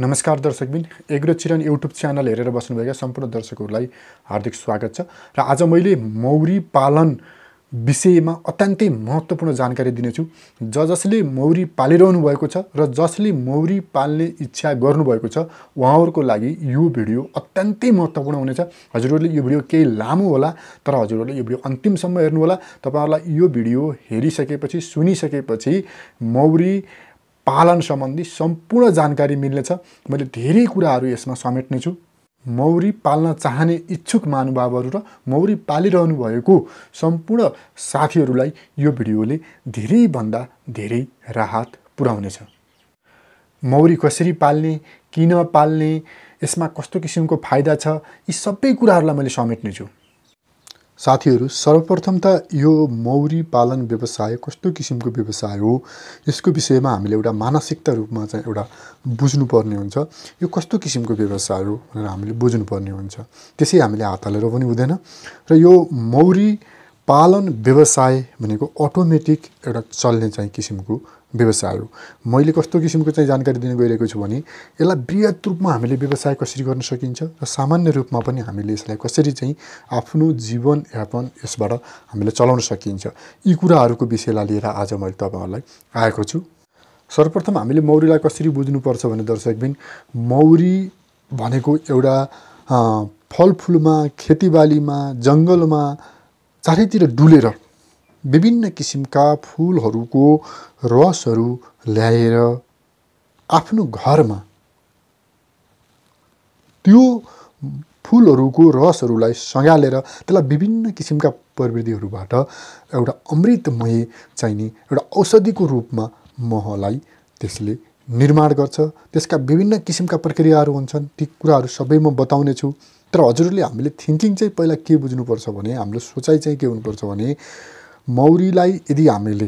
नमस्कार दर्शकबिन agro चिरन YouTube channel हेरेर बस्नुभएका सम्पूर्ण दर्शकहरूलाई हार्दिक स्वागत छ र आज मैले मौरी पालन विषयमा अत्यन्तै महत्त्वपूर्ण जानकारी दिनेछु ज जसले मौरी पालिरहनु भएको छ र जसले मौरी पाल्ने इच्छा गर्नुभएको छ उहाँहरूको लागि यो भिडियो अत्यन्तै महत्त्वपूर्ण हुनेछ हजुरहरूले यो भिडियो केही लामो होला तर हजुरहरूले यो भिडियो अन्तिमसम्म हेर्नुहोला तपाईँहरूलाई यो भिडियो हेरिसकेपछि सुनिसकेपछि मौरी पालन सम्बन्धी सम्पूर्ण जानकारी मिल्नेछ मैले धेरै कुराहरू यसमा समेट्ने छु मौरी पाल्न चाहने इच्छुक महानुभावहरू र मौरी पालिरहनु भएको सम्पूर्ण साथीहरूलाई यो भिडियोले धेरैभन्दा धेरै राहत पुर्याउनेछ मौरी कसरी पाल्ने किन पाल्ने यसमा कस्तो किसिमको फाइदा छ यी सबै कुराहरूलाई मैले समेट्नेछु साथीहरू सर्वप्रथम त यो मौरी पालन व्यवसाय कस्तो किसिमको व्यवसाय हो यसको विषयमा हामीले एउटा मानसिकता रूपमा चाहिँ एउटा बुझ्नुपर्ने हुन्छ यो कस्तो किसिमको व्यवसाय हो भनेर हामीले बुझ्नुपर्ने हुन्छ त्यसै हामीले हात हालेर पनि हुँदैन र यो मौरी पालन व्यवसाय भनेको अटोमेटिक एउटा चल्ने चाहिँ किसिमको व्यवसायहरू मैले कस्तो किसिमको चाहिँ जानकारी दिन गइरहेको छु भने यसलाई वृहत रूपमा हामीले व्यवसाय कसरी गर्न सकिन्छ र सामान्य रूपमा पनि हामीले यसलाई कसरी चाहिँ आफ्नो जीवनयापन यसबाट हामीले चलाउन सकिन्छ यी कुराहरूको विषयलाई लिएर आज मैले तपाईँहरूलाई आएको छु सर्वप्रथम हामीले मौरीलाई कसरी बुझ्नुपर्छ भने दर्शकबिन मौरी भनेको एउटा फलफुलमा खेतीबालीमा जङ्गलमा चारैतिर डुलेर विभिन्न किसिमका फुलहरूको रसहरू ल्याएर आफ्नो घरमा त्यो फुलहरूको रसहरूलाई सँगालेर त्यसलाई विभिन्न किसिमका प्रविधिहरूबाट एउटा अमृतमय चाहिने एउटा औषधिको रूपमा महलाई त्यसले निर्माण गर्छ त्यसका विभिन्न किसिमका प्रक्रियाहरू हुन्छन् ती कुराहरू सबै म बताउने छु तर हजुरहरूले हामीले थिङ्किङ चाहिँ पहिला के बुझ्नुपर्छ भने हाम्रो सोचाइ चाहिँ के हुनुपर्छ भने मौरीलाई यदि हामीले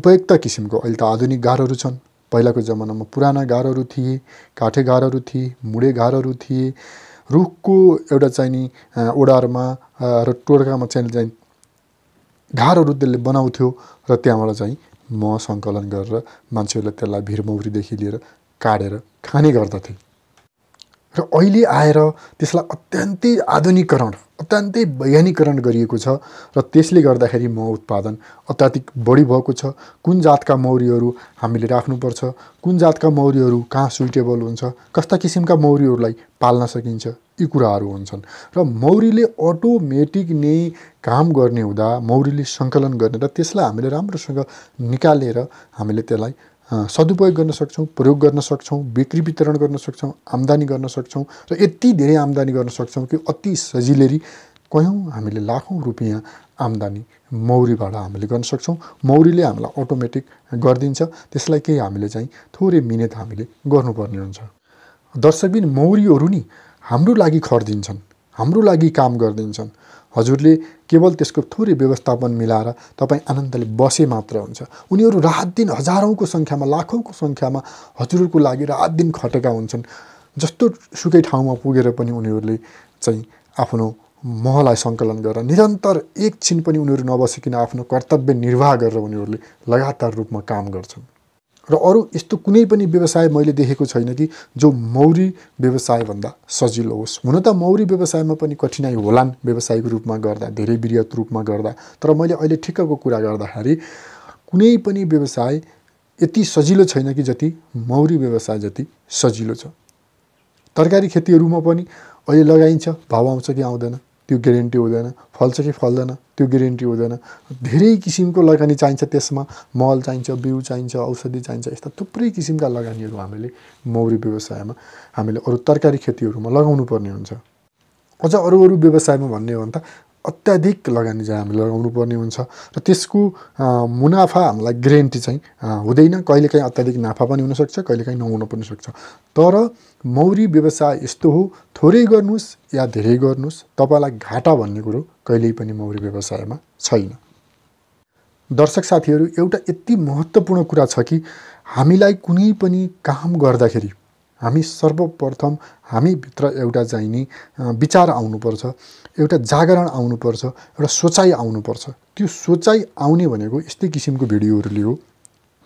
उपयुक्त किसिमको अहिले त आधुनिक घारहरू छन् पहिलाको जमानामा पुराना घारहरू थिए काठे घारहरू थिए मुडे घारहरू थिए रुखको एउटा चाहिँ नि ओडारमा र टोडकामा चाहिँ चाहिँ घारहरू त्यसले बनाउँथ्यो र त्यहाँबाट चाहिँ मह सङ्कलन गरेर मान्छेहरूले त्यसलाई भिरमौरीदेखि लिएर काटेर खाने गर्दथे र अहिले आएर त्यसलाई अत्यन्तै आधुनिकरण अत्यन्तै वैज्ञानिकरण गरिएको छ र त्यसले गर्दाखेरि मह उत्पादन अत्याधिक बढी भएको छ कुन जातका मौरीहरू हामीले राख्नुपर्छ कुन जातका मौरीहरू कहाँ सुइटेबल हुन्छ कस्ता किसिमका मौरीहरूलाई पाल्न सकिन्छ यी कुराहरू हुन्छन् र मौरीले अटोमेटिक नै काम गर्ने हुँदा मौरीले सङ्कलन गर्ने र त्यसलाई हामीले राम्रोसँग निकालेर हामीले त्यसलाई सदुपयोग गर्न सक्छौँ प्रयोग गर्न सक्छौँ बिक्री वितरण गर्न सक्छौँ आम्दानी गर्न सक्छौँ र यति धेरै आम्दानी गर्न सक्छौँ कि अति सजिलेरी कयौँ हामीले लाखौँ रुपियाँ आम्दानी मौरीबाट हामीले गर्न सक्छौँ मौरीले हामीलाई अटोमेटिक गरिदिन्छ त्यसलाई केही हामीले चाहिँ थोरै मिहिनेत हामीले गर्नुपर्ने हुन्छ दर्शकबिन मौरीहरू नि हाम्रो लागि खरिदिन्छन् हाम्रो लागि काम गरिदिन्छन् हजुरले केवल त्यसको थोरै व्यवस्थापन मिलाएर तपाईँ आनन्दले बसे मात्र हुन्छ उनीहरू रात दिन हजारौँको सङ्ख्यामा लाखौँको सङ्ख्यामा हजुरहरूको लागि रात दिन खटेका हुन्छन् जस्तो सुकै ठाउँमा पुगेर पनि उनीहरूले चाहिँ आफ्नो महलाई सङ्कलन गरेर निरन्तर एकछिन पनि उनीहरू नबसिकन आफ्नो कर्तव्य निर्वाह गरेर उनीहरूले लगातार रूपमा काम गर्छन् र अरू यस्तो कुनै पनि व्यवसाय मैले देखेको छैन कि जो मौरी व्यवसायभन्दा सजिलो होस् हुन त मौरी व्यवसायमा पनि कठिनाइ होलान् व्यवसायको रूपमा गर्दा धेरै वृहत रूपमा गर्दा तर मैले अहिले ठिक्कको कुरा गर्दाखेरि कुनै पनि व्यवसाय यति सजिलो छैन कि जति मौरी व्यवसाय जति सजिलो छ तरकारी खेतीहरूमा पनि अहिले लगाइन्छ भाव आउँछ कि आउँदैन त्यो ग्यारेन्टी हुँदैन फल्छ कि फल्दैन त्यो ग्यारेन्टी हुँदैन धेरै किसिमको लगानी चाहिन्छ त्यसमा मल चाहिन्छ बिउ चाहिन्छ औषधि चाहिन्छ यस्ता थुप्रै किसिमका लगानीहरू हामीले मौरी व्यवसायमा हामीले अरू तरकारी खेतीहरूमा लगाउनु पर्ने हुन्छ अझ अरू अरू व्यवसायमा भन्ने हो भने त अत्याधिक लगानी चाहिँ हामीले लगाउनु पर्ने हुन्छ र त्यसको मुनाफा हामीलाई ग्यारेन्टी चाहिँ हुँदैन कहिलेकाहीँ अत्याधिक नाफा पनि हुनसक्छ कहिलेकाहीँ नहुन पनि सक्छ तर मौरी व्यवसाय यस्तो हो थोरै गर्नुहोस् या धेरै गर्नुहोस् तपाईँलाई घाटा भन्ने कुरो कहिल्यै पनि मौरी व्यवसायमा छैन दर्शक साथीहरू एउटा यति महत्त्वपूर्ण कुरा छ कि हामीलाई कुनै पनि काम गर्दाखेरि हामी सर्वप्रथम हामीभित्र एउटा चाहिने विचार आउनुपर्छ एउटा जागरण आउनुपर्छ एउटा सोचाइ आउनुपर्छ त्यो सोचाइ आउने भनेको यस्तै किसिमको भिडियोहरूले हो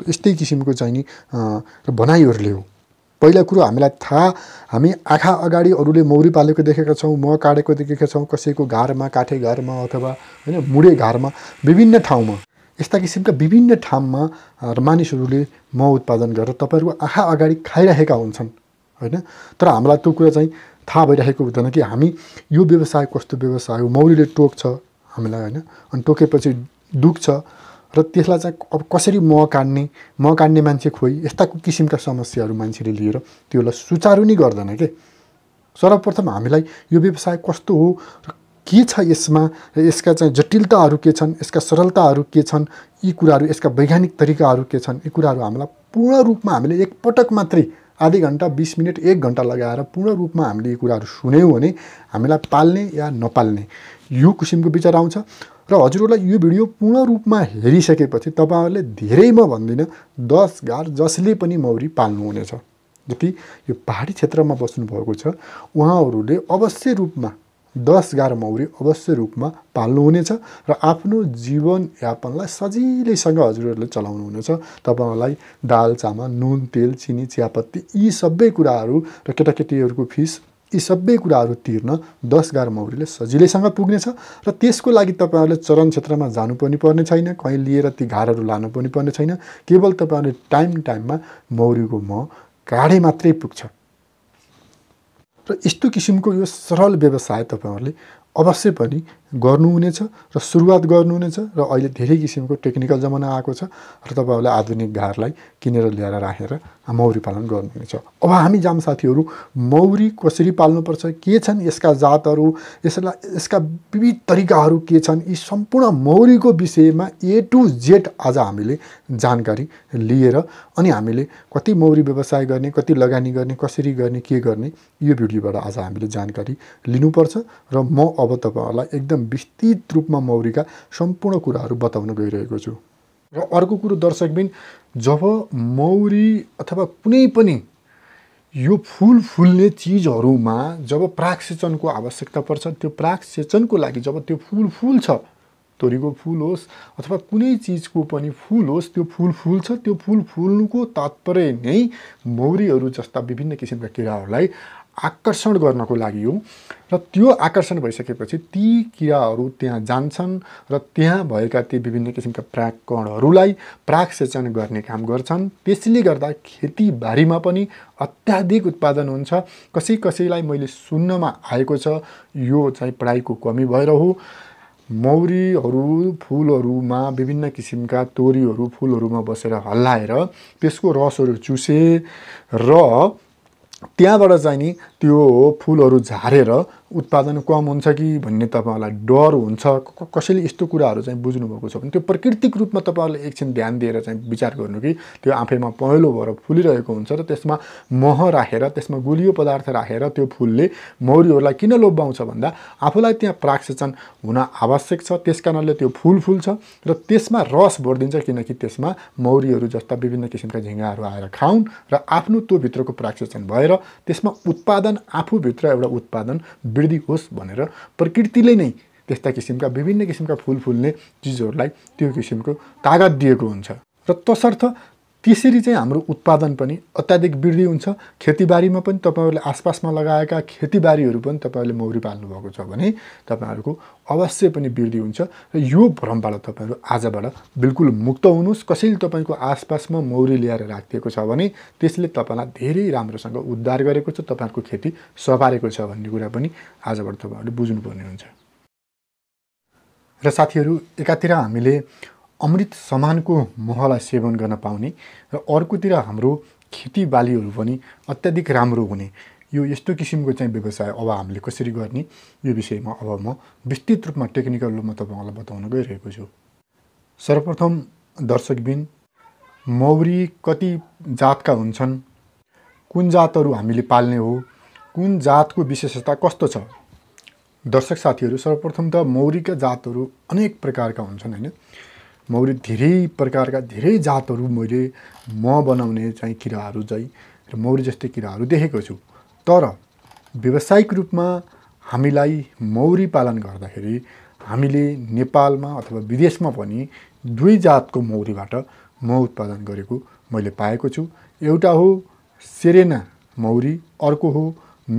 यस्तै किसिमको चाहिँ नि भनाइहरूले हो पहिला कुरो हामीलाई थाहा हामी आँखा अगाडि अरूले मौरी पालेको देखेका छौँ म काटेको देखेका छौँ कसैको घारमा काठे घरमा अथवा होइन मुढे घरमा विभिन्न ठाउँमा यस्ता किसिमका विभिन्न ठाउँमा मानिसहरूले मह उत्पादन गरेर तपाईँहरूको आँखा अगाडि खाइरहेका हुन्छन् होइन तर हामीलाई त्यो कुरा चाहिँ थाहा भइरहेको हुँदैन कि हामी यो व्यवसाय कस्तो व्यवसाय हो मौरीले टोक्छ हामीलाई होइन अनि टोकेपछि दुख्छ र त्यसलाई चाहिँ अब कसरी मह काट्ने मह काट्ने मान्छे खोइ यस्ता किसिमका समस्याहरू मान्छेले लिएर त्योलाई सुचारू नै गर्दैन के सर्वप्रथम हामीलाई यो व्यवसाय कस्तो हो र के छ यसमा र यसका चाहिँ जटिलताहरू के छन् यसका सरलताहरू के छन् यी कुराहरू यसका वैज्ञानिक तरिकाहरू के छन् यी कुराहरू हामीलाई पूर्ण रूपमा हामीले एकपटक मात्रै आधी घन्टा बिस मिनट एक घन्टा लगाएर पूर्ण रूपमा हामीले यी कुराहरू सुन्यौँ भने हामीलाई पाल्ने या नपाल्ने यो किसिमको विचार आउँछ र हजुरहरूलाई यो भिडियो पूर्ण रूपमा हेरिसकेपछि तपाईँहरूले धेरै म भन्दिनँ दस घर जसले पनि मौरी पाल्नुहुनेछ जति यो पहाडी क्षेत्रमा बस्नुभएको छ उहाँहरूले अवश्य रूपमा दस गाह्र मौरी अवश्य रूपमा पाल्नुहुनेछ र आफ्नो जीवनयापनलाई सजिलैसँग हजुरहरूले चलाउनुहुनेछ तपाईँहरूलाई दाल चामल नुन तेल चिनी चियापत्ती यी सबै कुराहरू र केटाकेटीहरूको फिस यी सबै कुराहरू तिर्न दस गाह्र मौरीले सजिलैसँग पुग्नेछ र त्यसको लागि तपाईँहरूले चरण क्षेत्रमा जानु पनि पर्ने छैन कहीँ लिएर ती घारहरू लानु पनि पर्ने छैन केवल तपाईँहरूले टाइम टाइममा मौरीको मह काँडे मात्रै पुग्छ र यस्तो किसिमको यो सरल व्यवसाय तपाईँहरूले अवश्य पनि गर्नुहुनेछ र सुरुवात गर्नुहुनेछ र अहिले धेरै किसिमको टेक्निकल जमाना आएको छ र तपाईँहरूले आधुनिक घरलाई किनेर ल्याएर राखेर मौरी पालन गर्नुहुनेछ अब हामी जाम साथीहरू मौरी कसरी पाल्नुपर्छ के छन् यसका जातहरू यसलाई यसका विविध तरिकाहरू के छन् यी सम्पूर्ण मौरीको विषयमा ए टु जेड आज हामीले जानकारी लिएर अनि हामीले कति मौरी व्यवसाय गर्ने कति लगानी गर्ने कसरी गर्ने के गर्ने यो भिडियोबाट आज हामीले जानकारी लिनुपर्छ र म अब तपाईँहरूलाई एकदम विस्तृत रूपमा मौरीका सम्पूर्ण कुराहरू बताउन गइरहेको छु र अर्को कुरो दर्शकबिन जब मौरी अथवा कुनै पनि यो फुल फुल्ने चिजहरूमा जब सेचनको आवश्यकता पर्छ त्यो सेचनको लागि जब त्यो फुल फुल्छ तोरीको फुल होस् अथवा कुनै चिजको पनि फुल होस् त्यो फुल फुल्छ त्यो फुल फुल्नुको तात्पर्य नै मौरीहरू जस्ता विभिन्न किसिमका किराहरूलाई आकर्षण गर्नको लागि हो र त्यो आकर्षण भइसकेपछि ती किराहरू त्यहाँ जान्छन् र त्यहाँ भएका ती विभिन्न किसिमका प्राकणहरूलाई प्राकसेचन गर्ने काम गर्छन् त्यसले गर्दा खेतीबारीमा पनि अत्याधिक उत्पादन हुन्छ कसै कसैलाई मैले सुन्नमा आएको छ यो चाहिँ पढाइको कमी भएर हो मौरीहरू फुलहरूमा विभिन्न किसिमका तोरीहरू फुलहरूमा बसेर हल्लाएर त्यसको रसहरू चुसे र त्यहाँबाट चाहिँ नि त्यो फुलहरू झारेर उत्पादन कम हुन्छ कि भन्ने तपाईँहरूलाई डर हुन्छ कसैले यस्तो कुराहरू चाहिँ बुझ्नुभएको छ भने त्यो प्राकृतिक रूपमा तपाईँहरूले एकछिन ध्यान दिएर चाहिँ विचार गर्नु कि त्यो आफैमा पहेँलो भएर फुलिरहेको हुन्छ र त्यसमा मह राखेर त्यसमा गुलियो पदार्थ राखेर त्यो फुलले मौरीहरूलाई किन लोभ्याउँछ भन्दा आफूलाई त्यहाँ प्राक्सेचन हुन आवश्यक छ त्यस कारणले त्यो फुल फुल्छ र त्यसमा रस भरिदिन्छ किनकि त्यसमा मौरीहरू जस्ता विभिन्न किसिमका झिङ्गाहरू आएर खाउन् र आफ्नो त्यो भित्रको प्राक्सेचन भएर त्यसमा उत्पादन आफूभित्र एउटा उत्पादन वृद्धि होस् भनेर प्रकृतिले नै त्यस्ता किसिमका विभिन्न किसिमका फुल फुल्ने चिजहरूलाई त्यो किसिमको तागत दिएको हुन्छ र तसर्थ त्यसरी चाहिँ हाम्रो उत्पादन पनि अत्याधिक वृद्धि हुन्छ खेतीबारीमा पनि तपाईँहरूले आसपासमा लगाएका खेतीबारीहरू पनि तपाईँहरूले मौरी पाल्नुभएको छ भने तपाईँहरूको अवश्य पनि वृद्धि हुन्छ र यो भ्रमबाट तपाईँहरू आजबाट बिल्कुल मुक्त हुनुहोस् कसैले तपाईँको आसपासमा मौरी ल्याएर राखिदिएको छ भने त्यसले तपाईँलाई धेरै राम्रोसँग उद्धार गरेको छ तपाईँहरूको खेती सपारेको छ भन्ने कुरा पनि आजबाट तपाईँहरूले बुझ्नुपर्ने हुन्छ र साथीहरू एकातिर हामीले अमृत समानको महलाई सेवन गर्न पाउने र अर्कोतिर हाम्रो खेतीबालीहरू पनि अत्याधिक राम्रो हुने यो यस्तो किसिमको चाहिँ व्यवसाय अब हामीले कसरी गर्ने यो विषयमा अब म विस्तृत रूपमा टेक्निकल रूपमा तपाईँहरूलाई बताउन गइरहेको छु सर्वप्रथम दर्शकबिन मौरी कति जातका हुन्छन् कुन जातहरू हामीले पाल्ने हो कुन जातको विशेषता कस्तो छ दर्शक साथीहरू सर्वप्रथम त मौरीका जातहरू अनेक प्रकारका हुन्छन् होइन मौरी धेरै प्रकारका धेरै जातहरू मैले म बनाउने चाहिँ किराहरू चाहिँ र मौरी जस्तै किराहरू देखेको छु तर व्यावसायिक रूपमा हामीलाई मौरी पालन गर्दाखेरि हामीले नेपालमा अथवा विदेशमा पनि दुई जातको मौरीबाट मह उत्पादन गरेको मैले पाएको छु एउटा हो सेरेना मौरी अर्को हो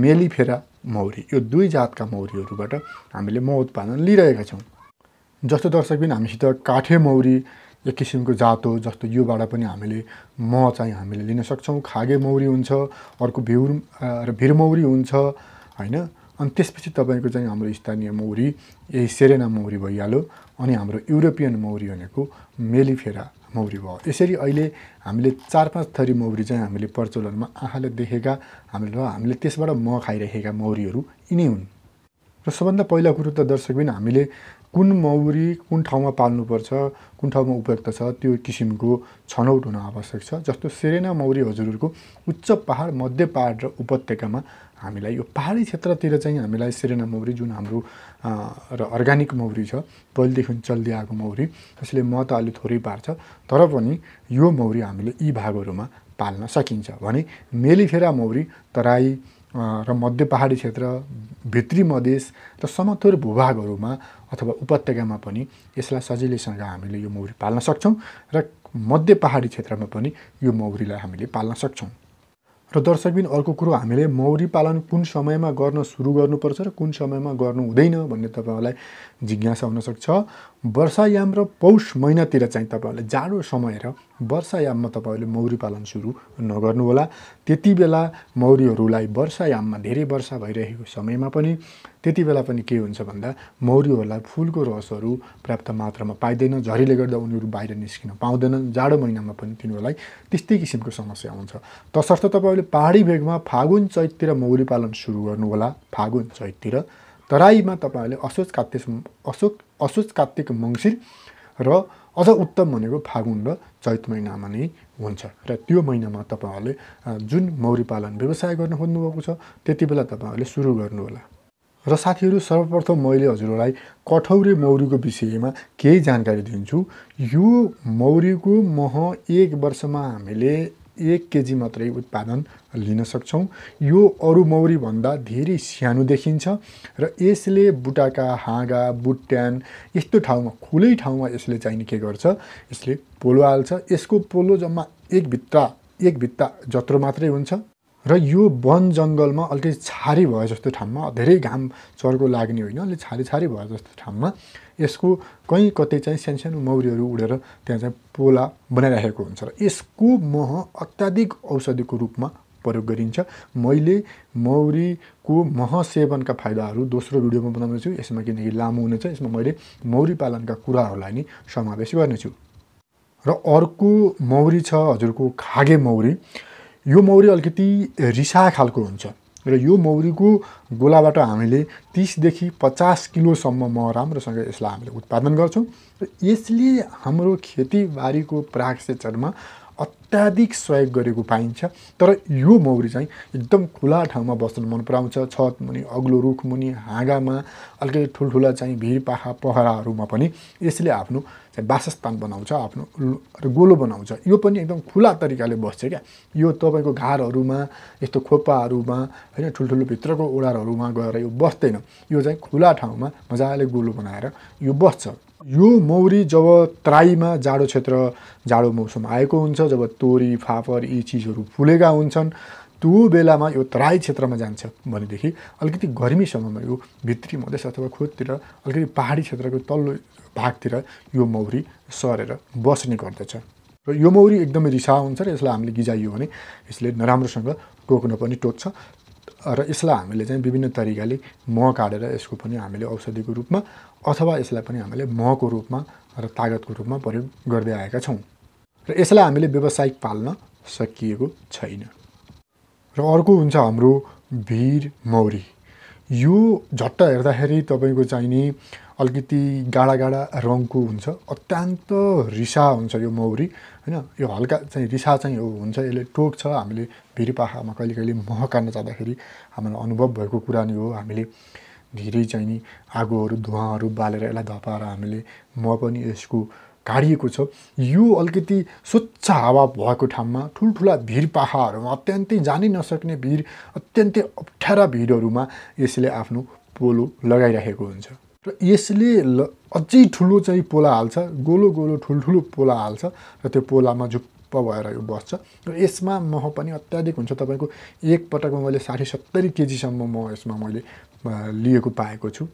मेलिफेरा मौरी यो दुई जातका मौरीहरूबाट हामीले म उत्पादन लिइरहेका छौँ जस्तो दर्शकबिन हामीसित काठे मौरी एक किसिमको जात हो जस्तो योबाट पनि हामीले मह चाहिँ हामीले लिन सक्छौँ खागे मौरी हुन्छ अर्को भिउ र भिरमौरी हुन्छ होइन अनि त्यसपछि तपाईँको चाहिँ हाम्रो स्थानीय मौरी यही सेरेना मौरी भइहाल्यो अनि हाम्रो युरोपियन मौरी भनेको मेलिफेरा मौरी भयो यसरी अहिले हामीले चार पाँच थरी मौरी चाहिँ हामीले प्रचलनमा आँखाले देखेका हामीले हामीले त्यसबाट म खाइरहेका मौरीहरू यिनै हुन् र सबभन्दा पहिला कुरो त दर्शकबिन हामीले कुन मौरी कुन ठाउँमा पाल्नुपर्छ कुन ठाउँमा उपयुक्त छ त्यो किसिमको छनौट हुन आवश्यक छ जस्तो सेरेना मौरी हजुरहरूको उच्च पहाड मध्य पहाड र उपत्यकामा हामीलाई यो पहाडी क्षेत्रतिर चाहिँ हामीलाई सेरेना मौरी जुन हाम्रो र अर्ग्यानिक मौरी छ पहिलेदेखि चल्दै आएको मौरी त्यसले म त अलि थोरै पार्छ तर पनि यो मौरी हामीले यी भागहरूमा पाल्न सकिन्छ भने मेलिफेरा मौरी तराई र मध्य पहाडी क्षेत्र भित्री मधेस र समथुर भूभागहरूमा अथवा उपत्यकामा पनि यसलाई सजिलैसँग हामीले यो मौरी पाल्न सक्छौँ र मध्य पहाडी क्षेत्रमा पनि यो मौरीलाई हामीले पाल्न सक्छौँ र दर्शकबिन अर्को कुरो हामीले मौरी पालन कुन समयमा गर्न सुरु गर्नुपर्छ र कुन समयमा गर्नु हुँदैन भन्ने तपाईँहरूलाई जिज्ञासा हुनसक्छ वर्षायाम र पौष महिनातिर चाहिँ तपाईँहरूले जाडो समय र वर्षायाममा तपाईँहरूले मौरी पालन सुरु नगर्नुहोला त्यति बेला मौरीहरूलाई वर्षायाममा धेरै वर्षा भइरहेको समयमा पनि त्यति बेला पनि के हुन्छ भन्दा मौरीहरूलाई फुलको रसहरू पर्याप्त मात्रामा पाइँदैन झरीले गर्दा उनीहरू बाहिर निस्किन पाउँदैनन् जाडो महिनामा पनि तिनीहरूलाई त्यस्तै किसिमको समस्या आउँछ तसर्थ तपाईँहरूले पाहाडी भेगमा फागुन चैततिर मौरी पालन सुरु गर्नुहोला फागुन चैततिर तराईमा तपाईँहरूले असोज कात्ति असोक असोज कात्तिक मङ्सिर र अझ उत्तम भनेको फागुन र चैत महिनामा नै हुन्छ र त्यो महिनामा तपाईँहरूले जुन मौरी पालन व्यवसाय गर्न खोज्नुभएको छ त्यति बेला तपाईँहरूले सुरु गर्नुहोला र साथीहरू सर्वप्रथम मैले हजुरहरूलाई कठौरे मौरीको विषयमा केही जानकारी दिन्छु यो मौरीको मह एक वर्षमा हामीले एक केजी मात्रै उत्पादन लिन सक्छौँ यो अरू मौरीभन्दा धेरै सानो देखिन्छ र यसले बुटाका हाँगा बुट्यान यस्तो ठाउँमा खुलै ठाउँमा यसले चाहिने के गर्छ यसले पोलो हाल्छ यसको पोलो जम्मा एक भित्ता एक भित्ता जत्रो मात्रै हुन्छ र यो वन जङ्गलमा अलिकति छारी भए जस्तो ठाउँमा धेरै घाम चर्को लाग्ने होइन अलिक छारी छारी भयो जस्तो ठाउँमा यसको कहीँ कतै चाहिँ सानसानो मौरीहरू उडेर त्यहाँ चाहिँ पोला बनाइराखेको हुन्छ र यसको मह अत्याधिक औषधिको रूपमा प्रयोग गरिन्छ मैले मौरीको मह सेवनका फाइदाहरू दोस्रो भिडियोमा बनाउनेछु यसमा किनकि लामो हुनेछ यसमा मैले मौरी पालनका कुराहरूलाई नि समावेश गर्नेछु र अर्को मौरी छ हजुरको खागे मौरी यो मौरी अलिकति रिसा खालको हुन्छ र यो मौरीको गोलाबाट हामीले तिसदेखि पचास किलोसम्म म राम्रोसँग यसलाई हामीले उत्पादन गर्छौँ र यसले हाम्रो खेतीबारीको प्राक्षेत्रमा अत्याधिक सहयोग गरेको पाइन्छ तर यो मौरी चाहिँ एकदम खुला ठाउँमा बस्न मन पराउँछ छत मुनि अग्लो रुख मुनि हाँगामा अलिकति ठुल्ठुला चाहिँ भिरपाखा पहराहरूमा पनि यसले आफ्नो चाहिँ वासस्थान बनाउँछ आफ्नो गोलो बनाउँछ यो पनि एकदम खुला तरिकाले बस्छ क्या यो तपाईँको घारहरूमा यस्तो खोपाहरूमा होइन ठुल्ठुलो भित्रको ओडारहरूमा गएर यो बस्दैन यो चाहिँ खुला ठाउँमा मजाले गोलो बनाएर यो बस्छ यो मौरी जब तराईमा जाडो क्षेत्र जाडो मौसम आएको हुन्छ जब तोरी फापर यी चिजहरू फुलेका हुन्छन् त्यो बेलामा यो तराई क्षेत्रमा जान्छ भनेदेखि अलिकति गर्मीसम्ममा यो भित्री मधेस अथवा खोजतिर अलिकति पाहाडी क्षेत्रको तल्लो भागतिर यो मौरी सरेर बस्ने गर्दछ र यो मौरी एकदमै रिसा हुन्छ र यसलाई हामीले गिजाइयो भने यसले नराम्रोसँग टोक्न पनि टोक्छ र यसलाई हामीले चाहिँ विभिन्न तरिकाले मह काटेर यसको पनि हामीले औषधिको रूपमा अथवा यसलाई पनि हामीले महको रूपमा र तागतको रूपमा प्रयोग गर्दै आएका छौँ र यसलाई हामीले व्यावसायिक पाल्न सकिएको छैन र अर्को हुन्छ हाम्रो भिर मौरी यो झट्ट हेर्दाखेरि तपाईँको चाहिने अलिकति गाडा गाडा रङको हुन्छ अत्यन्त रिसा हुन्छ यो मौरी होइन यो हल्का चाहिँ रिसा चाहिँ यो हुन्छ यसले टोक्छ हामीले भिरी पाखामा कहिले कहिले मह काट्न जाँदाखेरि हामीलाई अनुभव भएको कुरा नै हो हामीले धेरै चाहिँ नि आगोहरू धुवाहरू बालेर यसलाई धपाएर हामीले मह पनि यसको काडिएको छ यो अलिकति स्वच्छ हावा भएको ठाउँमा ठुल्ठुला भिर पाखाहरूमा अत्यन्तै जानै नसक्ने भिर अत्यन्तै अप्ठ्यारा भिरहरूमा यसले आफ्नो पोलो लगाइराखेको हुन्छ र यसले ल अझै ठुलो चाहिँ पोला हाल्छ गोलो गोलो ठुल्ठुलो पोला हाल्छ र त्यो पोलामा झुप्प भएर यो बस्छ र यसमा मह पनि अत्याधिक हुन्छ तपाईँको एकपटकमा मैले साठी सत्तरी केजीसम्म म यसमा मैले लिएको पाएको छु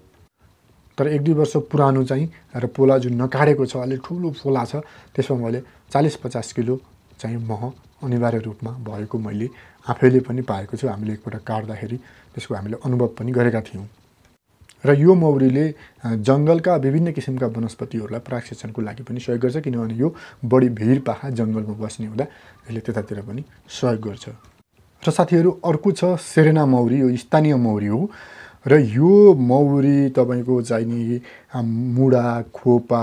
तर एक दुई वर्ष पुरानो चाहिँ र पोला जुन नकारेको छ अलिक ठुलो पोला छ त्यसमा मैले चालिस पचास किलो चाहिँ मह अनिवार्य रूपमा भएको मैले आफैले पनि पाएको छु हामीले एकपल्ट काट्दाखेरि त्यसको हामीले अनुभव पनि गरेका थियौँ र यो मौरीले जङ्गलका विभिन्न किसिमका वनस्पतिहरूलाई पराक्षेक्षणको लागि पनि सहयोग गर्छ किनभने यो बढी भिड जङ्गलमा बस्ने हुँदा यसले त्यतातिर पनि सहयोग गर्छ र साथीहरू अर्को छ सेरेना मौरी यो स्थानीय मौरी हो र यो मौरी तपाईँको चाहिने मुढा खोपा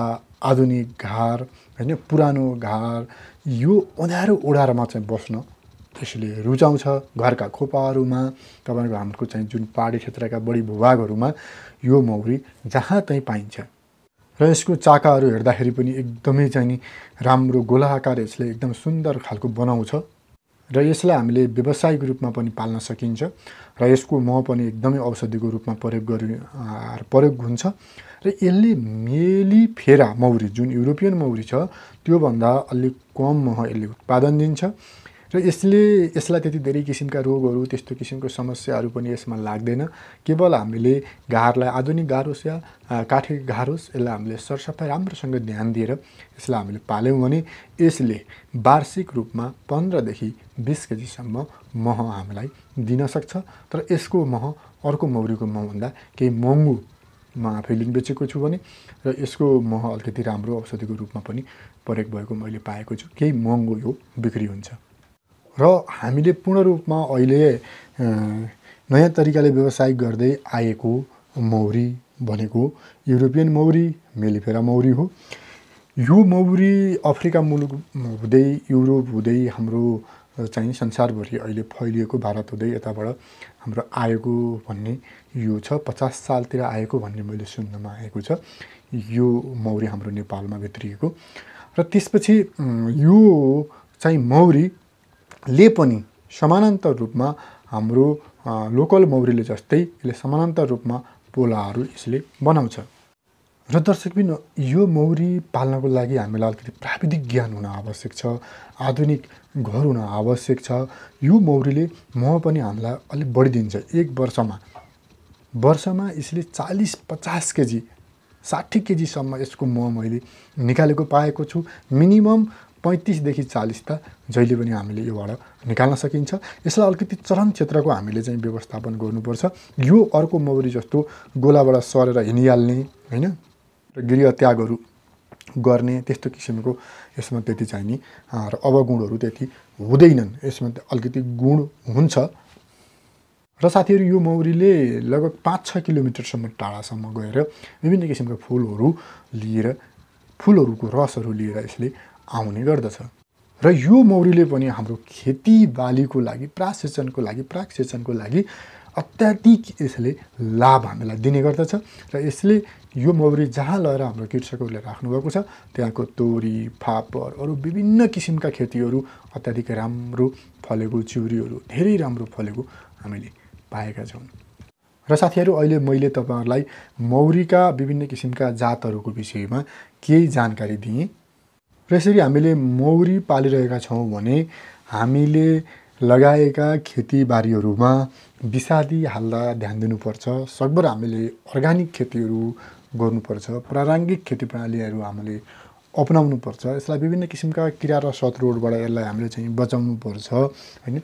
आधुनिक घार होइन पुरानो घार यो अँध्यारो ओढारामा चाहिँ बस्न त्यसले रुचाउँछ घरका खोपाहरूमा तपाईँको हाम्रो चाहिँ जुन पाहाडी क्षेत्रका बढी भूभागहरूमा यो मौरी जहाँ तै पाइन्छ र यसको चाकाहरू हेर्दाखेरि पनि एकदमै चाहिँ नि राम्रो गोलाकार यसले एकदम सुन्दर खालको बनाउँछ र यसलाई हामीले व्यावसायिक रूपमा पनि पाल्न सकिन्छ र यसको मह पनि एकदमै औषधिको रूपमा प्रयोग गरि प्रयोग हुन्छ र यसले मेली फेरा मौरी जुन युरोपियन मौरी छ त्योभन्दा अलिक कम मह यसले उत्पादन दिन्छ र यसले यसलाई त्यति धेरै किसिमका रोगहरू त्यस्तो किसिमको समस्याहरू पनि यसमा लाग्दैन केवल हामीले घारलाई आधुनिक घार होस् या काठे घार होस् यसलाई हामीले सरसफाइ राम्रोसँग ध्यान दिएर यसलाई हामीले पाल्यौँ भने यसले वार्षिक रूपमा पन्ध्रदेखि बिस केजीसम्म मह हामीलाई दिनसक्छ तर यसको मह अर्को मौरीको महभन्दा केही महँगो म आफै लिङ बेचेको छु भने र यसको मह अलिकति राम्रो औषधिको रूपमा पनि प्रयोग भएको मैले पाएको छु केही महँगो यो बिक्री हुन्छ र हामीले पूर्ण रूपमा अहिले नयाँ तरिकाले व्यवसाय गर्दै आएको मौरी भनेको युरोपियन मौरी मेलिफेरा मौरी हो यो मौरी अफ्रिका मुलुक हुँदै युरोप हुँदै हाम्रो चाहिँ संसारभरि अहिले फैलिएको भारत हुँदै यताबाट हाम्रो आएको भन्ने यो छ पचास सालतिर आएको भन्ने मैले सुन्नमा आएको छ यो मौरी हाम्रो नेपालमा भित्रिएको र त्यसपछि यो चाहिँ मौरी ले पनि समानान्तर रूपमा हाम्रो लोकल मौरीले जस्तै यसले समानान्तर रूपमा पोलाहरू यसले बनाउँछ र दर्शकबिन यो मौरी पाल्नको लागि हामीलाई अलिकति प्राविधिक ज्ञान हुन आवश्यक छ आधुनिक घर हुन आवश्यक छ यो मौरीले मह पनि हामीलाई अलिक बढी दिन्छ एक वर्षमा वर्षमा यसले चालिस पचास केजी साठी केजीसम्म यसको मह मैले निकालेको पाएको छु मिनिमम पैँतिसदेखि चालिस त जहिले पनि हामीले योबाट निकाल्न सकिन्छ यसलाई अलिकति चरम क्षेत्रको हामीले चाहिँ व्यवस्थापन गर्नुपर्छ यो अर्को मौरी जस्तो गोलाबाट सरेर हिँडिहाल्ने होइन र गृहत्यागहरू गर्ने त्यस्तो किसिमको यसमा त्यति चाहिने र अवगुणहरू त्यति हुँदैनन् यसमा अलिकति गुण हुन्छ र साथीहरू यो मौरीले लगभग पाँच छ किलोमिटरसम्म टाढासम्म गएर विभिन्न किसिमका फुलहरू लिएर फुलहरूको रसहरू लिएर यसले आउने गर्दछ र यो मौरीले पनि हाम्रो खेतीबालीको लागि प्रासेचनको लागि प्राकसेचनको लागि अत्याधिक यसले लाभ हामीलाई दिने गर्दछ र यसले यो मौरी जहाँ लगेर हाम्रो कृषकहरूले राख्नुभएको छ त्यहाँको तोरी फापर अरू विभिन्न किसिमका खेतीहरू अत्याधिक राम्रो फलेको चिउरीहरू धेरै राम्रो फलेको हामीले पाएका छौँ र साथीहरू अहिले मैले तपाईँहरूलाई मौरीका विभिन्न किसिमका जातहरूको विषयमा केही जानकारी दिएँ र यसरी हामीले मौरी पालिरहेका छौँ भने हामीले लगाएका खेतीबारीहरूमा विषादी हाल्दा ध्यान दिनुपर्छ सकभर हामीले अर्ग्यानिक खेतीहरू गर्नुपर्छ प्रारङ्गिक खेती प्रणालीहरू हामीले अपनाउनुपर्छ यसलाई विभिन्न किसिमका किरा र सतरोडबाट यसलाई हामीले चाहिँ बचाउनुपर्छ होइन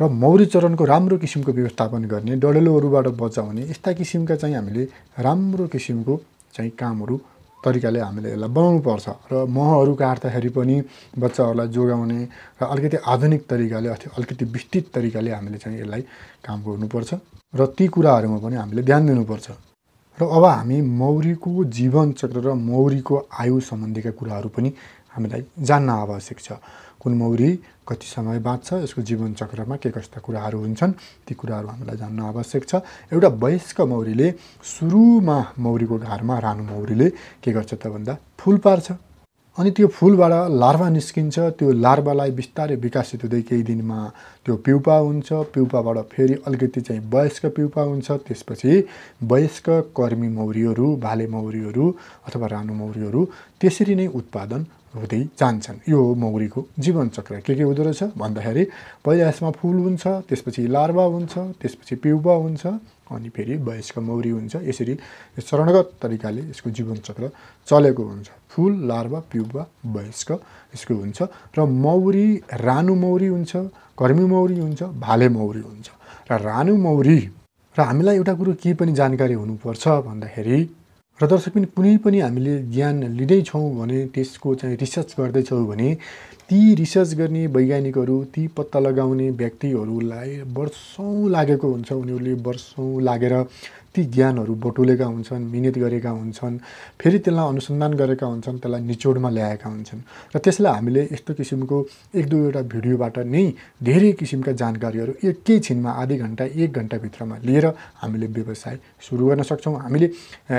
र मौरी चरणको राम्रो किसिमको व्यवस्थापन गर्ने डढेलोहरूबाट बचाउने यस्ता किसिमका चाहिँ हामीले राम्रो किसिमको चाहिँ कामहरू तरिकाले हामीले यसलाई बनाउनु पर्छ र महहरू काट्दाखेरि पनि बच्चाहरूलाई जोगाउने र अलिकति आधुनिक तरिकाले अथवा अलिकति विस्तृत तरिकाले हामीले चाहिँ यसलाई काम गर्नुपर्छ र ती कुराहरूमा पनि हामीले ध्यान दिनुपर्छ र अब हामी मौरीको जीवनचक्र र मौरीको आयु सम्बन्धीका कुराहरू पनि हामीलाई जान्न आवश्यक छ कुन मौरी कति समय बाँच्छ यसको जीवन चक्रमा के कस्ता कुराहरू हुन्छन् ती कुराहरू हामीलाई जान्न आवश्यक छ एउटा वयस्क मौरीले सुरुमा मौरीको घरमा रानु मौरीले के गर्छ त भन्दा फुल पार्छ अनि त्यो फुलबाट लार्भा निस्किन्छ त्यो लार्भालाई बिस्तारै विकसित हुँदै केही दिनमा त्यो पिउपा हुन्छ पिउपाबाट फेरि अलिकति चाहिँ वयस्क पिउपा हुन्छ त्यसपछि वयस्क कर्मी मौरीहरू भाले मौरीहरू अथवा रानु मौरीहरू त्यसरी नै उत्पादन हुँदै जान्छन् यो हो मौरीको जीवनचक्र के के हुँदो रहेछ भन्दाखेरि पहिला यसमा फुल हुन्छ त्यसपछि लार्वा हुन्छ त्यसपछि पिउवा हुन्छ अनि फेरि वयस्क मौरी हुन्छ यसरी चरणगत तरिकाले यसको जीवनचक्र चलेको हुन्छ फुल लार्वा पिउवा वयस्क यसको हुन्छ र मौरी रानु मौरी हुन्छ कर्मी मौरी हुन्छ भाले मौरी हुन्छ र रानु मौरी र हामीलाई एउटा कुरो के पनि जानकारी हुनुपर्छ भन्दाखेरि र दर्शक पनि कुनै पनि हामीले ज्ञान लिँदैछौँ भने त्यसको चाहिँ रिसर्च गर्दैछौँ भने ती रिसर्च गर्ने वैज्ञानिकहरू ती पत्ता लगाउने व्यक्तिहरूलाई वर्षौँ लागेको हुन्छ उनीहरूले वर्षौँ लागेर ती ज्ञानहरू बटुलेका हुन्छन् मिहिनेत गरेका हुन्छन् फेरि त्यसलाई अनुसन्धान गरेका हुन्छन् त्यसलाई निचोडमा ल्याएका हुन्छन् र त्यसलाई हामीले यस्तो किसिमको एक दुईवटा भिडियोबाट नै धेरै किसिमका जानकारीहरू छिनमा आधी घन्टा एक घन्टाभित्रमा लिएर हामीले व्यवसाय सुरु गर्न सक्छौँ हामीले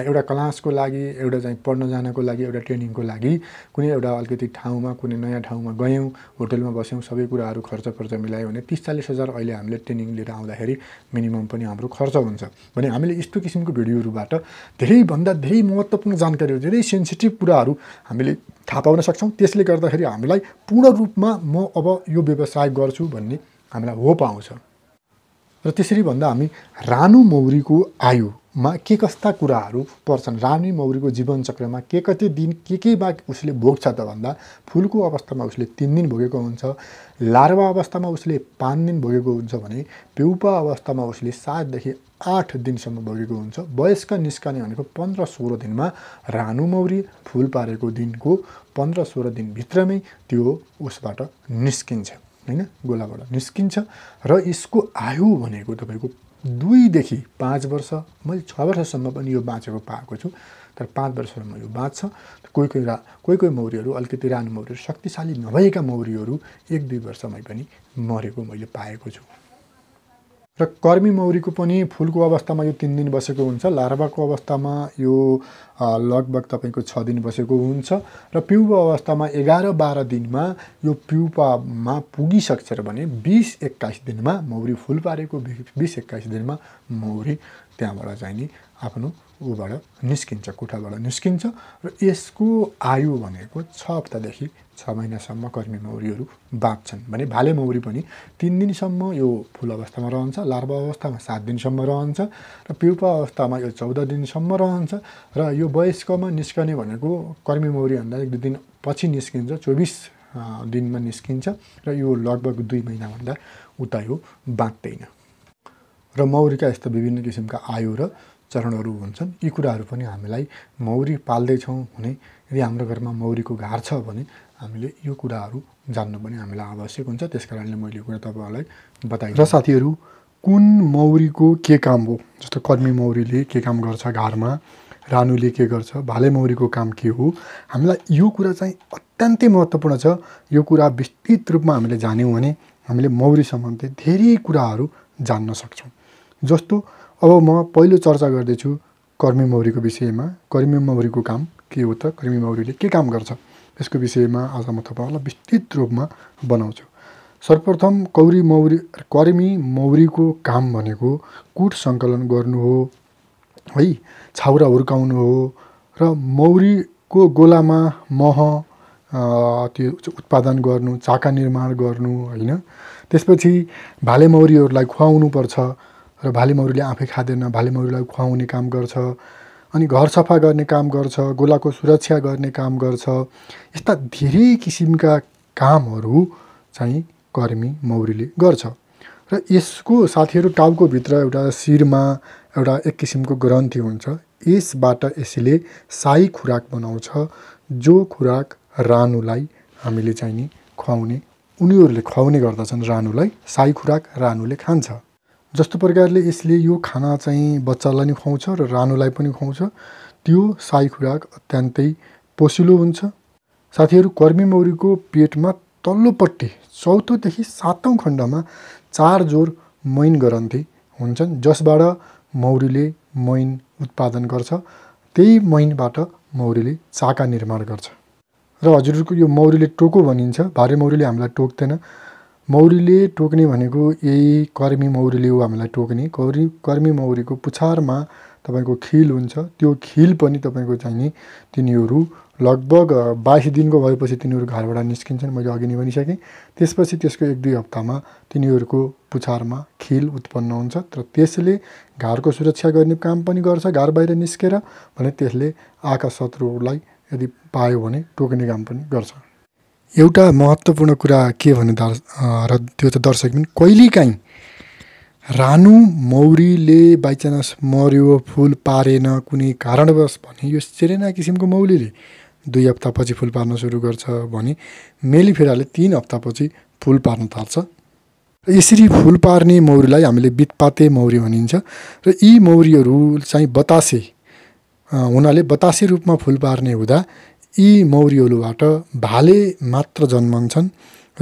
एउटा क्लासको लागि एउटा चाहिँ पढ्न जानको लागि एउटा ट्रेनिङको लागि कुनै एउटा अलिकति ठाउँमा कुनै नयाँ ठाउँमा गयौँ होटलमा बस्यौँ सबै कुराहरू खर्च खर्च मिलायो भने तिस चालिस हजार अहिले हामीले ट्रेनिङ लिएर आउँदाखेरि मिनिमम पनि हाम्रो खर्च हुन्छ भने हामीले यस्तो किसिमको भिडियोहरूबाट धेरैभन्दा धेरै महत्त्वपूर्ण जानकारीहरू धेरै सेन्सिटिभ कुराहरू हामीले थाहा पाउन सक्छौँ त्यसले गर्दाखेरि हामीलाई पूर्ण रूपमा म अब यो व्यवसाय गर्छु भन्ने हामीलाई होप आउँछ र त्यसरी भन्दा हामी रानु मौरीको आयुमा के कस्ता कुराहरू पर्छन् रानी मौरीको जीवनचक्रमा के कति दिन के के बा उसले भोग्छ त भन्दा फुलको अवस्थामा उसले तिन दिन भोगेको हुन्छ लार्वा अवस्थामा उसले पाँच दिन भोगेको हुन्छ भने पेउपा अवस्थामा उसले सातदेखि आठ दिनसम्म भोगेको हुन्छ वयस्क निस्कने भनेको पन्ध्र सोह्र दिनमा रानु मौरी फुल पारेको दिनको पन्ध्र सोह्र दिनभित्रमै त्यो उसबाट निस्किन्छ होइन गोलाबाट निस्किन्छ र यसको आयु भनेको तपाईँको दुईदेखि पाँच वर्ष मैले छ वर्षसम्म पनि यो बाँचेको पाएको छु तर पाँच वर्षसम्म यो बाँच्छ कोही कोही रा कोही कोही मौरीहरू अलिकति रानो मौरीहरू शक्तिशाली नभएका मौरीहरू एक दुई वर्षमै पनि मरेको मैले पाएको छु र कर्मी मौरीको पनि फुलको अवस्थामा यो तिन दिन बसेको हुन्छ लार्भाको अवस्थामा यो लगभग तपाईँको छ दिन बसेको हुन्छ र पिउको अवस्थामा एघार बाह्र दिनमा यो पिउपामा पुगिसक्छ भने बिस एक्काइस दिनमा मौरी फुल पारेको बिस एक्काइस दिनमा मौरी त्यहाँबाट चाहिँ नि आफ्नो ऊबाट निस्किन्छ कोठाबाट निस्किन्छ र यसको आयु भनेको छ हप्तादेखि छ महिनासम्म कर्मी मौरीहरू बाँच्छन् भने भाले मौरी पनि तिन दिनसम्म यो फुल अवस्थामा रहन्छ लार्वा अवस्थामा सात दिनसम्म रहन्छ र पिउपा अवस्थामा यो चौध दिनसम्म रहन्छ र यो वयस्कमा निस्कने भनेको कर्मी मौरीभन्दा एक दुई दिन पछि निस्किन्छ चौबिस दिनमा निस्किन्छ र यो लगभग दुई महिनाभन्दा उता यो बाँच्दैन र मौरीका यस्ता विभिन्न किसिमका आयु र चरणहरू हुन्छन् यी कुराहरू पनि हामीलाई मौरी पाल्दैछौँ भने यदि हाम्रो घरमा मौरीको घार छ भने हामीले यो कुराहरू जान्नु पनि हामीलाई आवश्यक हुन्छ त्यस कारणले मैले यो कुरा तपाईँहरूलाई बताएँ र साथीहरू कुन मौरीको के काम हो जस्तो कर्मी मौरीले के काम गर्छ घरमा रानुले के गर्छ भाले मौरीको काम के हो हामीलाई यो कुरा चाहिँ अत्यन्तै महत्त्वपूर्ण छ यो कुरा विस्तृत रूपमा हामीले जान्यौँ भने हामीले मौरी सम्बन्धी धेरै कुराहरू जान्न सक्छौँ जस्तो अब म पहिलो चर्चा गर्दैछु कर्मी मौरीको विषयमा कर्मी मौरीको काम के हो त कर्मी मौरीले के काम गर्छ यसको विषयमा आज म तपाईँहरूलाई विस्तृत रूपमा बनाउँछु सर्वप्रथम कौरी मौरी कर्मी मौरीको काम भनेको कुट सङ्कलन गर्नु हो है छाउरा हुर्काउनु हो र मौरीको गोलामा मह त्यो उत्पादन गर्नु चाका निर्माण गर्नु होइन त्यसपछि भाले मौरीहरूलाई पर्छ र मौरीले आफै खाँदैन भालेमौरीलाई खुवाउने काम गर्छ अनि घर सफा गर्ने काम गर्छ गोलाको सुरक्षा गर्ने काम गर्छ यस्ता धेरै किसिमका कामहरू चाहिँ कर्मी मौरीले गर्छ र यसको साथीहरू टाउको भित्र एउटा शिरमा एउटा एक किसिमको ग्रन्थी हुन्छ यसबाट यसले साई खुराक बनाउँछ जो खुराक रानुलाई हामीले चाहिँ नि खुवाउने उनीहरूले खुवाउने गर्दछन् रानुलाई साई खुराक रानुले खान्छ जस्तो प्रकारले यसले यो खाना चाहिँ बच्चालाई नि खुवाउँछ र रानोलाई पनि खुवाउँछ त्यो साई खुराक अत्यन्तै पोसिलो हुन्छ साथीहरू कर्मी मौरीको पेटमा तल्लोपट्टि चौथोदेखि सातौँ खण्डमा चार जोर मैन ग्रन्थि हुन्छन् जसबाट मौरीले मैन उत्पादन गर्छ त्यही मैनबाट मौरीले चाका निर्माण गर्छ र हजुरहरूको यो मौरीले टोको भनिन्छ भारे मौरीले हामीलाई टोक्दैन मौरीले टोक्ने भनेको यही कर्मी मौरीले हो हामीलाई टोक्ने कौरी कर्मी मौरीको पुछारमा तपाईँको खिल हुन्छ त्यो खिल पनि तपाईँको चाहिने तिनीहरू लगभग बाइस दिनको भएपछि तिनीहरू घरबाट निस्किन्छन् मैले अघि नै भनिसकेँ त्यसपछि त्यसको एक दुई हप्तामा तिनीहरूको पुछारमा खिल उत्पन्न हुन्छ र त्यसले घरको सुरक्षा गर्ने काम पनि गर्छ घर बाहिर निस्केर भने त्यसले आका शत्रुहरूलाई यदि पायो भने टोक्ने काम पनि गर्छ एउटा महत्त्वपूर्ण कुरा के भने दर् र त्यो त दर्शक पनि कहिलेकाहीँ रानु मौरीले बाइचान्स मर्यो फुल पारेन कुनै कारणवश भने यो सेरेना किसिमको मौरीले दुई हप्तापछि फुल पार्न सुरु गर्छ भने मेलिफेराले तिन हप्तापछि फुल पार्न थाल्छ यसरी फुल पार्ने मौरीलाई हामीले बितपाते मौरी भनिन्छ र यी मौरीहरू चाहिँ बतासे हुनाले बतासे रूपमा फुल पार्ने हुँदा यी मौरीहरूबाट भाले मात्र जन्मन्छन्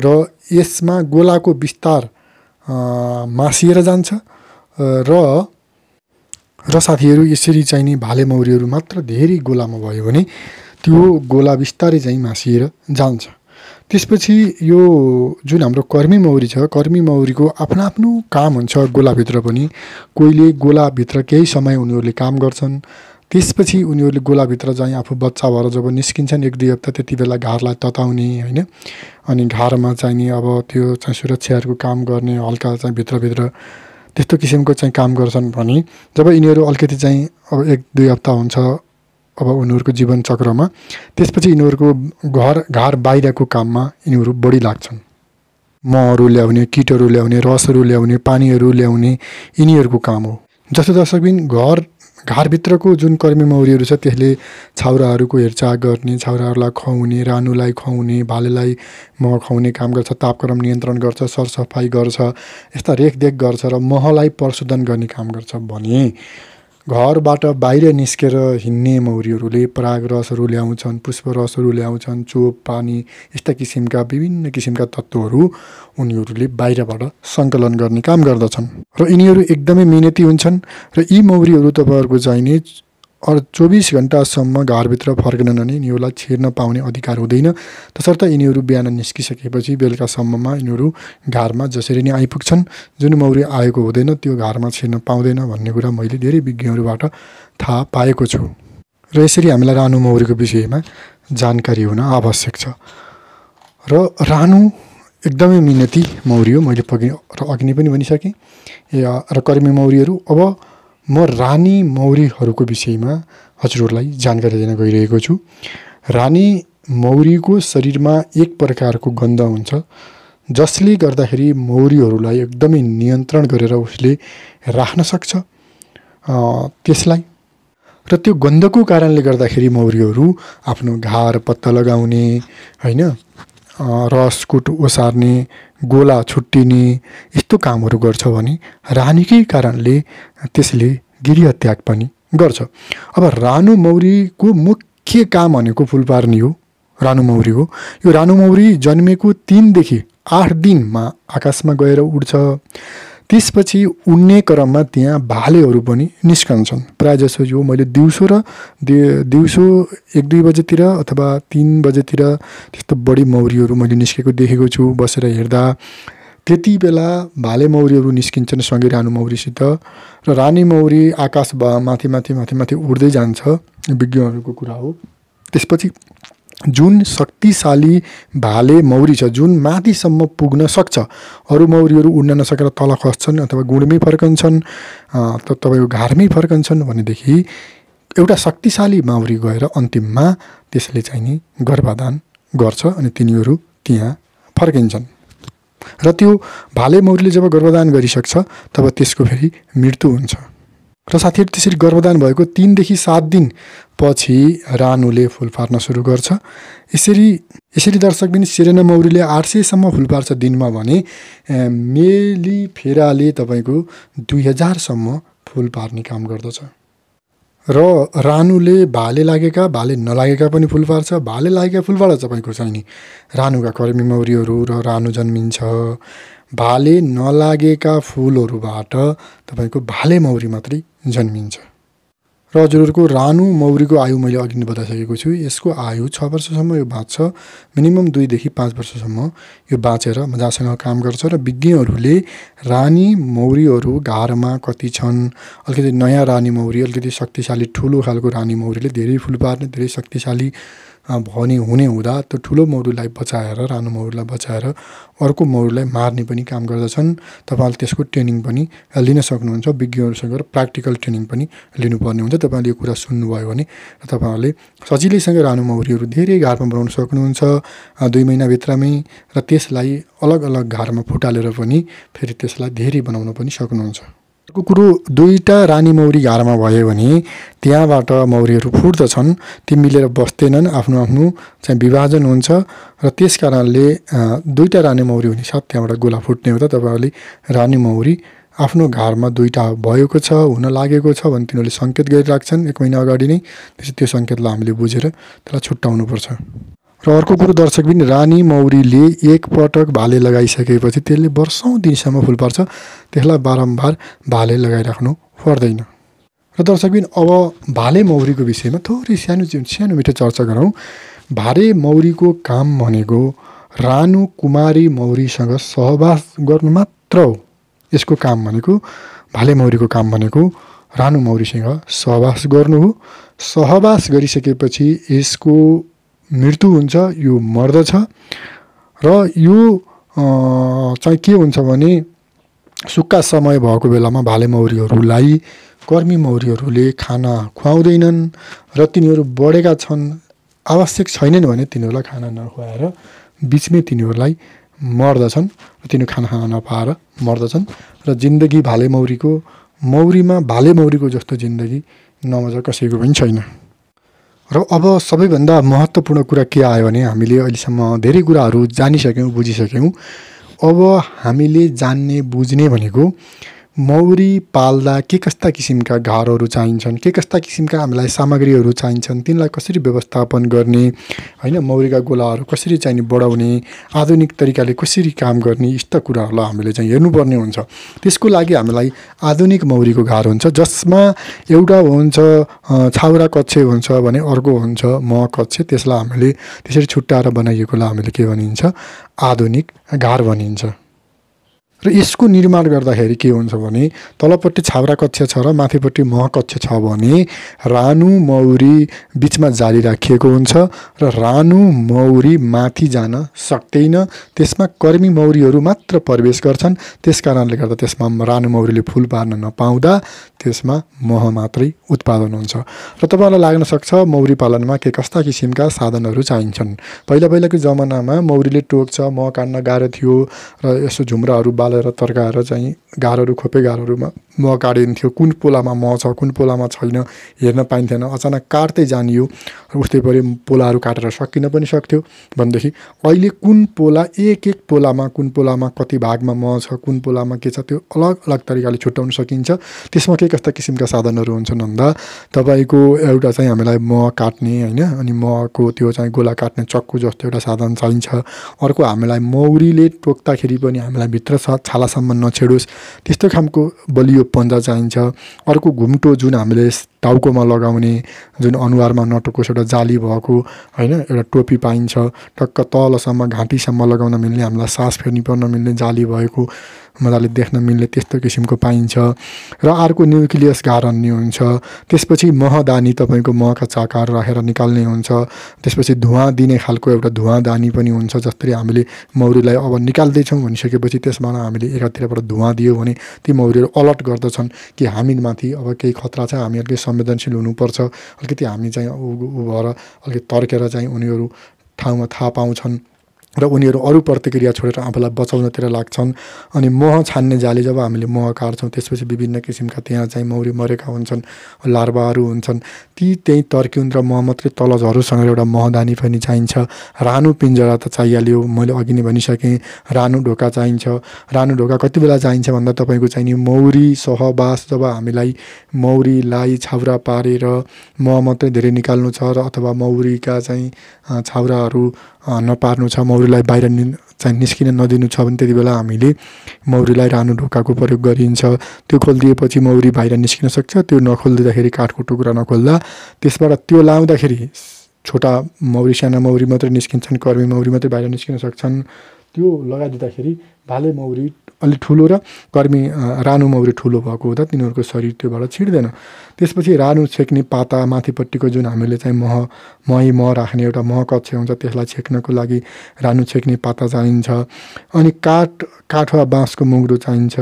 र यसमा गोलाको विस्तार मासिएर जान्छ र र साथीहरू यसरी चाहिने भाले मौरीहरू मात्र धेरै गोलामा भयो भने त्यो गोला बिस्तारै चाहिँ मासिएर जान्छ त्यसपछि यो जुन हाम्रो कर्मी मौरी छ कर्मी मौरीको आफ्नो आफ्नो काम हुन्छ गोलाभित्र पनि कोहीले गोलाभित्र केही समय उनीहरूले काम गर्छन् त्यसपछि उनीहरूले गोलाभित्र चाहिँ आफू बच्चा भएर जब निस्किन्छन् एक दुई हप्ता त्यति बेला घारलाई तताउने होइन अनि चाहिँ नि अब त्यो चाहिँ सुरक्षाहरूको काम गर्ने हल्का चाहिँ भित्रभित्र त्यस्तो किसिमको चाहिँ काम गर्छन् भने जब यिनीहरू अलिकति चाहिँ अब एक दुई हप्ता हुन्छ अब उनीहरूको चक्रमा त्यसपछि यिनीहरूको घर घर बाहिरको काममा यिनीहरू बढी लाग्छन् महहरू ल्याउने किटहरू ल्याउने रसहरू ल्याउने पानीहरू ल्याउने यिनीहरूको काम हो जस्तो दर्शकबिन घर घरभित्रको जुन कर्मी मौरीहरू छ त्यसले छाउराहरूको हेरचाह गर्ने छाउराहरूलाई खुवाउने रानुलाई खुवाउने भालेलाई मह खुवाउने काम गर्छ तापक्रम नियन्त्रण गर्छ सरसफाइ गर्छ यस्ता रेखदेख गर्छ र महलाई प्रशोधन गर्ने काम गर्छ भने घरबाट बाहिर निस्केर हिँड्ने मौरीहरूले पराग रसहरू ल्याउँछन् पुष्परसहरू ल्याउँछन् चोप पानी यस्ता किसिमका विभिन्न किसिमका तत्त्वहरू उनीहरूले बाहिरबाट सङ्कलन गर्ने काम गर्दछन् र यिनीहरू एकदमै मिहिनेती हुन्छन् र यी मौरीहरू तपाईँहरूको चाहिने अरू चौबिस घन्टासम्म घरभित्र फर्केन भने यिनीहरूलाई छिर्न पाउने अधिकार हुँदैन तसर्थ यिनीहरू बिहान निस्किसकेपछि बेलुकासम्ममा यिनीहरू घरमा जसरी नै आइपुग्छन् जुन मौरी आएको हुँदैन त्यो घरमा छिर्न पाउँदैन भन्ने कुरा मैले धेरै विज्ञहरूबाट थाहा पाएको छु र यसरी हामीलाई रानु मौरीको विषयमा जानकारी हुन आवश्यक छ र रानु एकदमै मिहिनेती मौरी हो मैले पगि र अघि नै पनि भनिसकेँ र कर्मी मौरीहरू अब म रानी मौरीहरूको विषयमा हजुरहरूलाई जानकारी दिन गइरहेको छु रानी मौरीको शरीरमा एक प्रकारको गन्ध हुन्छ जसले गर्दाखेरि मौरीहरूलाई एकदमै नियन्त्रण गरेर उसले राख्न सक्छ त्यसलाई र त्यो गन्धको कारणले गर्दाखेरि मौरीहरू आफ्नो घार पत्ता लगाउने होइन रसकुट ओसार्ने गोला छुट्टिने यस्तो कामहरू गर्छ भने रानीकै कारणले त्यसले त्याग पनि गर्छ अब रानु मौरीको मुख्य काम भनेको फुल पार्ने हो रानु मौरी हो यो रानु मौरी जन्मेको तिनदेखि आठ दिनमा आकाशमा गएर उड्छ त्यसपछि उड्ने क्रममा त्यहाँ भालेहरू पनि निस्कन्छन् प्रायः जसो यो मैले दिउँसो र दिउँसो एक दुई बजेतिर अथवा तिन बजेतिर त्यस्तो बढी मौरीहरू मैले निस्केको देखेको छु बसेर हेर्दा त्यति बेला भाले मौरीहरू निस्किन्छन् सँगै रानु मौरीसित र रानी मौरी आकाश माथि माथि माथि माथि उड्दै जान्छ विज्ञहरूको कुरा हो त्यसपछि जुन शक्तिशाली भाले मौरी छ जुन माथिसम्म पुग्न सक्छ अरू मौरीहरू उड्न नसकेर तल खस्छन् अथवा गुणमै फर्कन्छन् त तपाईँको घारमै फर्कन्छन् भनेदेखि एउटा शक्तिशाली माउरी गएर अन्तिममा त्यसले चाहिँ नि गर्भाधान गर्छ अनि तिनीहरू त्यहाँ फर्किन्छन् र त्यो भाले मौरीले जब गर्भदान गरिसक्छ तब त्यसको फेरि मृत्यु हुन्छ र साथीहरू त्यसरी गर्भदान भएको तिनदेखि सात दिन पछि रानुले फुल पार्न सुरु गर्छ यसरी यसरी दर्शकबिन सिरेना मौरीले आठ सयसम्म फुल पार्छ दिनमा भने मेली फेराले तपाईँको दुई हजारसम्म फुल पार्ने काम गर्दछ र रानुले भाले लागेका भाले नलागेका पनि फुल पार्छ भाले लागेका फुलबाट तपाईँको चाहिँ नि रानुका कर्मी मौरीहरू र रानु जन्मिन्छ भाले नलागेका फुलहरूबाट तपाईँको भाले मौरी मात्रै जन्मिन्छ र हजुरहरूको रानु मौरीको आयु मैले अघि नै बताइसकेको छु यसको आयु छ वर्षसम्म यो बाँच्छ मिनिमम दुईदेखि पाँच वर्षसम्म यो बाँचेर मजासँग काम गर्छ र विज्ञहरूले रानी मौरीहरू घारमा कति छन् अलिकति नयाँ रानी मौरी अलिकति शक्तिशाली ठुलो खालको रानी मौरीले धेरै फुल पार्ने धेरै शक्तिशाली भनी हुने हुँदा त्यो ठुलो मौरीलाई बचाएर रानो मौरीलाई बचाएर अर्को मौरीलाई मार्ने पनि काम गर्दछन् तपाईँले त्यसको ट्रेनिङ पनि लिन सक्नुहुन्छ विज्ञहरूसँग प्र्याक्टिकल ट्रेनिङ पनि लिनुपर्ने हुन्छ तपाईँले यो कुरा सुन्नुभयो भने तपाईँहरूले सजिलैसँग रानो मौरीहरू धेरै घरमा बनाउन सक्नुहुन्छ दुई महिनाभित्रमै र त्यसलाई अलग अलग घरमा फुटालेर पनि फेरि त्यसलाई धेरै बनाउन पनि सक्नुहुन्छ अर्को कुरो दुईवटा रानी मौरी घारमा भयो भने त्यहाँबाट मौरीहरू फुट्दछन् ती मिलेर बस्दैनन् आफ्नो आफ्नो चाहिँ विभाजन हुन्छ र त्यस कारणले दुईवटा रानी मौरी हुने साथ त्यहाँबाट गोला फुट्ने हुँदा तपाईँहरूले रानी मौरी आफ्नो घरमा दुईवटा भएको छ हुन लागेको छ भने तिनीहरूले सङ्केत गरिराख्छन् एक महिना अगाडि नै त्यसै त्यो सङ्केतलाई हामीले बुझेर त्यसलाई छुट्याउनुपर्छ र अर्को कुरो दर्शकबिन रानी मौरीले एकपटक भाले लगाइसकेपछि त्यसले वर्षौँ दिनसम्म फुल पर्छ त्यसलाई बारम्बार भाले लगाइराख्नु पर्दैन र दर्शकबिन अब भाले मौरीको विषयमा थोरै सानो सानो मिठो चर्चा गरौँ भाले मौरीको काम भनेको रानु कुमारी मौरीसँग सहवास गर्नु मात्र हो यसको काम भनेको भाले मौरीको काम भनेको रानु मौरीसँग सहवास गर्नु हो सहवास गरिसकेपछि यसको मृत्यु हुन्छ यो मर्दछ र यो चाहिँ के हुन्छ भने सुक्खा समय भएको बेलामा भाले मौरीहरूलाई कर्मी मौरीहरूले खाना खुवाउँदैनन् र तिनीहरू बढेका छन् आवश्यक छैनन् भने तिनीहरूलाई खाना नखुवाएर बिचमै तिनीहरूलाई मर्दछन् र तिनीहरू खाना खाना नपाएर मर्दछन् र जिन्दगी भाले मौरीको मौरीमा भाले मौरीको जस्तो जिन्दगी नमजा कसैको पनि छैन र अब सबैभन्दा महत्त्वपूर्ण कुरा के आयो भने हामीले अहिलेसम्म धेरै कुराहरू जानिसक्यौँ बुझिसक्यौँ अब हामीले जान्ने बुझ्ने भनेको मौरी पाल्दा के कस्ता किसिमका घरहरू चाहिन्छन् के कस्ता किसिमका हामीलाई सामग्रीहरू चाहिन्छन् तिनलाई कसरी व्यवस्थापन गर्ने होइन मौरीका गोलाहरू कसरी चाहिने बढाउने आधुनिक तरिकाले कसरी काम गर्ने यस्ता कुराहरूलाई हामीले चाहिँ हेर्नुपर्ने हुन्छ त्यसको लागि हामीलाई आधुनिक मौरीको घर हुन्छ जसमा एउटा हुन्छ छाउरा कक्ष हुन्छ भने अर्को हुन्छ म कक्ष त्यसलाई हामीले त्यसरी छुट्टाएर बनाइएकोलाई हामीले के भनिन्छ आधुनिक घर भनिन्छ र यसको निर्माण गर्दाखेरि के हुन्छ भने तलपट्टि छाब्रा कक्ष छ र माथिपट्टि मह कक्ष छ भने रानु मौरी बिचमा जाली राखिएको हुन्छ र रानु मौरी माथि जान सक्दैन त्यसमा कर्मी मौरीहरू मात्र प्रवेश गर्छन् त्यस कारणले गर्दा त्यसमा रानु मौरीले फुल पार्न नपाउँदा त्यसमा मह मात्रै उत्पादन हुन्छ र तपाईँलाई लाग्न सक्छ मौरी पालनमा के कस्ता किसिमका साधनहरू चाहिन्छन् पहिला पहिलाको जमानामा मौरीले टोक्छ मह काट्न गाह्रो थियो र यसो झुम्राहरू बाल निकालेर तर्काएर चाहिँ घारहरू खोपे घारहरूमा मह काटिन्थ्यो कुन पोलामा मह छ कुन पोलामा छैन हेर्न पाइन्थेन अचानक काट्दै जानियो उस्तै परि पोलाहरू काटेर सकिन पनि सक्थ्यो भनेदेखि अहिले कुन पोला एक एक पोलामा कुन पोलामा कति भागमा मह छ कुन पोलामा के छ त्यो अलग अलग तरिकाले छुट्याउन सकिन्छ त्यसमा के कस्ता किसिमका साधनहरू हुन्छन् भन्दा तपाईँको एउटा चाहिँ हामीलाई मह काट्ने होइन अनि महको त्यो चाहिँ गोला काट्ने चक्कु जस्तो एउटा साधन चाहिन्छ अर्को हामीलाई मौरीले टोक्दाखेरि पनि हामीलाई भित्र छ छालासम्म नछेडोस् त्यस्तो खालको बलियो पन्जा चाहिन्छ अर्को घुम्टो जुन हामीले टाउकोमा लगाउने जुन अनुहारमा नटोकोस एउटा जाली भएको होइन एउटा टोपी पाइन्छ टक्क तलसम्म घाँटीसम्म लगाउन मिल्ने हामीलाई सास फेर्नु पर्न मिल्ने जाली भएको मजाले देख्न मिल्ने त्यस्तो किसिमको पाइन्छ र अर्को न्युक्लियस गारन्ने हुन्छ त्यसपछि महदानी तपाईँको महका चाकार राखेर निकाल्ने हुन्छ त्यसपछि धुवा दिने खालको एउटा धुवाँदानी पनि हुन्छ जसरी हामीले मौरीलाई अब निकाल्दैछौँ भनिसकेपछि त्यसबाट हामीले एकातिरबाट धुवा दियो भने ती मौरीहरू अलर्ट गर्दछन् कि हामीमाथि अब केही खतरा छ अलिकति संवेदनशील हुनुपर्छ अलिकति हामी चाहिँ उ भएर अलिकति तर्केर चाहिँ उनीहरू ठाउँमा थाहा पाउँछन् र उनीहरू अरू प्रतिक्रिया छोडेर आफूलाई बचाउनतिर लाग्छन् अनि मह छान्ने जाली जब हामीले मह काट्छौँ त्यसपछि विभिन्न किसिमका त्यहाँ चाहिँ मौरी मरेका हुन्छन् लार्वाहरू हुन्छन् ती त्यही तर्क्युन र मह मात्रै तल एउटा महदानी पनि चाहिन्छ रानु पिन्जरा त चाहिहाल्यो मैले अघि नै भनिसकेँ रानु ढोका चाहिन्छ रानु ढोका कति बेला चाहिन्छ भन्दा तपाईँको चाहिने मौरी सहबास जब हामीलाई मौरीलाई छाउरा पारेर मह मात्रै धेरै निकाल्नु छ र अथवा मौरीका चाहिँ छाउराहरू नपार्नु छ मौरीलाई बाहिर नि चाहिँ निस्किन नदिनु छ भने त्यति बेला हामीले मौरीलाई रानो ढोकाको प्रयोग गरिन्छ त्यो खोलिदिएपछि मौरी बाहिर निस्किन सक्छ त्यो नखोलिदिँदाखेरि काठको टुक्रा नखोल्दा त्यसबाट त्यो लाउँदाखेरि छोटा मौरी साना मौरी मात्रै निस्किन्छन् कर्मी मौरी मात्रै बाहिर निस्किन सक्छन् त्यो लगाइदिँदाखेरि भाले मौरी अलिक ठुलो र कर्मी रानो मौरी ठुलो भएको हुँदा तिनीहरूको शरीर त्योबाट छिर्दैन त्यसपछि रानु छेक्ने पाता माथिपट्टिको जुन हामीले चाहिँ मह मही मह राख्ने एउटा मह कक्ष हुन्छ त्यसलाई छेक्नको लागि रानो छेक्ने पाता चाहिन्छ अनि काठ काठ वा बाँसको मुङ्रो चाहिन्छ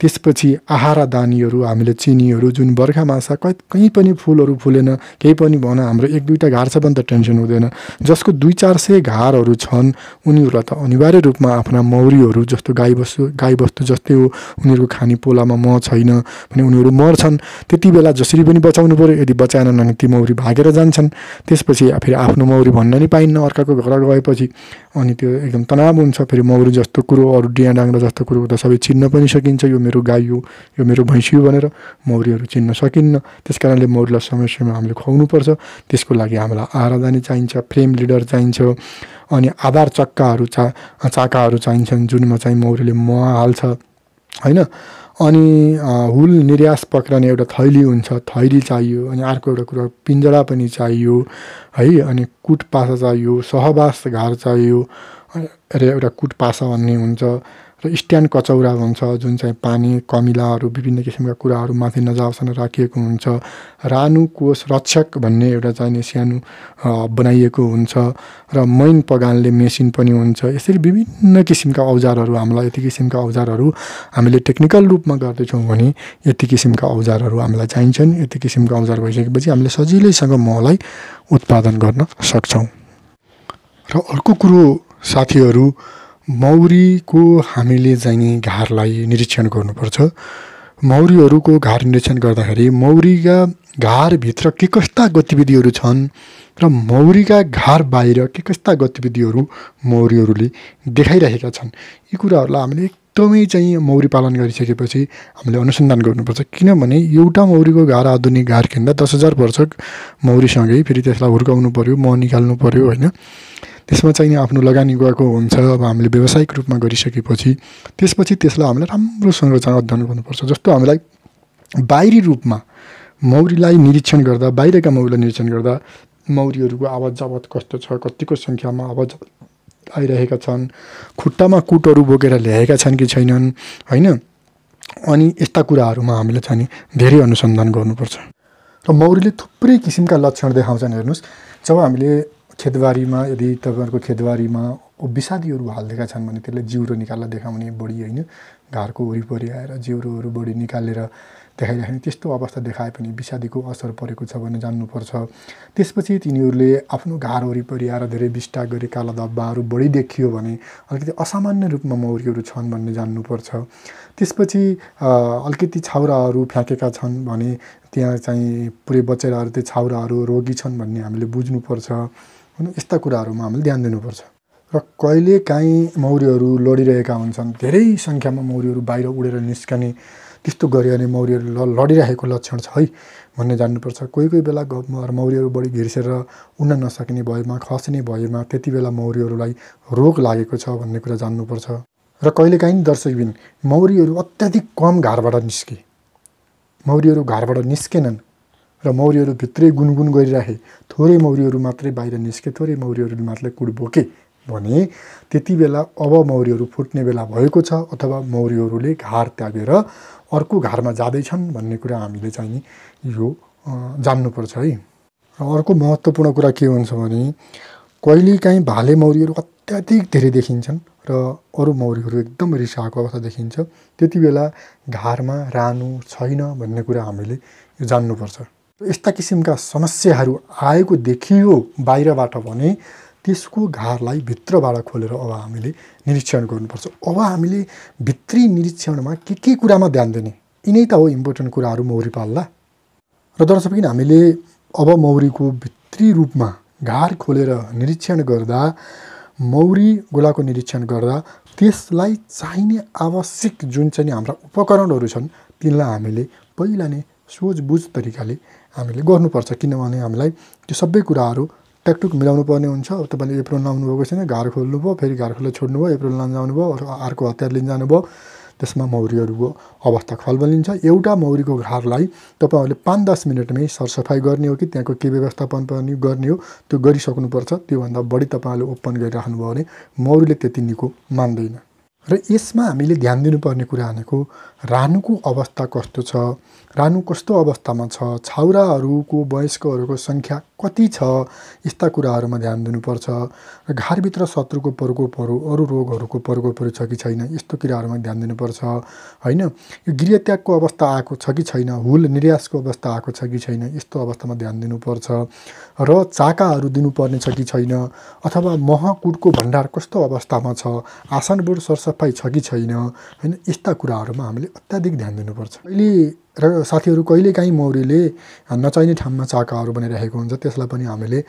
त्यसपछि आहारा दानीहरू हामीले चिनीहरू जुन बर्खा मासा कहीँ कहीँ पनि फुलहरू फुलेन केही पनि भएन हाम्रो एक दुईवटा घार छ भने त टेन्सन हुँदैन जसको दुई चार सय घारहरू छन् उनीहरूलाई त अनिवार्य रूपमा आफ्ना मौरीहरू जस्तो गाईवस्तु गाईबस्तु जस्तै हो उनीहरूको खाने पोलामा मह छैन भने उनीहरू मर्छन् त्यति बेला जसरी यसरी पनि बचाउनु पऱ्यो यदि बचाएनन् भने ती मौरी भागेर जान्छन् त्यसपछि फेरि आफ्नो मौरी भन्न नि पाइन्न अर्काको घर गएपछि अनि त्यो एकदम तनाव हुन्छ फेरि मौरी जस्तो कुरो अरू डियाँ डाङ्ग्रा जस्तो कुरो त सबै चिन्न पनि सकिन्छ यो मेरो गाई हो यो मेरो भैँसी हो भनेर मौरीहरू चिन्न सकिन्न त्यस कारणले मौरीलाई समय समयमा हामीले खुवाउनुपर्छ त्यसको लागि हामीलाई आराधानी चाहिन्छ फ्रेम लिडर चाहिन्छ अनि आधार चक्काहरू चा चाकाहरू चाहिन्छन् जुनमा चाहिँ मौरीले मह हाल्छ होइन अनि हुल निर्यास पक्रने एउटा थैली हुन्छ थैली चाहियो अनि अर्को एउटा कुरा पिन्जरा पनि चाहियो है अनि कुटपासा चाहियो सहवास घर चाहियो अरे एउटा कुटपासा भन्ने हुन्छ र स्ट्यान्ड कचौरा हुन्छ जुन चाहिँ पानी कमिलाहरू विभिन्न किसिमका कुराहरू माथि नजाओसन राखिएको हुन्छ रानु कोष रक्षक भन्ने एउटा चाहिने सानो बनाइएको हुन्छ र मैन पगानले मेसिन पनि हुन्छ यसरी विभिन्न किसिमका औजारहरू हामीलाई यति किसिमका औजारहरू हामीले टेक्निकल रूपमा गर्दैछौँ भने यति किसिमका औजारहरू हामीलाई चाहिन्छन् यति किसिमका औजार भइसकेपछि हामीले सजिलैसँग महलाई उत्पादन गर्न सक्छौँ र अर्को कुरो साथीहरू मौरीको हामीले चाहिँ घारलाई निरीक्षण गर्नुपर्छ मौरीहरूको घार निरीक्षण गर्दाखेरि मौरीका घारभित्र के कस्ता गतिविधिहरू छन् र मौरीका घार बाहिर के कस्ता गतिविधिहरू मौरीहरूले देखाइरहेका छन् यी कुराहरूलाई हामीले एकदमै चाहिँ मौरी पालन गरिसकेपछि हामीले अनुसन्धान गर्नुपर्छ किनभने एउटा मौरीको घार आधुनिक घार किन्दा दस हजार वर्ष मौरीसँगै फेरि त्यसलाई हुर्काउनु पऱ्यो म निकाल्नु पऱ्यो होइन त्यसमा चाहिँ नि आफ्नो लगानी गएको हुन्छ अब हामीले व्यावसायिक रूपमा गरिसकेपछि त्यसपछि त्यसलाई हामीलाई राम्रो संरचना अध्ययन गर्नुपर्छ जस्तो हामीलाई बाहिरी रूपमा मौरीलाई निरीक्षण गर्दा बाहिरका मौरीलाई निरीक्षण गर्दा मौरीहरूको आवाज जावत कस्तो छ कतिको सङ्ख्यामा आवाज आइरहेका छन् खुट्टामा कुटहरू बोकेर ल्याएका छन् कि छैनन् होइन अनि यस्ता कुराहरूमा हामीले चाहिँ धेरै अनुसन्धान गर्नुपर्छ र मौरीले थुप्रै किसिमका लक्षण देखाउँछन् हेर्नुहोस् जब हामीले खेतबारीमा यदि तपाईँहरूको खेतबारीमा विषादीहरू हालिदिएका छन् भने त्यसले जिउरो निकाल्दा देखाउने बढी होइन घरको वरिपरि आएर जिउरोहरू बढी निकालेर देखाइराख्ने त्यस्तो अवस्था देखाए पनि विषादीको असर परेको छ भने जान्नुपर्छ त्यसपछि तिनीहरूले आफ्नो घर वरिपरि आएर धेरै विष्टा गरी काला धब्बाहरू बढी देखियो भने अलिकति असामान्य रूपमा मौरीहरू छन् भन्ने जान्नुपर्छ त्यसपछि अलिकति छाउराहरू फ्याँकेका छन् भने त्यहाँ चाहिँ पुरै बचेराहरू त्यो छाउराहरू रोगी छन् भन्ने हामीले बुझ्नुपर्छ होइन यस्ता कुराहरूमा हामीले ध्यान दिनुपर्छ र कहिलेकाहीँ काहीँ मौरीहरू लडिरहेका हुन्छन् धेरै सङ्ख्यामा मौरीहरू बाहिर उडेर निस्कने त्यस्तो गऱ्यो भने मौरीहरू ल लडिरहेको लक्षण छ है भन्ने जान्नुपर्छ कोही कोही बेला मौरीहरू बढी घिर्सेर उड्न नसकिने भएमा खस्ने भएमा त्यति बेला मौरीहरूलाई रोग लागेको छ भन्ने कुरा जान्नुपर्छ र कहिलेकाहीँ दर्शकबिन मौरीहरू अत्याधिक कम घरबाट निस्के मौरीहरू घरबाट निस्केनन् र मौरीहरू भित्रै गुनगुन गरिराखे थोरै मौरीहरू मात्रै बाहिर निस्के थोरै मौरीहरू मात्रै कुड बोके भने त्यति बेला अब मौरीहरू फुट्ने बेला भएको छ अथवा मौरीहरूले घार त्यागेर अर्को घारमा जाँदैछन् भन्ने कुरा हामीले चाहिँ नि यो जान्नुपर्छ है र अर्को महत्त्वपूर्ण कुरा के हुन्छ भने कहिलेकाहीँ भाले मौरीहरू अत्याधिक धेरै देखिन्छन् र अरू मौरीहरू एकदम रिसाएको अवस्था देखिन्छ त्यति बेला घारमा रानु छैन भन्ने कुरा हामीले यो जान्नुपर्छ यस्ता किसिमका समस्याहरू आएको देखियो बाहिरबाट भने त्यसको घारलाई भित्रबाट खोलेर अब हामीले निरीक्षण गर्नुपर्छ अब हामीले भित्री निरीक्षणमा के के कुरामा ध्यान दिने यिनै त हो इम्पोर्टेन्ट कुराहरू मौरी पाल्दा र दर्शक हामीले अब मौरीको भित्री रूपमा घार खोलेर निरीक्षण गर्दा मौरी गोलाको निरीक्षण गर्दा त्यसलाई चाहिने आवश्यक जुन चाहिँ हाम्रा उपकरणहरू छन् तिनलाई हामीले पहिला नै सोझबुझ तरिकाले हामीले गर्नुपर्छ किनभने हामीलाई त्यो सबै कुराहरू ट्याकटुक मिलाउनु पर्ने हुन्छ अब तपाईँले एप्रोन भएको छैन खोल्नु भयो फेरि घार खोलेर छोड्नुभयो एप्रोन भयो भयो अर्को हतियार लिन जानु भयो त्यसमा मौरीहरूको अवस्था खलबलिन्छ एउटा मौरीको घरलाई तपाईँहरूले पाँच दस मिनटमै सरसफाइ गर्ने हो कि त्यहाँको के व्यवस्थापन पनि गर्ने हो त्यो गरिसक्नुपर्छ त्योभन्दा बढी तपाईँहरूले ओपन गरिराख्नुभयो भने मौरीले त्यति निको मान्दैन र यसमा हामीले ध्यान दिनुपर्ने कुरा भनेको रानुको अवस्था कस्तो छ रानु कस्तो अवस्थामा छ छाउराहरूको वयस्कहरूको सङ्ख्या कति छ यस्ता कुराहरूमा ध्यान दिनुपर्छ र घारभित्र शत्रुको प्रकोपहरू अरू रोगहरूको प्रकोपहरू छ कि छैन यस्तो कुराहरूमा ध्यान दिनुपर्छ होइन यो गृहत्यागको अवस्था आएको छ कि छैन हुल निर्यासको अवस्था आएको छ कि छैन यस्तो अवस्थामा ध्यान दिनुपर्छ र चाकाहरू दिनुपर्ने छ कि छैन अथवा महकुटको भण्डार कस्तो अवस्थामा छ बोर्ड सरसफाइ छ कि छैन होइन यस्ता कुराहरूमा हामीले अत्याधिक ध्यान दिनुपर्छ अहिले र साथीहरू कहिलेकाहीँ मौरीले नचाहिने ठाउँमा चाकाहरू बनाइरहेको हुन्छ त्यसलाई पनि हामीले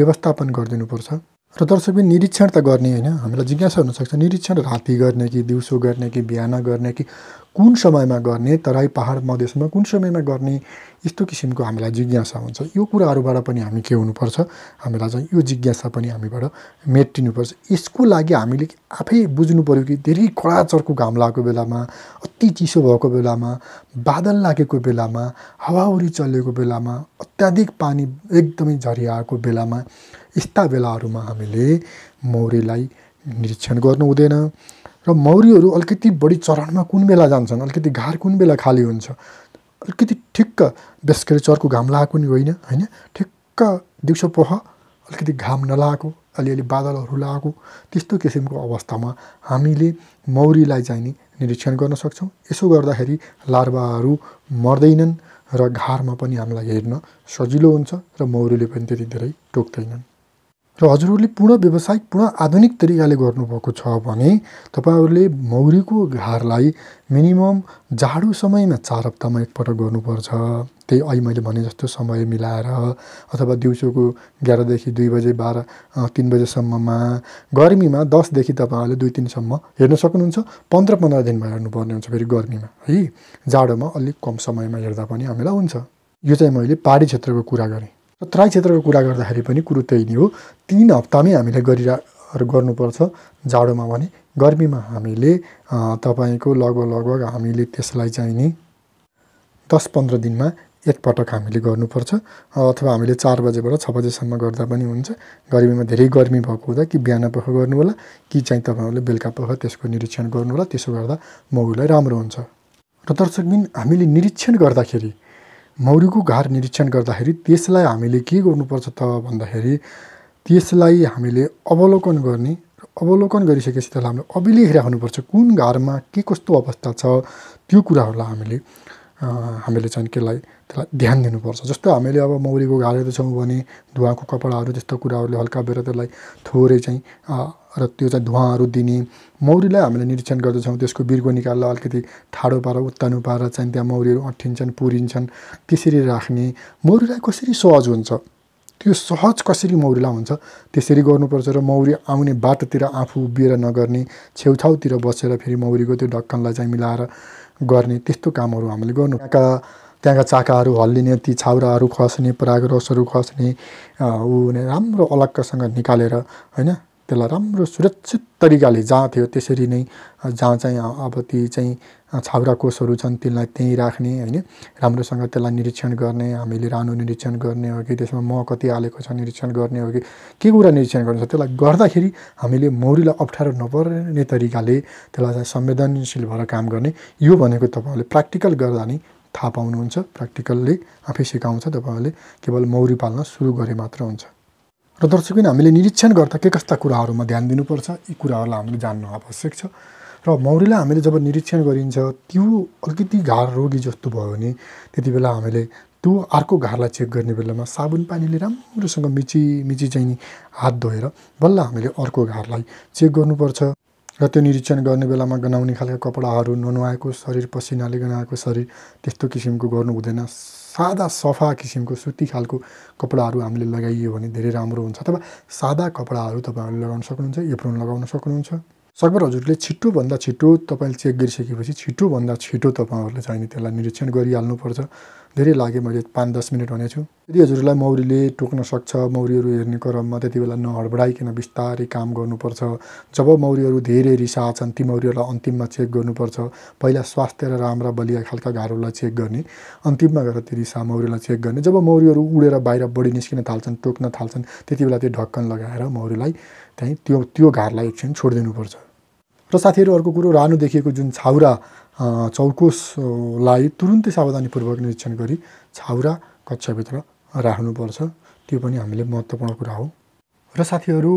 व्यवस्थापन गरिदिनुपर्छ र दर्शक निरीक्षण त गर्ने होइन हामीलाई जिज्ञासा हुनसक्छ निरीक्षण राति गर्ने कि दिउँसो गर्ने कि बिहान गर्ने कि कुन समयमा गर्ने तराई पहाड मधेसमा कुन समयमा गर्ने यस्तो किसिमको हामीलाई जिज्ञासा हुन्छ यो कुराहरूबाट पनि हामी के हुनुपर्छ हामीलाई चाहिँ यो जिज्ञासा पनि हामीबाट मेटिनुपर्छ यसको लागि हामीले आफै बुझ्नु पऱ्यो कि धेरै कडा चर्को घाम लागेको बेलामा अति चिसो भएको बेलामा बादल लागेको बेलामा हावाहुरी चलेको बेलामा अत्याधिक पानी एकदमै झरिआएको बेलामा यस्ता बेलाहरूमा हामीले मौरीलाई निरीक्षण गर्नु हुँदैन र मौरीहरू अलिकति बढी चरणमा कुन बेला जान्छन् अलिकति घार कुन बेला खाली हुन्छ अलिकति ठिक्क बेसखेरि चर्को घाम लगाएको नि होइन होइन ठिक्क दिउँसो पोह अलिकति घाम नलाएको अलिअलि बादलहरू लगाएको त्यस्तो किसिमको अवस्थामा हामीले मौरीलाई चाहिँ निरीक्षण गर्न सक्छौँ यसो गर्दाखेरि लार्वाहरू मर्दैनन् र घारमा पनि हामीलाई हेर्न सजिलो हुन्छ र मौरीले पनि त्यति धेरै टोक्दैनन् र हजुरहरूले पूर्ण व्यावसायिक पूर्ण आधुनिक तरिकाले गर्नुभएको छ भने तपाईँहरूले मौरीको घारलाई मिनिमम जाडो समयमा चार हप्तामा एकपटक गर्नुपर्छ त्यही अहिले मैले भने जस्तो समय मिलाएर अथवा दिउँसोको एघारदेखि दुई बजे बाह्र तिन बजेसम्ममा गर्मीमा दसदेखि तपाईँहरूले दुई तिनसम्म हेर्न सक्नुहुन्छ पन्ध्र पन्ध्र दिनमा हेर्नुपर्ने हुन्छ फेरि गर्मीमा है जाडोमा अलिक कम समयमा हेर्दा पनि हामीलाई हुन्छ यो चाहिँ मैले पाहाडी क्षेत्रको कुरा गरेँ र तराई क्षेत्रको कुरा गर्दाखेरि पनि कुरो त्यही नै हो तिन हप्तामै हामीले गरिरा गर्नुपर्छ जाडोमा भने गर्मीमा हामीले तपाईँको लगभग लगभग हामीले त्यसलाई चाहिँ नि दस पन्ध्र दिनमा एकपटक हामीले गर्नुपर्छ अथवा हामीले चार बजेबाट छ बजेसम्म गर्दा पनि हुन्छ गर्मीमा धेरै गर्मी भएको हुँदा कि बिहान पख गर्नु होला कि चाहिँ तपाईँहरूले बेलुका पख त्यसको निरीक्षण गर्नु होला त्यसो गर्दा मौलाई राम्रो हुन्छ र दर्शकबिन हामीले निरीक्षण गर्दाखेरि मौरीको घर निरीक्षण गर्दाखेरि त्यसलाई हामीले के गर्नुपर्छ त भन्दाखेरि त्यसलाई हामीले अवलोकन गर्ने र अवलोकन गरिसकेपछि त्यसलाई हामीले अभिलेख राख्नुपर्छ कुन घरमा के कस्तो अवस्था छ त्यो कुराहरूलाई हामीले हामीले चाहिँ त्यसलाई त्यसलाई ध्यान दिनुपर्छ जस्तो हामीले अब मौरीको घर हेर्दैछौँ भने धुवाको कपडाहरू त्यस्तो कुराहरूले हल्का बेर त्यसलाई थोरै चाहिँ र त्यो चाहिँ धुवाहरू दिने मौरीलाई हामीले निरीक्षण गर्दछौँ त्यसको बिर्को निकाल्दा अलिकति ठाडो पारेर उत्तानु पारेर चाहिँ त्यहाँ मौरीहरू अट्ठिन्छन् पुरिन्छन् त्यसरी राख्ने मौरीलाई कसरी सहज हुन्छ त्यो सहज कसरी मौरीलाई हुन्छ त्यसरी गर्नुपर्छ र मौरी आउने बाटोतिर आफू उभिएर नगर्ने छेउछाउतिर बसेर फेरि मौरीको त्यो ढक्कनलाई चाहिँ मिलाएर गर्ने त्यस्तो कामहरू हामीले गर्नु त्यहाँका त्यहाँका चाकाहरू हल्लिने ती छाउराहरू खस्ने पराग रसहरू खस्ने ऊ राम्रो अलग्गसँग निकालेर होइन त्यसलाई राम्रो सुरक्षित तरिकाले जहाँ थियो त्यसरी नै जहाँ चाहिँ अब ती चाहिँ छाउरा कोषहरू छन् तिनलाई त्यहीँ राख्ने होइन राम्रोसँग त्यसलाई निरीक्षण गर्ने हामीले रानो निरीक्षण गर्ने हो कि त्यसमा मह कति हालेको छ निरीक्षण गर्ने हो कि के कुरा निरीक्षण गर्नु छ त्यसलाई गर्दाखेरि हामीले मौरीलाई अप्ठ्यारो नपर्ने तरिकाले त्यसलाई चाहिँ संवेदनशील भएर काम गर्ने यो भनेको तपाईँहरूले प्र्याक्टिकल गर्दा नै थाहा पाउनुहुन्छ प्र्याक्टिकल्ली आफै सिकाउँछ तपाईँहरूले केवल मौरी पाल्न सुरु गरे मात्र हुन्छ र दर्शकबिन हामीले निरीक्षण गर्दा के कस्ता कुराहरूमा ध्यान दिनुपर्छ यी कुराहरूलाई हामीले जान्नु आवश्यक छ र मौरीलाई हामीले जब निरीक्षण गरिन्छ त्यो अलिकति घार रोगी जस्तो भयो भने त्यति बेला हामीले त्यो अर्को घारलाई चेक गर्ने बेलामा साबुन पानीले राम्रोसँग मिची मिची चाहिँ हात धोएर बल्ल हामीले अर्को घारलाई चेक गर्नुपर्छ र त्यो निरीक्षण गर्ने बेलामा गनाउने खालका कपडाहरू ननुहाएको शरीर पसिनाले गनाएको शरीर त्यस्तो किसिमको गर्नु हुँदैन सादा सफा किसिमको सुती खालको कपडाहरू हामीले लगाइयो भने धेरै राम्रो हुन्छ अथवा सादा कपडाहरू तपाईँहरूले लगाउन सक्नुहुन्छ एप्रोन लगाउन सक्नुहुन्छ सकभर हजुरले छिटोभन्दा छिटो तपाईँले चेक गरिसकेपछि छिटोभन्दा छिटो तपाईँहरूले चाहिने त्यसलाई निरीक्षण गरिहाल्नुपर्छ धेरै लाग्यो मैले पाँच दस मिनट भनेछु यदि हजुरलाई मौरीले टोक्न सक्छ मौरीहरू हेर्ने क्रममा त्यति बेला नहडबडाइकन बिस्तारै काम गर्नुपर्छ जब मौरीहरू धेरै रिसा छन् ती मौरीहरूलाई अन्तिममा चेक गर्नुपर्छ पहिला स्वास्थ्य र राम्रा बलिया खालका घारहरूलाई चेक गर्ने अन्तिममा गएर ती रिसा मौरीलाई चेक गर्ने जब मौरीहरू उडेर बाहिर बढी निस्किन थाल्छन् टोक्न थाल्छन् त्यति बेला त्यो ढक्कन लगाएर मौरीलाई त्यहीँ त्यो त्यो घारलाई एकछिन छोडिदिनुपर्छ र साथीहरू अर्को कुरो रानो देखिएको जुन छाउरा चौकोसलाई तुरुन्तै सावधानीपूर्वक निरीक्षण गरी छाउरा कक्षाभित्र राख्नुपर्छ त्यो पनि हामीले महत्त्वपूर्ण कुरा हो र साथीहरू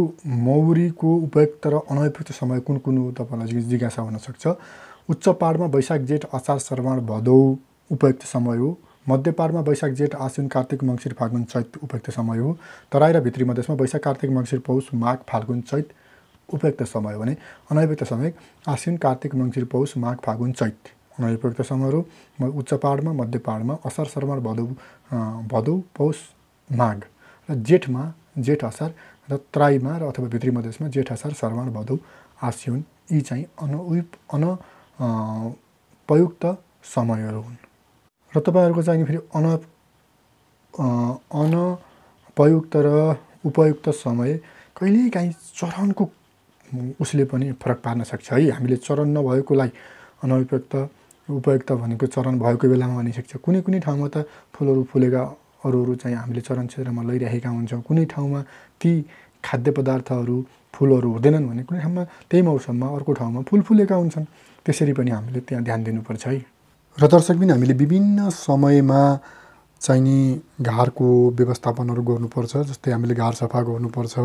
मौरीको उपयुक्त र अनुपयुक्त समय कुन कुन हो तपाईँलाई जिज्ञासा हुनसक्छ उच्च पाहाडमा वैशाख जेठ असार श्रवण भदौ उपयुक्त समय हो मध्य पाहाडमा वैशाख जेठ आसिन कार्तिक मङ्सिर फागुन चैत उपयुक्त समय हो तराई र भित्री मधेसमा वैशाख कार्तिक मङ्सिर पौष माघ फाल्गुन चैत उपयुक्त समय भने अनुपयुक्त समय आश्विन कार्तिक मङ्सिर पौष माघ फागुन चैत अनुपयुक्त समयहरू उच्च पाहाडमा मध्य पाहाडमा असार शर्मा भदौ भदौ पौष माघ र जेठमा जेठ असार र त्राईमा र अथवा भित्री मधेसमा जेठ असार श्रवण भदौ आस्युन यी चाहिँ अन अनुपयुक्त समयहरू हुन् र तपाईँहरूको चाहिँ फेरि अन अनपयुक्त र उपयुक्त समय कहिलेकाहीँ चरणको उसले पनि फरक पार्न सक्छ है हामीले चरण नभएकोलाई अनुपयुक्त उपयुक्त भनेको चरण भएको बेलामा भनिसक्छ कुनै कुनै ठाउँमा त फुलहरू फुलेका अरूहरू चाहिँ हामीले चरण क्षेत्रमा लैरहेका हुन्छौँ कुनै ठाउँमा ती खाद्य पदार्थहरू फुलहरू हुँदैनन् भने कुनै ठाउँमा त्यही मौसममा अर्को ठाउँमा फुल फुलेका हुन्छन् त्यसरी पनि हामीले त्यहाँ ध्यान दिनुपर्छ है र दर्शकबिन हामीले विभिन्न समयमा चाहिने घारको व्यवस्थापनहरू गर्नुपर्छ जस्तै हामीले घार सफा गर्नुपर्छ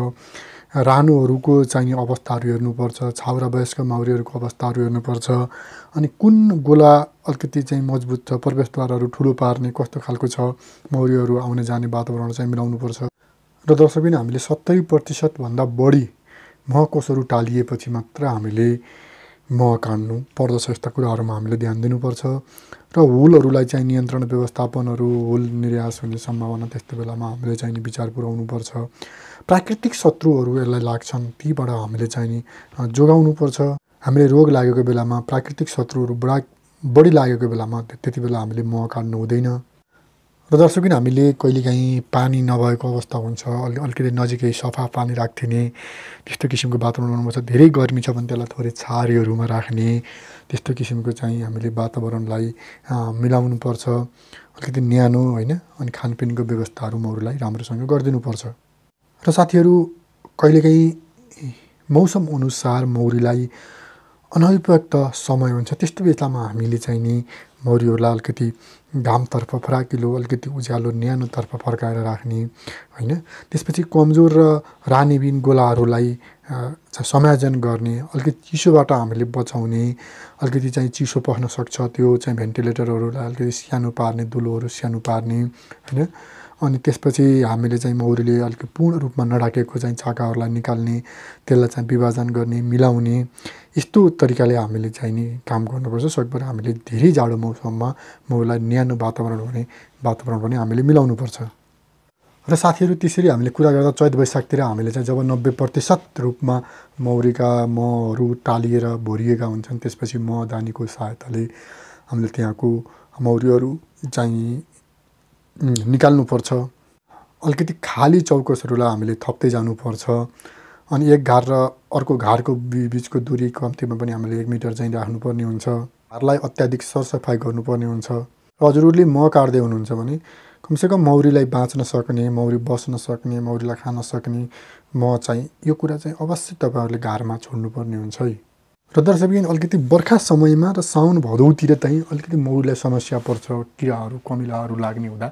रानुहरूको चाहिने अवस्थाहरू हेर्नुपर्छ छाउरा वयस्क माउरीहरूको अवस्थाहरू हेर्नुपर्छ अनि कुन गोला अलिकति चाहिँ मजबुत छ प्रवेशद्वारहरू ठुलो पार्ने कस्तो खालको छ मौरीहरू आउने जाने वातावरण चाहिँ मिलाउनुपर्छ र दर्शकबिन हामीले सत्तरी प्रतिशतभन्दा बढी महकोसहरू टालिएपछि मात्र हामीले मह काट्नु पर्दछ यस्ता कुराहरूमा हामीले ध्यान दिनुपर्छ र हुलहरूलाई चाहिँ नियन्त्रण व्यवस्थापनहरू होल निर्यास हुने सम्भावना त्यस्तो बेलामा हामीले चाहिने विचार पुऱ्याउनुपर्छ प्राकृतिक शत्रुहरू यसलाई लाग्छन् तीबाट हामीले चाहिने जोगाउनुपर्छ हामीले रोग लागेको बेलामा प्राकृतिक शत्रुहरू बढा बढी लागेको बेलामा त्यति बेला हामीले मह काट्नु हुँदैन र दर्शकिन हामीले कहिलेकाहीँ पानी नभएको अवस्था हुन्छ अलि अलिकति नजिकै सफा पानी राख्थिने त्यस्तो किसिमको वातावरण बनाउनुपर्छ धेरै गर्मी छ भने त्यसलाई थोरै छारीहरूमा राख्ने त्यस्तो किसिमको चाहिँ हामीले वातावरणलाई मिलाउनु पर्छ अलिकति न्यानो होइन अनि खानपिनको व्यवस्थाहरू मौहरूलाई राम्रोसँग गरिदिनुपर्छ र साथीहरू कहिलेकाहीँ मौसम अनुसार मौरीलाई अनुपयुक्त समय हुन्छ त्यस्तो बेलामा हामीले चाहिँ नि मौरीहरूलाई अलिकति घामतर्फ फराकिलो अलिकति उज्यालो न्यानोतर्फ फर्काएर राख्ने होइन त्यसपछि कमजोर र रानीबिन गोलाहरूलाई समायोजन गर्ने अलिकति चिसोबाट हामीले बचाउने अलिकति चाहिँ चिसो पस्न सक्छ त्यो चाहिँ भेन्टिलेटरहरूलाई अलिकति सानो पार्ने दुलोहरू सानो पार्ने होइन अनि त्यसपछि हामीले चाहिँ मौरीले अलिकति पूर्ण रूपमा नडाकेको चाहिँ छाकाहरूलाई निकाल्ने त्यसलाई चाहिँ विभाजन गर्ने मिलाउने यस्तो तरिकाले हामीले चाहिँ नि काम गर्नुपर्छ सकभर हामीले धेरै जाडो मौसममा मौरीलाई न्यानो वातावरण हुने वातावरण पनि हामीले मिलाउनुपर्छ र साथीहरू त्यसरी हामीले कुरा गर्दा चैत वैशाखतिर हामीले चाहिँ जब नब्बे प्रतिशत रूपमा मौरीका महहरू टालिएर भोरिएका हुन्छन् त्यसपछि दानीको सहायताले हामीले त्यहाँको मौरीहरू चाहिँ निकाल्नुपर्छ अलिकति खाली चौकसहरूलाई हामीले थप्दै जानुपर्छ अनि एक घार र अर्को घारको बिचको दुरी कम्तीमा पनि हामीले एक मिटर चाहिँ राख्नुपर्ने हुन्छ घरलाई अत्याधिक सरसफाइ गर्नुपर्ने हुन्छ हजुरहरूले म काट्दै हुनुहुन्छ भने कमसेकम मौरीलाई बाँच्न सक्ने मौरी बस्न सक्ने मौरीलाई खान सक्ने म चाहिँ यो कुरा चाहिँ अवश्य तपाईँहरूले घरमा छोड्नुपर्ने हुन्छ है र दर्शकबिन अलिकति बर्खा समयमा र साउन भदौतिर चाहिँ अलिकति मौरीलाई समस्या पर्छ किराहरू कमिलाहरू लाग्ने हुँदा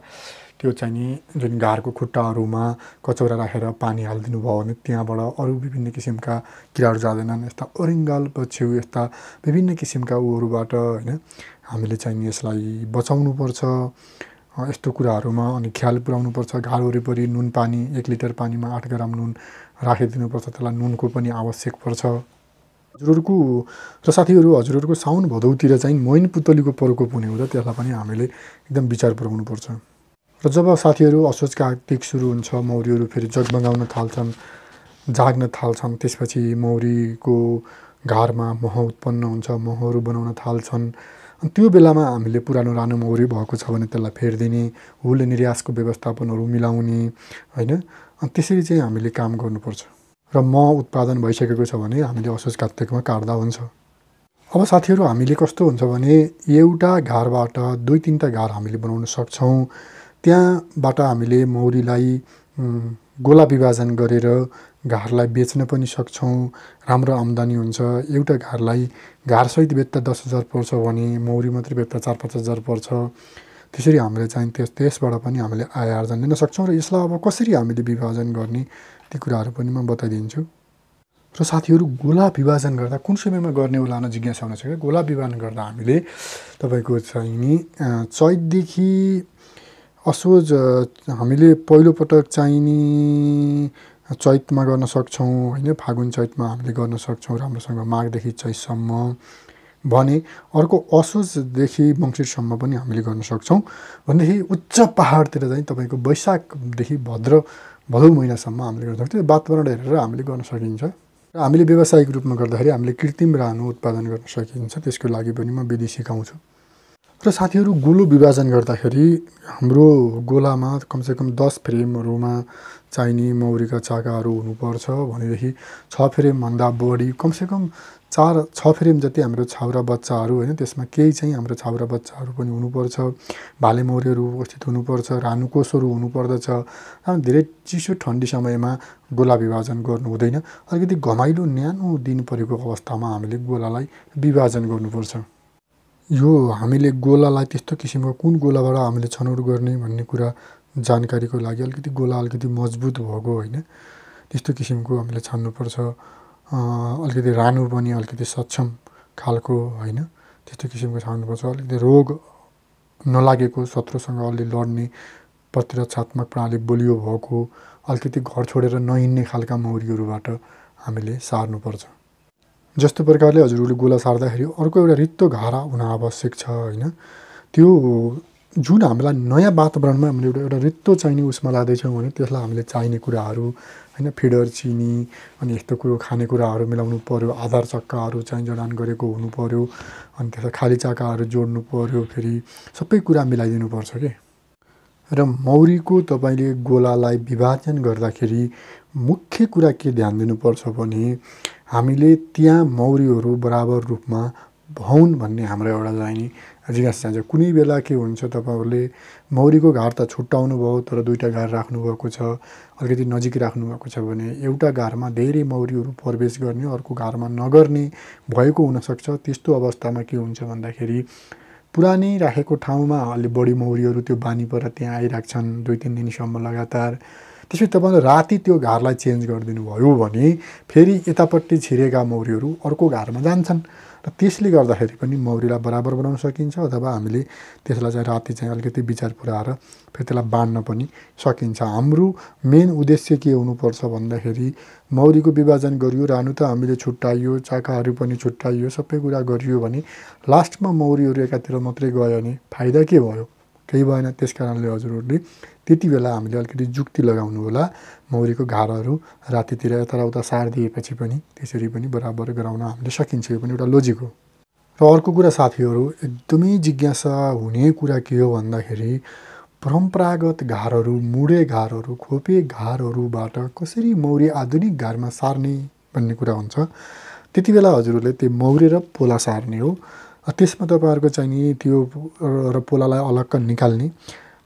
त्यो चाहिँ नि जुन घारको खुट्टाहरूमा कचौरा राखेर पानी हालिदिनु भयो भने त्यहाँबाट अरू विभिन्न किसिमका किराहरू जाँदैनन् यस्ता अरिङ्गाल पछ्यौ यस्ता विभिन्न किसिमका उहरूबाट होइन हामीले चाहिँ यसलाई बचाउनुपर्छ यस्तो कुराहरूमा अनि ख्याल पुऱ्याउनुपर्छ घाल वरिपरि नुन पानी एक लिटर पानीमा आठ ग्राम नुन राखिदिनुपर्छ त्यसलाई नुनको पनि आवश्यक पर्छ हजुरहरूको र साथीहरू हजुरहरूको साउन भदौतिर चाहिँ मैन पुतलीको प्रकोप हुने हुँदा त्यसलाई पनि हामीले एकदम विचार पुऱ्याउनुपर्छ र जब साथीहरू असोज कार्तिक सुरु हुन्छ मौरीहरू फेरि जगमगाउन थाल्छन् जाग्न थाल्छन् त्यसपछि मौरीको घरमा मह उत्पन्न हुन्छ महहरू बनाउन थाल्छन् त्यो बेलामा हामीले पुरानो रानो मौरी भएको छ भने त्यसलाई फेरिदिने हुल निर्यासको व्यवस्थापनहरू मिलाउने होइन अनि त्यसरी चाहिँ हामीले काम गर्नुपर्छ र म उत्पादन भइसकेको छ भने हामीले असोज कार्तिकमा काट्दा हुन्छ अब साथीहरू हामीले कस्तो हुन्छ भने एउटा घरबाट दुई तिनवटा घर हामीले बनाउन सक्छौँ त्यहाँबाट हामीले मौरीलाई गोला विभाजन गरेर घारलाई बेच्न पनि सक्छौँ राम्रो आम्दानी हुन्छ एउटा घारलाई घारसहित बेच्दा दस हजार पर्छ भने मौरी मात्रै बेच्दा चार पाँच हजार पर्छ त्यसरी हामीले चाहिँ त्यस त्यसबाट पनि हामीले आय आर्जन लिन सक्छौँ र यसलाई अब कसरी हामीले विभाजन गर्ने ती कुराहरू पनि म बताइदिन्छु र साथीहरू गोला विभाजन गर्दा कुन समयमा गर्ने होला जिज्ञासा हुन सक्यो गोला विभाजन गर्दा हामीले तपाईँको चाहिँ नि चैतदेखि असोज हामीले पहिलोपटक चाहिने चैतमा गर्न सक्छौँ होइन फागुन चैतमा हामीले गर्न सक्छौँ राम्रोसँग माघदेखि चैतसम्म भने अर्को असोजदेखि मङ्सिरसम्म पनि हामीले गर्न सक्छौँ भनेदेखि उच्च पहाडतिर चाहिँ तपाईँको वैशाखदेखि भद्र भदौ महिनासम्म हामीले गर्न सक्छौँ वातावरण हेरेर हामीले गर्न सकिन्छ र हामीले व्यावसायिक रूपमा गर्दाखेरि हामीले कृत्रिम रानु उत्पादन गर्न सकिन्छ त्यसको लागि पनि म विधि सिकाउँछु र साथीहरू गोलो विभाजन गर्दाखेरि हाम्रो गोलामा कमसेकम दस फ्रेमहरूमा चाहिने मौरीका चाकाहरू हुनुपर्छ भनेदेखि छ फ्रेमभन्दा बढी कमसेकम चार छ फ्रेम जति हाम्रो छाउरा बच्चाहरू होइन त्यसमा केही चाहिँ हाम्रो छाउरा बच्चाहरू पनि हुनुपर्छ भाले मौरीहरू उपस्थित हुनुपर्छ रानुकोसहरू हुनुपर्दछ धेरै चिसो ठन्डी समयमा गोला विभाजन गर्नु हुँदैन अलिकति घमाइलो न्यानो दिन परेको अवस्थामा हामीले गोलालाई विभाजन गर्नुपर्छ यो हामीले गोलालाई त्यस्तो किसिमको कुन गोलाबाट हामीले छनौट गर्ने भन्ने कुरा जानकारीको लागि अलिकति गोला अलिकति मजबुत भएको होइन त्यस्तो किसिमको हामीले छान्नुपर्छ अलिकति रानो पनि अलिकति सक्षम खालको होइन त्यस्तो किसिमको छान्नुपर्छ अलिकति रोग नलागेको शत्रुसँग अलि लड्ने प्रतिरक्षात्मक प्रणाली बलियो भएको अलिकति घर छोडेर नहिँड्ने खालका मौरीहरूबाट हामीले सार्नुपर्छ जस्तो प्रकारले हजुरहरूले गोला सार्दाखेरि अर्को एउटा रित्तो घारा हुन आवश्यक छ होइन त्यो जुन हामीलाई नयाँ वातावरणमा हामीले एउटा एउटा रित्तो चाहिने उसमा लाँदैछौँ भने त्यसलाई हामीले चाहिने कुराहरू होइन फिडर चिनी अनि यस्तो कुरो खानेकुराहरू मिलाउनु पऱ्यो आधार चक्काहरू चाहिँ जडान गरेको हुनु पऱ्यो अनि त्यसलाई खाली चक्काहरू जोड्नु पऱ्यो फेरि सबै कुरा मिलाइदिनु पर्छ कि र मौरीको तपाईँले गोलालाई विभाजन गर्दाखेरि मुख्य कुरा के ध्यान दिनुपर्छ भने हामीले त्यहाँ मौरीहरू बराबर रूपमा भउन् भन्ने हाम्रो एउटा चाहिँ जिज्ञासा छ कुनै बेला के हुन्छ तपाईँहरूले मौरीको घार त छुट्टाउनु भयो तर दुईवटा घार राख्नुभएको छ अलिकति नजिक राख्नुभएको छ भने एउटा घारमा धेरै मौरीहरू प्रवेश गर्ने अर्को घारमा नगर्ने भएको हुनसक्छ त्यस्तो अवस्थामा के हुन्छ भन्दाखेरि पुरानै राखेको ठाउँमा अलि बढी मौरीहरू त्यो बानी परेर त्यहाँ आइरहेको छन् दुई तिन दिनसम्म लगातार त्यसपछि तपाईँले राति त्यो घारलाई चेन्ज गरिदिनु भयो भने फेरि यतापट्टि छिरेका मौरीहरू अर्को घारमा जान्छन् र त्यसले गर्दाखेरि पनि मौरीलाई बराबर बनाउन सकिन्छ अथवा हामीले त्यसलाई चाहिँ राति चाहिँ अलिकति विचार पुऱ्याएर फेरि त्यसलाई बाँड्न पनि सकिन्छ हाम्रो मेन उद्देश्य के हुनुपर्छ भन्दाखेरि मौरीको विभाजन गरियो रानु त हामीले छुट्टाइयो चाकाहरू पनि छुट्टाइयो सबै कुरा गरियो भने लास्टमा मौरीहरू एकातिर मात्रै गयो भने फाइदा के भयो केही भएन त्यस कारणले हजुरहरूले त्यति बेला हामीले अलिकति जुक्ति लगाउनु होला मौरीको घारहरू रातितिर यताउता सारिदिएपछि पनि त्यसरी पनि बराबर गराउन हामीले सकिन्छ यो पनि एउटा लोजिक हो र अर्को कुरा साथीहरू एकदमै जिज्ञासा हुने कुरा के हो भन्दाखेरि परम्परागत घारहरू मुडे घारहरू खोपे घारहरूबाट कसरी मौरी आधुनिक घारमा सार्ने भन्ने कुरा हुन्छ त्यति बेला हजुरहरूले त्यो मौरी र पोला सार्ने हो त्यसमा तपाईँहरूको चाहिँ नि त्यो र पोलालाई अलग्ग निकाल्ने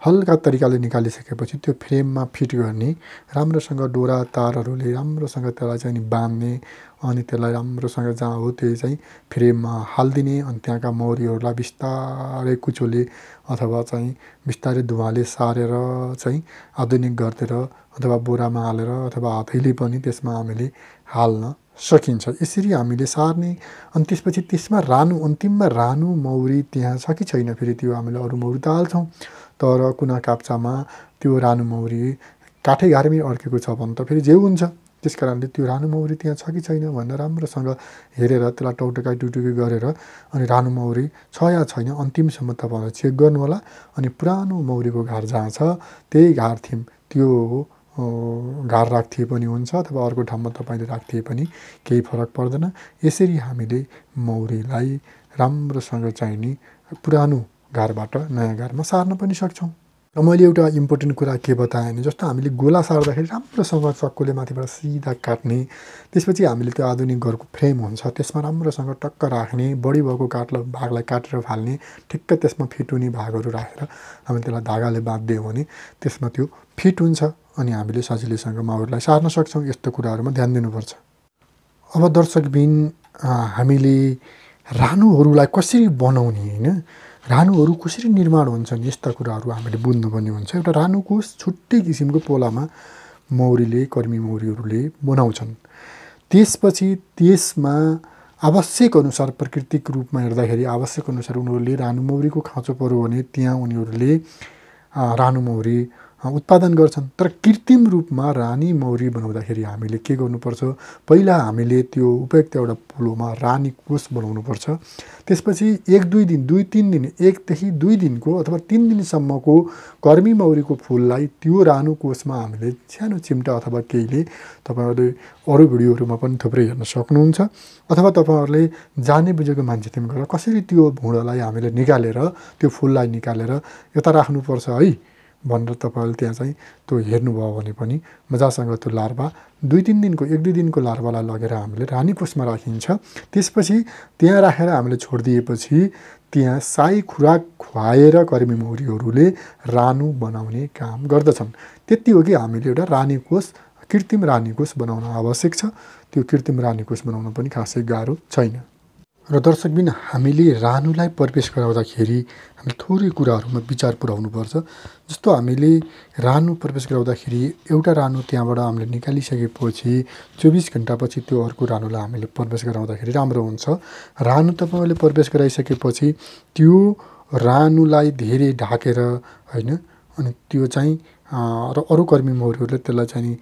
हल्का तरिकाले निकालिसकेपछि त्यो फ्रेममा फिट गर्ने राम्रोसँग डोरा तारहरूले राम्रोसँग त्यसलाई चाहिँ बाँध्ने अनि त्यसलाई राम्रोसँग जहाँ हो त्यो चाहिँ फ्रेममा हालिदिने अनि त्यहाँका मौरीहरूलाई बिस्तारै कुचोले अथवा चाहिँ बिस्तारै धुवाले सारेर चाहिँ आधुनिक गरिदिएर अथवा बोरामा हालेर अथवा हातैले पनि त्यसमा हामीले हाल्न सकिन्छ यसरी हामीले सार्ने अनि त्यसपछि त्यसमा रानु अन्तिममा रानु मौरी त्यहाँ छ कि छैन फेरि त्यो हामीले अरू मौरी त हाल्छौँ तर कुना काप्चामा त्यो रानु मौरी काठै घारमै अड्केको छ भने त फेरि जे हुन्छ त्यस कारणले त्यो रानु मौरी त्यहाँ छ कि छैन भनेर राम्रोसँग हेरेर त्यसलाई टाउटकाइ टुटुकी गरेर अनि रानु मौरी छ या छैन अन्तिमसम्म तपाईँहरूलाई चेक गर्नुहोला अनि पुरानो मौरीको घार जहाँ छ त्यही घार थियौँ त्यो ढाड राखिदिए पनि हुन्छ अथवा अर्को ठाउँमा तपाईँले राखिदिए पनि केही फरक पर्दैन यसरी हामीले मौरीलाई राम्रोसँग चाहिने पुरानो घरबाट नयाँ घरमा सार्न पनि सक्छौँ र मैले एउटा इम्पोर्टेन्ट कुरा के बताएँ भने जस्तो हामीले गोला सार्दाखेरि राम्रोसँग चक्कुले माथिबाट सिधा काट्ने त्यसपछि हामीले त्यो आधुनिक घरको फ्रेम हुन्छ त्यसमा राम्रोसँग टक्क राख्ने बढी भएको काटलाई भागलाई काटेर फाल्ने ठिक्क त्यसमा फिट हुने भागहरू राखेर हामीले त्यसलाई धागाले बाँधिदियो भने त्यसमा त्यो फिट हुन्छ अनि हामीले सजिलैसँग माउहरूलाई सार्न सक्छौँ यस्तो कुराहरूमा ध्यान दिनुपर्छ अब दर्शकबिन हामीले रानुहरूलाई कसरी बनाउने होइन रानुहरू कसरी निर्माण हुन्छन् यस्ता कुराहरू हामीले बुझ्नुपर्ने हुन्छ एउटा रानुको छुट्टै किसिमको पोलामा मौरीले कर्मी मौरीहरूले बनाउँछन् त्यसपछि त्यसमा आवश्यक अनुसार प्राकृतिक रूपमा हेर्दाखेरि आवश्यक अनुसार उनीहरूले रानु मौरीको खाँचो पऱ्यो भने त्यहाँ उनीहरूले रानु मौरी उत्पादन गर्छन् तर कृत्रिम रूपमा रानी मौरी बनाउँदाखेरि हामीले के गर्नुपर्छ पहिला हामीले त्यो उपयुक्त एउटा पुलोमा रानी कोष बनाउनुपर्छ त्यसपछि एक दुई दिन दुई तिन दिन एकदेखि दुई दिनको अथवा तिन दिनसम्मको कर्मी मौरीको फुललाई त्यो रानु कोषमा हामीले सानो चिम्टा अथवा केहीले तपाईँहरूले अरू भिडियोहरूमा पनि थुप्रै हेर्न सक्नुहुन्छ अथवा तपाईँहरूले जाने बुझेको मान्छे तिमी गरेर कसरी त्यो भुँडोलाई हामीले निकालेर त्यो फुललाई निकालेर यता राख्नुपर्छ है भनेर तपाईँले त्यहाँ चाहिँ त्यो हेर्नुभयो भने पनि मजासँग त्यो लार्भा दुई तिन दिनको एक दुई दिनको लार्भालाई लगेर हामीले रानीकोषमा राखिन्छ त्यसपछि त्यहाँ राखेर हामीले छोडिदिएपछि त्यहाँ साई खुराक खुवाएर कर्मी मौरीहरूले रानु बनाउने काम गर्दछन् त्यति हो कि हामीले एउटा रानी कोष कृत्रिम रानी कोष बनाउन आवश्यक छ त्यो कृत्रिम रानी कोष बनाउन पनि खासै गाह्रो छैन र दर्शकबिन हामीले रानुलाई प्रवेश गराउँदाखेरि हामीले थोरै कुराहरूमा विचार पुऱ्याउनुपर्छ जस्तो हामीले रानु प्रवेश गराउँदाखेरि एउटा रानु त्यहाँबाट हामीले निकालिसकेपछि चौबिस घन्टापछि त्यो अर्को रानुलाई हामीले प्रवेश गराउँदाखेरि राम्रो हुन्छ रानु तपाईँले प्रवेश गराइसकेपछि त्यो रानुलाई धेरै ढाकेर होइन अनि त्यो चाहिँ र अरू कर्मी मौरीहरूले त्यसलाई चाहिँ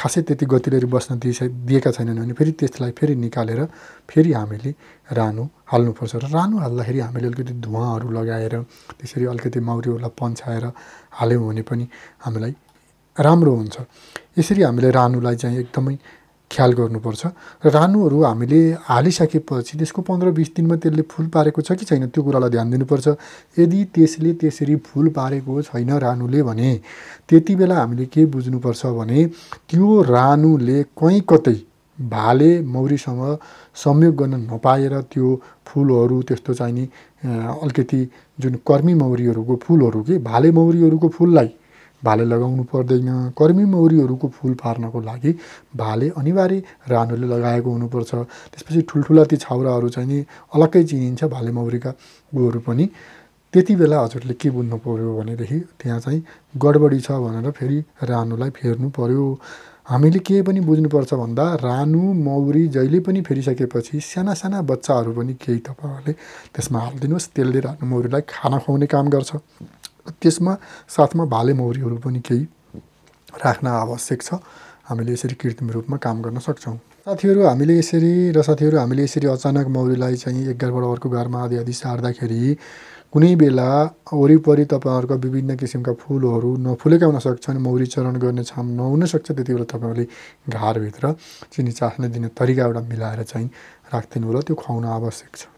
खासै त्यति गतिले बस्न दिइसक दिएका छैनन् भने फेरि त्यसलाई फेरि निकालेर फेरि हामीले रानु हाल्नुपर्छ र रानु हाल्दाखेरि हामीले अलिकति धुवाहरू लगाएर त्यसरी अलिकति माउरीहरूलाई पन्छाएर हाल्यौँ भने पनि हामीलाई राम्रो हुन्छ यसरी हामीले रानुलाई चाहिँ एकदमै ख्याल गर्नुपर्छ र रानुहरू हामीले हालिसकेपछि त्यसको पन्ध्र बिस दिनमा त्यसले फुल पारेको छ कि छैन त्यो कुरालाई ध्यान दिनुपर्छ यदि त्यसले त्यसरी फुल पारेको छैन रानुले भने त्यति बेला हामीले के बुझ्नुपर्छ भने त्यो रानुले कहीँ कतै भाले मौरीसँग संयोग गर्न नपाएर त्यो फुलहरू त्यस्तो चाहिने अलिकति जुन कर्मी मौरीहरूको फुलहरू कि भाले मौरीहरूको फुललाई भाले लगाउनु पर्दैन कर्मी मौरीहरूको फुल पार्नको लागि भाले अनिवार्य रानुले लगाएको हुनुपर्छ त्यसपछि ठुल्ठुला ती छाउराहरू चाहिँ नि अलग्गै चिनिन्छ भाले मौरीका गोहरू पनि त्यति बेला हजुरले के बुझ्नु पऱ्यो भनेदेखि त्यहाँ चाहिँ गडबडी छ भनेर फेरि रानुलाई फेर्नु पऱ्यो हामीले के पनि बुझ्नुपर्छ भन्दा रानु मौरी जहिले पनि फेरिसकेपछि साना साना बच्चाहरू पनि केही तपाईँहरूले त्यसमा हालिदिनुहोस् त्यसले रानु मौरीलाई खाना खुवाउने काम गर्छ त्यसमा साथमा भाले मौरीहरू पनि केही राख्न आवश्यक छ हामीले यसरी कृत्रिम रूपमा काम गर्न सक्छौँ साथीहरू हामीले यसरी र साथीहरू हामीले यसरी अचानक मौरीलाई चाहिँ एक घरबाट अर्को घरमा आदि आदि सार्दाखेरि कुनै बेला वरिपरि तपाईँहरूको विभिन्न किसिमका फुलहरू नफुलेका हुन सक्छन् मौरी चरण गर्ने छाम नहुनसक्छ त्यति बेला तपाईँहरूले घरभित्र चिनी चाख्न दिने तरिका एउटा मिलाएर चाहिँ राखिदिनु होला त्यो खुवाउन आवश्यक छ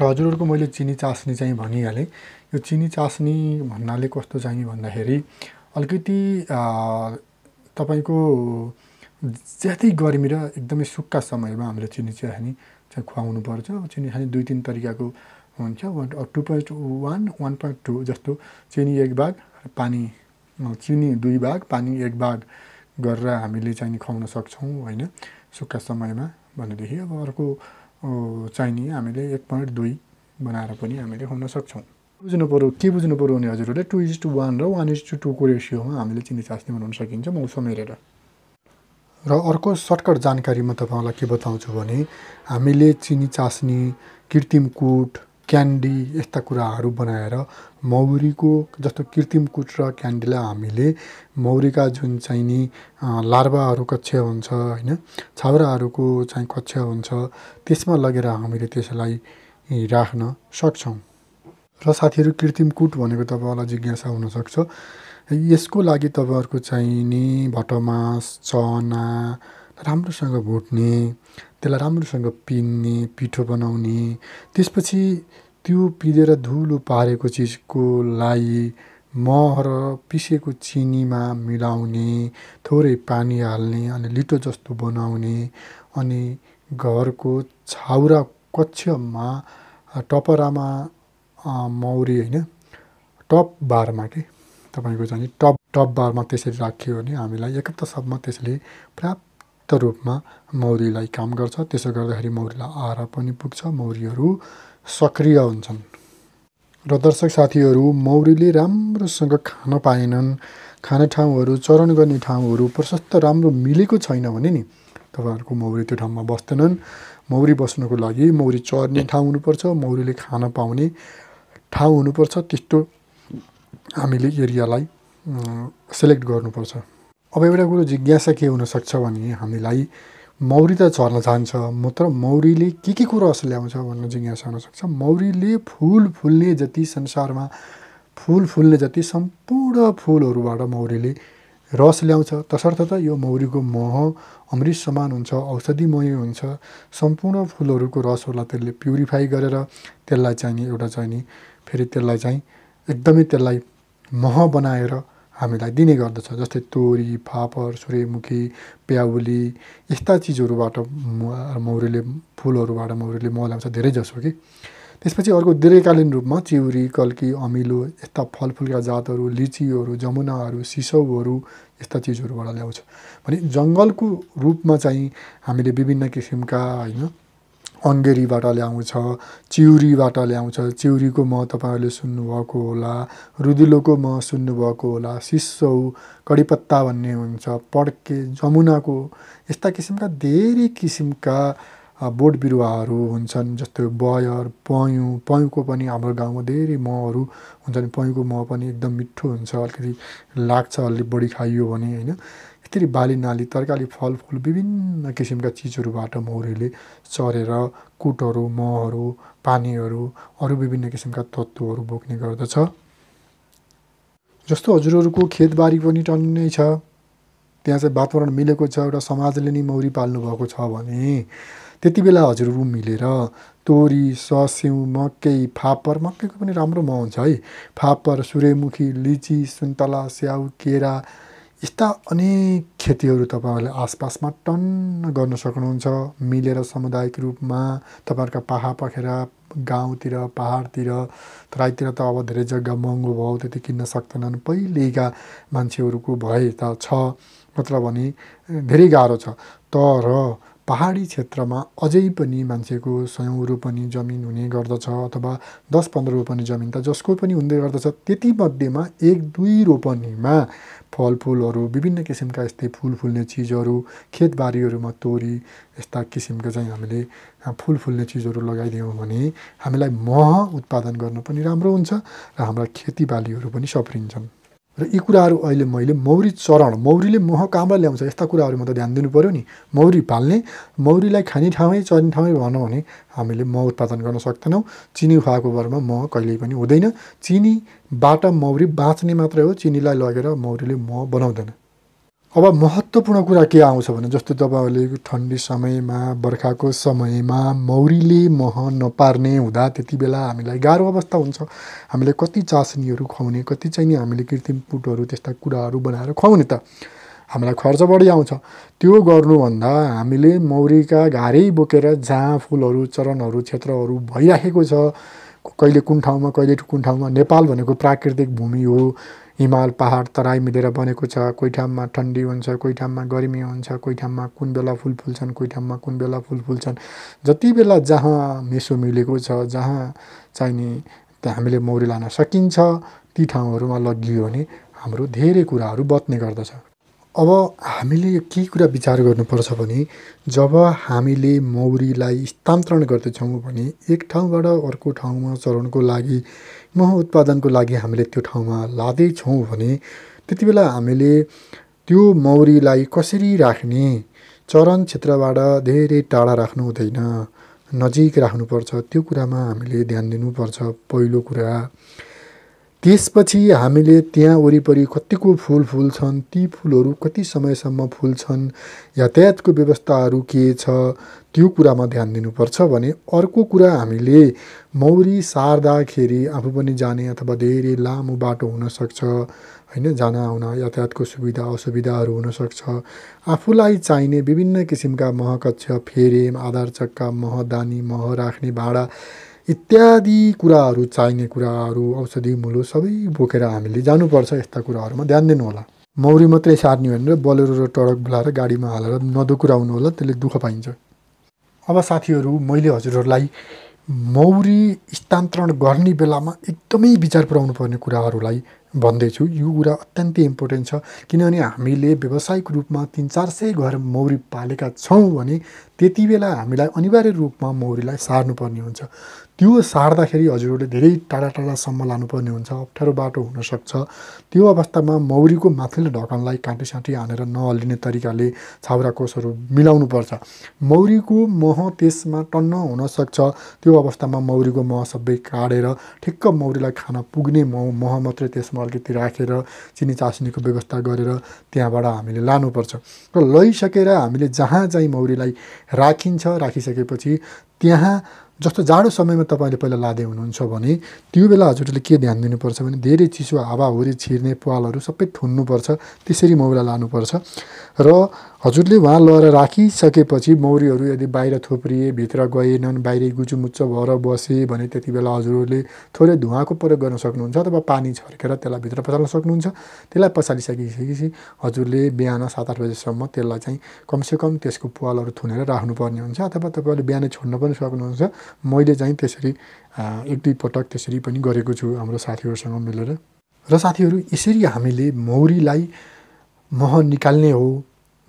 र हजुरहरूको मैले चिनी चास्नी चाहिँ भनिहालेँ यो चिनी चास्नी भन्नाले कस्तो चाहिँ भन्दाखेरि अलिकति तपाईँको ज्यादै गर्मी र एकदमै सुक्खा समयमा हामीले चिनी चास्नी चाहिँ पर्छ चिनी चास्नी दुई तिन तरिकाको हुन्छ one two point one one point two जस्तो चिनी एक भाग पानी चिनी दुई भाग पानी एक भाग गरेर हामीले चाहिने खुवाउन सक्छौँ होइन सुक्खा समयमा भनेदेखि अब अर्को चाहिने हामीले एक पोइन्ट दुई बनाएर पनि हामीले खुवाउन सक्छौँ बुझ्नु पऱ्यो के बुझ्नु पऱ्यो भने हजुरहरूले टु इज टू वान र वान इज टू टूको रेसियोमा हामीले चिनी चास्नी बनाउन सकिन्छ मौसम हेरेर र अर्को सर्टकट जानकारी म तपाईँलाई के बताउँछु भने हामीले चिनी चास्नी कृत्रिम कुट क्यान्डी यस्ता कुराहरू बनाएर मौरीको जस्तो कृत्रिम कुट र क्यान्डीलाई हामीले मौरीका जुन चाहिँ नि लार्वाहरू कक्षा हुन्छ होइन छाउराहरूको चाहिँ कक्ष हुन्छ त्यसमा लगेर हामीले त्यसलाई राख्न सक्छौँ र साथीहरू कृत्रिम कुट भनेको तपाईँहरूलाई जिज्ञासा हुनसक्छ यसको लागि तपाईँहरूको चाहिने भटमास चना राम्रोसँग भुट्ने त्यसलाई राम्रोसँग पिन्ने पिठो बनाउने त्यसपछि त्यो पिँधेर धुलो पारेको चिजको लागि मह र पिसेको चिनीमा मिलाउने थोरै पानी हाल्ने अनि लिटो जस्तो बनाउने अनि घरको छाउरा कक्षमा टपरामा मौरी होइन टप बारमा के तपाईँको चाहिँ टप टप बारमा त्यसरी राखियो भने हामीलाई एक हप्तासम्म त्यसले पर्याप्त रूपमा मौरीलाई काम गर्छ त्यसो गर्दाखेरि मौरीलाई आहारा पनि पुग्छ मौरीहरू सक्रिय हुन्छन् र दर्शक साथीहरू मौरीले राम्रोसँग खान पाएनन् खाने ठाउँहरू चरण गर्ने ठाउँहरू प्रशस्त राम्रो मिलेको छैन भने नि तपाईँहरूको मौरी त्यो ठाउँमा बस्दैनन् मौरी बस्नुको लागि मौरी चर्ने ठाउँ हुनुपर्छ मौरीले खान पाउने ठाउँ हुनुपर्छ त्यस्तो हामीले एरियालाई सेलेक्ट गर्नुपर्छ अब एउटा कुरो जिज्ञासा के हुनसक्छ भने हामीलाई मौरी त चर्न जान्छ म त मौरीले के के कुरो असर ल्याउँछ भन्ने जिज्ञासा हुनसक्छ मौरीले फुल फुल्ने जति संसारमा फुल फुल्ने जति सम्पूर्ण फुलहरूबाट मौरीले रस ल्याउँछ तसर्थ त यो मौरीको मह अमृत समान हुन्छ औषधिमय हुन्छ सम्पूर्ण फुलहरूको रसहरूलाई त्यसले प्युरिफाई गरेर त्यसलाई चाहिने एउटा चाहिने फेरि त्यसलाई चाहिँ एकदमै त्यसलाई मह बनाएर हामीलाई दिने गर्दछ जस्तै तोरी फापर सूर्यमुखी प्याउली यस्ता चिजहरूबाट मौरीले फुलहरूबाट मौरीले मह ल्याउँछ जसो कि त्यसपछि अर्को दीर्घकालीन रूपमा चिउरी कल्की अमिलो यस्ता फलफुलका जातहरू लिचीहरू जमुनाहरू सिसौहरू यस्ता चिजहरूबाट ल्याउँछ भने जङ्गलको रूपमा चाहिँ हामीले विभिन्न किसिमका होइन अङ्गेरीबाट ल्याउँछ चिउरीबाट ल्याउँछ चिउरीको म तपाईँहरूले सुन्नुभएको होला रुदिलोको म सुन्नुभएको होला सिसौ कडीपत्ता भन्ने हुन्छ पड्के जमुनाको यस्ता किसिमका धेरै किसिमका बोट बिरुवाहरू हुन्छन् जस्तो बयर पयौँ पयौँको पनि हाम्रो गाउँमा धेरै महहरू हुन्छन् पयौँको मह पनि एकदम मिठो हुन्छ अलिकति लाग्छ अलिक बढी खाइयो भने होइन यसरी बाली नाली तरकारी फलफुल विभिन्न किसिमका चिजहरूबाट मौरीले चरेर कुटहरू महहरू पानीहरू अरू विभिन्न किसिमका तत्त्वहरू बोक्ने गर्दछ जस्तो हजुरहरूको खेतबारी पनि टन्नै छ त्यहाँ चाहिँ वातावरण मिलेको छ एउटा समाजले नै मौरी पाल्नुभएको छ भने त्यति बेला हजुरहरू मिलेर तोरी सस्यु मकै फापर मकैको पनि राम्रो मह हुन्छ है फापर सूर्यमुखी लिची सुन्तला स्याउ केरा यस्ता अनेक खेतीहरू तपाईँहरूले आसपासमा टन्न गर्न सक्नुहुन्छ मिलेर सामुदायिक रूपमा तपाईँहरूका पाहा पखेर गाउँतिर पाहाडतिर तराईतिर त अब धेरै जग्गा महँगो भयो त्यति किन्न सक्दैनन् पहिलेका मान्छेहरूको भए त छ नत्र भने धेरै गाह्रो छ तर पहाडी क्षेत्रमा अझै पनि मान्छेको सयौँ रोपनी जमिन हुने गर्दछ अथवा दस पन्ध्र रोपनी जमिन त जसको पनि हुँदै गर्दछ त्यति मध्येमा एक दुई रोपनीमा फलफुलहरू विभिन्न किसिमका यस्तै फुल फुल्ने चिजहरू खेतबारीहरूमा तोरी यस्ता किसिमका चाहिँ हामीले फुल फुल्ने चिजहरू लगाइदियौँ भने हामीलाई मह उत्पादन गर्न पनि राम्रो हुन्छ र हाम्रा खेतीबालीहरू पनि सप्रिन्छन् र यी कुराहरू अहिले मैले मौरी चरण मौरीले मह कामलाई ल्याउँछ यस्ता कुराहरूमा त ध्यान दिनु पऱ्यो नि मौरी पाल्ने मौरीलाई खाने ठाउँै चर्ने ठाउँै भनौँ भने हामीले मह उत्पादन गर्न सक्दैनौँ चिनी खुवाएको भरमा मह कहिल्यै पनि हुँदैन चिनीबाट मौरी बाँच्ने मात्रै हो चिनीलाई लगेर मौरीले मह बनाउँदैन अब महत्त्वपूर्ण कुरा के आउँछ भने जस्तो तपाईँहरूले ठन्डी समयमा बर्खाको समयमा मौरीले मह नपार्ने हुँदा त्यति बेला हामीलाई गाह्रो अवस्था हुन्छ हामीले कति चासनीहरू खुवाउने कति चाहिँ नि हामीले कृत्रिम पुटहरू त्यस्ता कुराहरू बनाएर खुवाउने त हामीलाई खर्च बढी आउँछ त्यो गर्नुभन्दा हामीले मौरीका घारै बोकेर जहाँ फुलहरू चरणहरू क्षेत्रहरू भइराखेको छ कहिले कुन ठाउँमा कहिले कुन ठाउँमा नेपाल भनेको प्राकृतिक भूमि हो हिमाल पहाड तराई मिलेर बनेको छ कोही ठाउँमा ठन्डी हुन्छ कोही ठाउँमा गर्मी हुन्छ कोही ठाउँमा कुन बेला फुल फुल्छन् कोही ठाउँमा कुन बेला फुल फुल्छन् जति बेला जहाँ मेसो मिलेको छ जहाँ चाहिने हामीले मौरी लान सकिन्छ ती ठाउँहरूमा लगियो भने हाम्रो धेरै कुराहरू बत्ने गर्दछ अब हामीले के कुरा विचार गर्नुपर्छ भने जब हामीले मौरीलाई स्थान्तरण गर्दछौँ भने एक ठाउँबाट अर्को ठाउँमा चराउनको लागि मह उत्पादनको लागि हामीले त्यो ठाउँमा लाँदैछौँ भने त्यति बेला हामीले त्यो मौरीलाई कसरी राख्ने चरण क्षेत्रबाट धेरै टाढा राख्नु हुँदैन नजिक राख्नुपर्छ त्यो कुरामा हामीले ध्यान दिनुपर्छ पहिलो कुरा त्यसपछि हामीले त्यहाँ वरिपरि कतिको फुल फुल्छन् ती फुलहरू कति समयसम्म फुल्छन् यातायातको व्यवस्थाहरू के छ त्यो कुरामा ध्यान दिनुपर्छ भने अर्को कुरा हामीले मौरी सार्दाखेरि आफू पनि जाने अथवा धेरै लामो बाटो हुनसक्छ होइन जान आउन यातायातको सुविधा असुविधाहरू हुनसक्छ आफूलाई चाहिने विभिन्न किसिमका महकक्ष फेरेम आधार चक्का महदानी मह राख्ने भाँडा इत्यादि कुराहरू चाहिने कुराहरू औषधि मुलो सबै बोकेर हामीले जानुपर्छ यस्ता कुराहरूमा ध्यान दिनुहोला मौरी मात्रै सार्ने भनेर बलेरो र टडक बोलाएर गाडीमा हालेर नदुकुराउनु होला त्यसले दुःख पाइन्छ अब साथीहरू मैले हजुरहरूलाई मौरी स्थानान्तरण गर्ने बेलामा एकदमै विचार पुऱ्याउनु पर्ने कुराहरूलाई भन्दैछु यो कुरा अत्यन्तै इम्पोर्टेन्ट छ किनभने हामीले व्यावसायिक रूपमा तिन चार सय घर मौरी पालेका छौँ भने त्यति बेला हामीलाई अनिवार्य रूपमा मौरीलाई सार्नुपर्ने हुन्छ त्यो सार्दाखेरि हजुरहरूले धेरै टाढा टाढासम्म लानुपर्ने हुन्छ अप्ठ्यारो बाटो हुनसक्छ त्यो अवस्थामा मौरीको माथिल्लो ढकनलाई काँटी साँटी हानेर नहल्लिने तरिकाले छाउरा कोषहरू मिलाउनुपर्छ मौरीको मह त्यसमा टन्न हुनसक्छ त्यो अवस्थामा मौरीको मह सबै काटेर ठिक्क मौरीलाई खान पुग्ने मह मह मात्रै त्यसमा अलिकति राखेर चिनी चासनीको व्यवस्था गरेर त्यहाँबाट हामीले लानुपर्छ र लैसकेर हामीले जहाँ चाहिँ मौरीलाई राखिन्छ राखिसकेपछि त्यहाँ जस्तो जाडो समयमा तपाईँले पहिला लाँदै हुनुहुन्छ भने त्यो बेला हजुरले के ध्यान दिनुपर्छ भने धेरै चिसो हावाहुरी छिर्ने पालहरू सबै थुन्नुपर्छ त्यसरी मौला लानुपर्छ र हजुरले उहाँ लगेर राखिसकेपछि मौरीहरू यदि बाहिर थोप्रिए भित्र गएनन् बाहिरै गुजुमुच्च भएर बसे भने त्यति बेला हजुरहरूले थोरै धुवाको प्रयोग गर्न सक्नुहुन्छ अथवा पानी छर्केर त्यसलाई भित्र पचाल्न सक्नुहुन्छ त्यसलाई पचालिसकिसकेपछि हजुरले बिहान सात आठ बजीसम्म त्यसलाई चाहिँ कमसेकम त्यसको पालहरू थुनेर राख्नुपर्ने हुन्छ अथवा तपाईँले बिहानै छोड्न पनि सक्नुहुन्छ मैले चाहिँ त्यसरी एक दुई पटक त्यसरी पनि गरेको छु हाम्रो साथीहरूसँग मिलेर र साथीहरू यसरी हामीले मौरीलाई मह निकाल्ने हो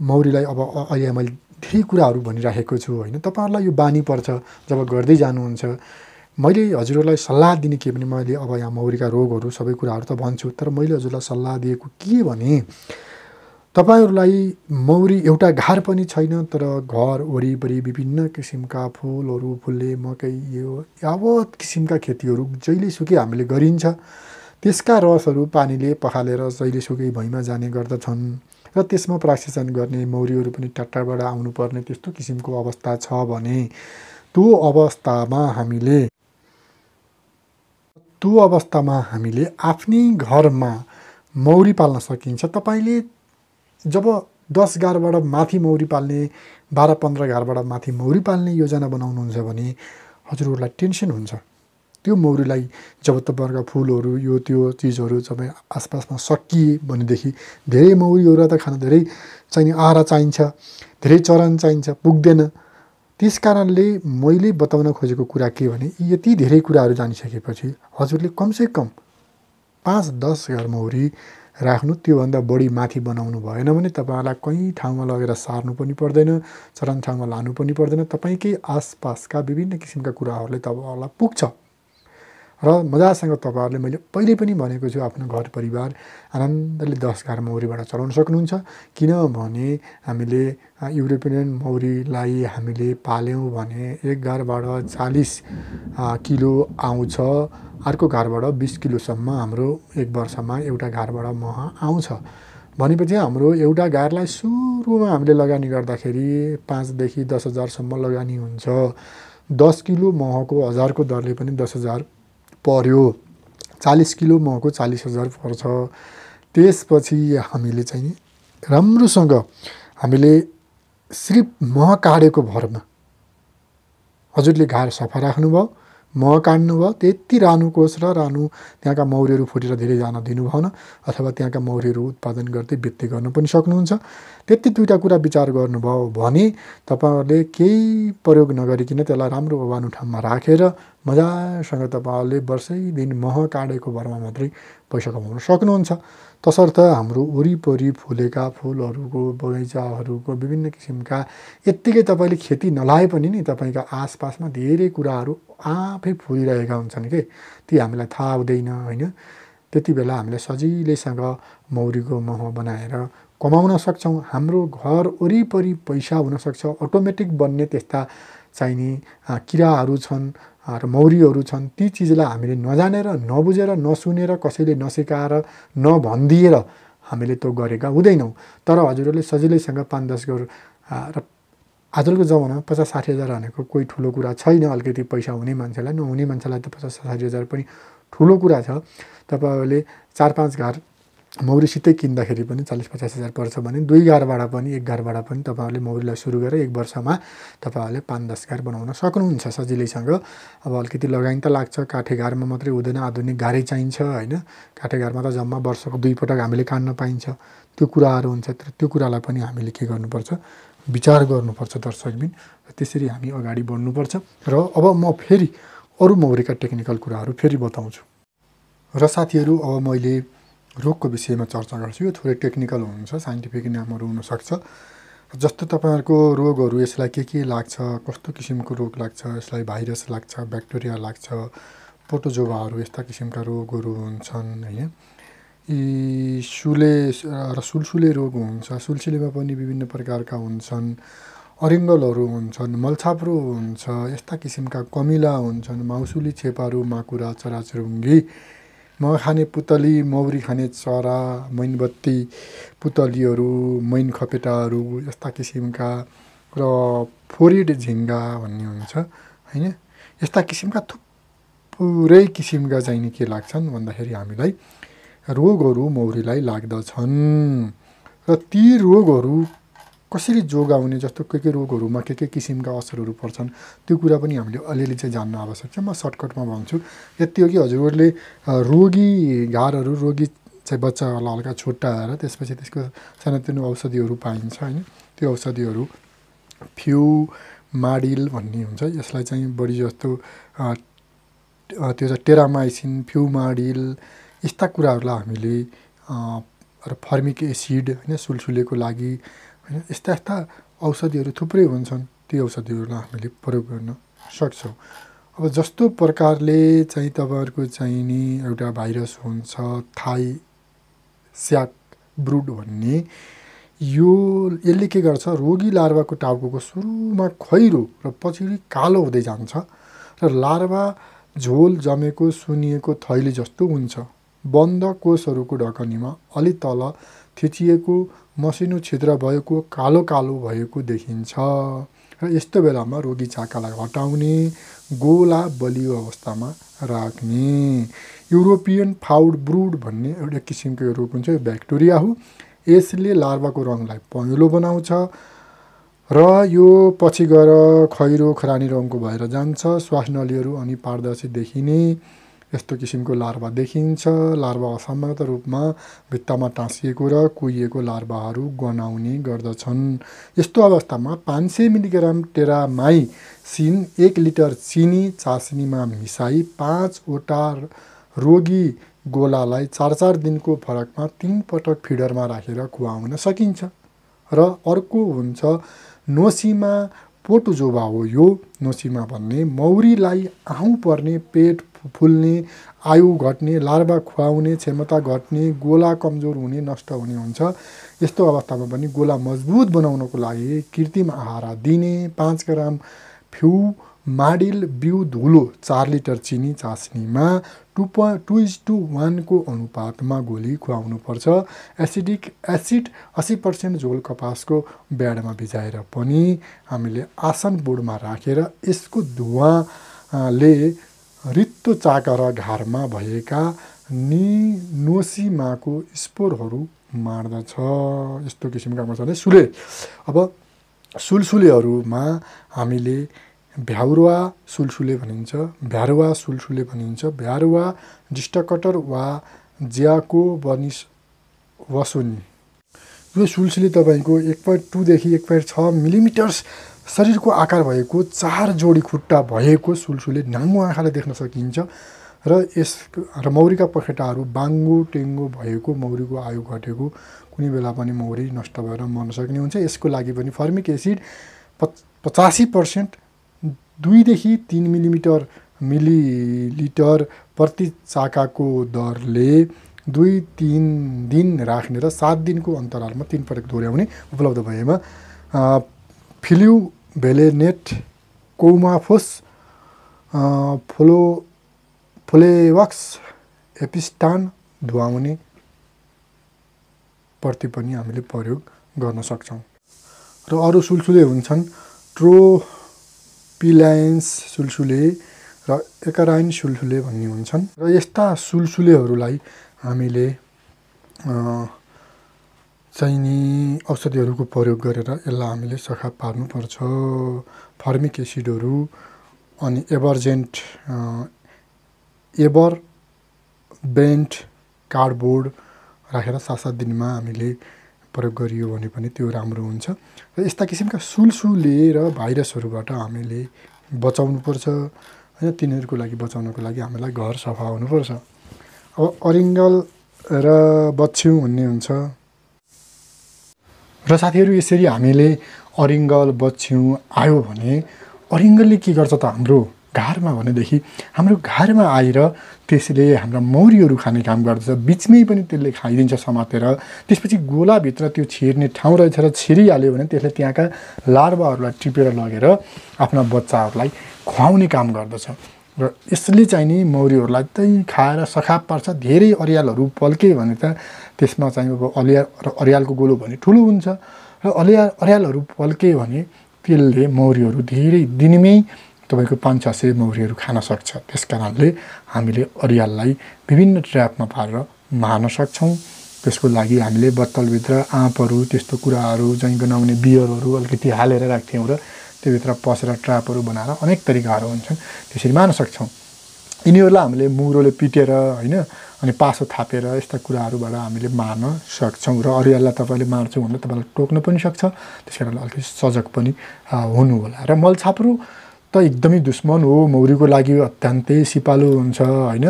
मौरीलाई अब अहिले मैले धेरै कुराहरू भनिराखेको छु होइन तपाईँहरूलाई यो बानी पर्छ जब गर्दै जानुहुन्छ मैले हजुरहरूलाई सल्लाह दिने के भने मैले अब यहाँ मौरीका रोगहरू सबै कुराहरू त भन्छु तर मैले हजुरलाई सल्लाह दिएको के भने तपाईँहरूलाई मौरी एउटा घर पनि छैन तर घर वरिपरि विभिन्न किसिमका फुलहरू फुल्ले मकै यो यावत किसिमका खेतीहरू जहिले सुकै हामीले गरिन्छ त्यसका रसहरू पानीले पखालेर जहिलेसुकै भुइँमा जाने गर्दछन् र त्यसमा प्रासेसन गर्ने मौरीहरू पनि टाटाबाट आउनुपर्ने त्यस्तो किसिमको अवस्था छ भने त्यो अवस्थामा हामीले त्यो अवस्थामा हामीले आफ्नै घरमा मौरी पाल्न सकिन्छ तपाईँले जब दस घरबाट माथि मौरी पाल्ने बाह्र पन्ध्र घरबाट माथि मौरी पाल्ने योजना बनाउनुहुन्छ भने हजुरहरूलाई टेन्सन हुन्छ त्यो मौरीलाई जब तपाईँहरूका फुलहरू यो त्यो चिजहरू जब आसपासमा सकिए भनेदेखि धेरै मौरीहरू त खान धेरै चाहिने आहारा चाहिन्छ धेरै चरण चाहिन्छ पुग्दैन त्यस कारणले मैले बताउन खोजेको कुरा के भने यति धेरै कुराहरू जानिसकेपछि हजुरले कमसेकम कम पाँच दस घर मौरी राख्नु त्योभन्दा बढी माथि बनाउनु भएन भने तपाईँहरूलाई कहीँ ठाउँमा लगेर सार्नु पनि पर्दैन चरण ठाउँमा लानु पनि पर्दैन तपाईँकै आसपासका विभिन्न किसिमका कुराहरूले तपाईँहरूलाई पुग्छ र मजासँग तपाईँहरूले मैले पहिले पनि भनेको छु आफ्नो घर परिवार आनन्दले दस घर मौरीबाट चलाउन सक्नुहुन्छ किनभने हामीले युरोपियन मौरीलाई हामीले पाल्यौँ भने एक घरबाट चालिस किलो आउँछ अर्को घरबाट बिस किलोसम्म हाम्रो एक वर्षमा एउटा घरबाट मह आउँछ भनेपछि हाम्रो एउटा घरलाई सुरुमा हामीले लगानी गर्दाखेरि पाँचदेखि दस हजारसम्म लगानी हुन्छ दस किलो महको हजारको दरले पनि दस हजार पर्यो चालिस किलो महको चालिस हजार पर्छ त्यसपछि हामीले चाहिँ नि राम्रोसँग हामीले सिर्फ मह काटेको भरमा हजुरले घार सफा राख्नुभयो मह काट्नु भयो त्यति रानु कोष र रानु त्यहाँका मौरीहरू फुटेर धेरै जान दिनु भएन अथवा त्यहाँका मौरीहरू उत्पादन गर्दै वृत्ति गर्न पनि सक्नुहुन्छ त्यति दुईवटा कुरा विचार गर्नुभयो भने तपाईँहरूले केही प्रयोग नगरिकन त्यसलाई राम्रो भवानु ठाउँमा राखेर मजासँग तपाईँहरूले वर्षै दिन मह काटेको भरमा मात्रै पैसा कमाउन सक्नुहुन्छ तसर्थ हाम्रो वरिपरि फुलेका फुलहरूको बगैँचाहरूको विभिन्न किसिमका यत्तिकै तपाईँले खेती नलाए पनि नि तपाईँका आसपासमा धेरै कुराहरू आफै फुलिरहेका हुन्छन् कि ती हामीलाई थाहा हुँदैन होइन त्यति बेला हामीले सजिलैसँग मौरीको मह बनाएर कमाउन सक्छौँ हाम्रो घर वरिपरि पैसा हुनसक्छ अटोमेटिक बन्ने त्यस्ता चाहिने किराहरू छन् र मौरीहरू छन् ती चिजलाई हामीले नजानेर नबुझेर नसुनेर कसैले नसिकाएर नभनिदिएर हामीले त्यो गरेका हुँदैनौँ तर हजुरहरूले सजिलैसँग पाँच दस गर र आजको जमानामा पचास साठी हजार भनेको कोही ठुलो कुरा छैन अलिकति पैसा हुने मान्छेलाई नहुने मान्छेलाई त पचास साठी हजार पनि ठुलो कुरा छ तपाईँहरूले चार पाँच घर मौरीसितै किन्दाखेरि पनि चालिस पचास हजार पर्छ भने दुई घरबाट पनि एक घरबाट पनि तपाईँहरूले मौरीलाई सुरु गरेर एक वर्षमा तपाईँहरूले पाँच दस घर बनाउन सक्नुहुन्छ सजिलैसँग अब अलिकति लगानी त लाग्छ काठे घरमा मात्रै हुँदैन आधुनिक घरै चाहिन्छ होइन काठे घरमा त जम्मा वर्षको दुईपटक हामीले काट्न पाइन्छ त्यो कुराहरू हुन्छ तर त्यो कुरालाई पनि हामीले के गर्नुपर्छ विचार गर्नुपर्छ दर्शकबिन र त्यसरी हामी अगाडि बढ्नुपर्छ र अब म फेरि अरू मौरीका टेक्निकल कुराहरू फेरि बताउँछु र साथीहरू अब मैले रोगको विषयमा चर्चा गर्छु यो थोरै टेक्निकल हुन्छ साइन्टिफिक नामहरू हुनसक्छ जस्तो तपाईँहरूको रोगहरू यसलाई के के लाग्छ कस्तो किसिमको रोग लाग्छ यसलाई भाइरस लाग्छ ब्याक्टेरिया लाग्छ पोटोजोभाहरू यस्ता किसिमका रोगहरू हुन्छन् होइन यी सुले र सुलसुले रोग हुन्छ सुलसुलेमा पनि विभिन्न प्रकारका हुन्छन् अरिङ्गलहरू हुन्छन् मलछाप्रो हुन्छ यस्ता किसिमका कमिला हुन्छन् माउसुली छेपारू माकुरा चराचुरुङ्गी म खाने पुतली मौरी खाने चरा मैनबत्ती पुतलीहरू मैन खपेटाहरू यस्ता किसिमका र फोरिड झिङ्गा भन्ने हुन्छ होइन यस्ता किसिमका थुप्रै किसिमका चाहिने के लाग्छन् भन्दाखेरि हामीलाई रोगहरू मौरीलाई लाग्दछन् र ती रोगहरू कसरी जोग आउने जस्तो के के रोगहरूमा के के किसिमका असरहरू पर्छन् त्यो कुरा पनि हामीले अलिअलि चाहिँ जान्न आवश्यक छ म सर्टकटमा भन्छु यति हो कि हजुरहरूले रोगी घारहरू रोगी चाहिँ बच्चाहरूलाई हल्का छुट्टाएर त्यसपछि त्यसको सानोतिनो औषधिहरू पाइन्छ होइन त्यो औषधिहरू फ्यु माडिल भन्ने हुन्छ यसलाई चाहिँ बढी जस्तो त्यो चाहिँ टेरामाइसिन फ्यु माडिल यस्ता कुराहरूलाई हामीले र फर्मिक एसिड होइन सुलसुलेको लागि होइन यस्ता यस्ता औषधिहरू थुप्रै हुन्छन् ती औषधिहरूलाई हामीले प्रयोग गर्न सक्छौँ अब जस्तो प्रकारले चाहिँ तपाईँहरूको चाहिँ नि एउटा भाइरस हुन्छ थाई स्याक ब्रुड भन्ने यो यसले के गर्छ रोगी लार्वाको टाउको सुरुमा खैरो र पछि कालो हुँदै जान्छ र लार्वा झोल जमेको सुनिएको थैली जस्तो हुन्छ बन्द कोषहरूको ढकनीमा अलि तल थिचिएको मसिनो छिद्र भएको कालो कालो भएको देखिन्छ र यस्तो बेलामा रोगी चाकालाई हटाउने गोला बलियो अवस्थामा राख्ने युरोपियन फाउड ब्रुड भन्ने एउटा किसिमको यो रोग हुन्छ यो ब्याक्टेरिया हो यसले लार्वाको रङलाई पहेँलो बनाउँछ र यो पछि गएर खैरो खरानी रङको भएर जान्छ श्वास नलीहरू अनि पारदर्शी देखिने यस्तो किसिमको लार्भा देखिन्छ लार्भा असामान्य रूपमा भित्तामा टाँसिएको र कुहिएको लार्भाहरू गनाउने गर्दछन् यस्तो अवस्थामा पाँच सय मिलिग्राम टेरामाई सिन एक लिटर चिनी चासनीमा मिसाई पाँचवटा रोगी गोलालाई चार चार दिनको फरकमा तिन पटक फिडरमा राखेर खुवाउन सकिन्छ र अर्को हुन्छ नोसीमा पोटुजोबा हो यो नोसीमा भन्ने मौरीलाई आउँ पर्ने पेट फुल्ने आयु घट्ने लार्वा खुवाउने क्षमता घट्ने गोला कमजोर हुने नष्ट हुने हुन्छ यस्तो अवस्थामा पनि गोला मजबुत बनाउनको लागि कृत्रिम आहारा दिने पाँच ग्राम फ्यु माडिल बिउ धुलो चार लिटर चिनी चास्नीमा टु प टु इज टू वानको अनुपातमा गोली खुवाउनुपर्छ एसिडिक एसिड अस्सी पर्सेन्ट झोल कपासको ब्याडमा भिजाएर पनि हामीले आसन बोर्डमा राखेर यसको धुवाले रित्तो चाकर घारमा भएका निनोसिमाको स्पोरहरू मार्दछ यस्तो किसिमका भने सुले अब सुलसुलेहरूमा हामीले भ्याउरुवा सुलसुले भनिन्छ भ्यारुवा सुलसुले भनिन्छ भ्यारुवा डिस्टकटर वा ज्याको बनिस वसुनी यो सुलसुले तपाईँको एक पोइन्ट टूदेखि एक पोइन्ट छ मिलिमिटर्स शरीरको आकार भएको चार जोडी खुट्टा भएको सुलसुले नाङ्गो आँखाले देख्न सकिन्छ र यस र मौरीका पखेटाहरू बाङ्गो टेङ्गो भएको मौरीको आयु घटेको कुनै बेला पनि मौरी नष्ट भएर मर्न सक्ने हुन्छ यसको लागि पनि फर्मिक एसिड प पचासी पर्सेन्ट दुईदेखि तिन मिलिमिटर मिलिलिटर प्रति चाकाको दरले दुई तिन दिन राख्ने र सात दिनको अन्तरालमा तिन पटक दोहोऱ्याउने उपलब्ध भएमा फिल्यु भेलेनेट कोमाफोस फ्लो फ्लेवक्स एपिस्टान धुवाउने प्रति पनि हामीले प्रयोग गर्न सक्छौँ र अरू सुलसुले हुन्छन् ट्रो पिलायन्स सुलसुले र एकाराइन सुलसुले भन्ने हुन्छन् र यस्ता सुलसुलेहरूलाई हामीले uh, चाहिने औषधिहरूको प्रयोग गरेर यसलाई हामीले सखा पार्नुपर्छ फर्मिक एसिडहरू अनि एभर्जेन्ट एभर बेन्ट कार्डबोर्ड राखेर सात सात दिनमा हामीले प्रयोग गरियो भने पनि त्यो राम्रो हुन्छ र यस्ता किसिमका सुलसुले र भाइरसहरूबाट हामीले बचाउनुपर्छ होइन तिनीहरूको लागि बचाउनको लागि हामीलाई घर सफा हुनुपर्छ अब अरिङ्गल र बछ्यौ भन्ने हुन्छ र साथीहरू यसरी हामीले अरिङ्गल बच्छ्यौँ आयो भने अरिङ्गलले के गर्छ त हाम्रो घरमा भनेदेखि हाम्रो घारमा आएर त्यसले हाम्रा मौरीहरू खाने काम गर्दछ बिचमै पनि त्यसले खाइदिन्छ समातेर त्यसपछि गोलाभित्र त्यो छिर्ने ठाउँ रहेछ र छिरिहाल्यो भने त्यसले त्यहाँका लार्वाहरूलाई टिपेर लगेर आफ्ना बच्चाहरूलाई खुवाउने काम गर्दछ र यसले चाहिँ नि मौरीहरूलाई त्यही खाएर सखाप पार्छ धेरै अरियालहरू पल्के भने त त्यसमा चाहिँ अब अलिया र अरियालको गोलो भने ठुलो हुन्छ र अलिया अरियालहरू पल्के भने त्यसले मौरीहरू धेरै दिनमै तपाईँको पाँच छ सय मौरीहरू खान सक्छ त्यस कारणले हामीले अरियाललाई विभिन्न ट्र्यापमा पारेर मार्न सक्छौँ त्यसको लागि हामीले बत्तलभित्र आँपहरू त्यस्तो कुराहरू जहीँ बनाउने बियरहरू अलिकति हालेर राख्थ्यौँ र त्योभित्र पसेर ट्र्यापहरू बनाएर अनेक तरिकाहरू हुन्छन् त्यसरी मार्न सक्छौँ यिनीहरूलाई हामीले मुरोले पिटेर होइन अनि पासो थापेर यस्ता कुराहरूबाट हामीले मार्न सक्छौँ र अरियाललाई तपाईँले मार्छौँ भने तपाईँलाई टोक्न पनि सक्छ त्यस कारणले अलिकति सजग पनि हुनु होला र मलछाप्रो त एकदमै दुश्मन हो मौरीको लागि अत्यन्तै सिपालु हुन्छ होइन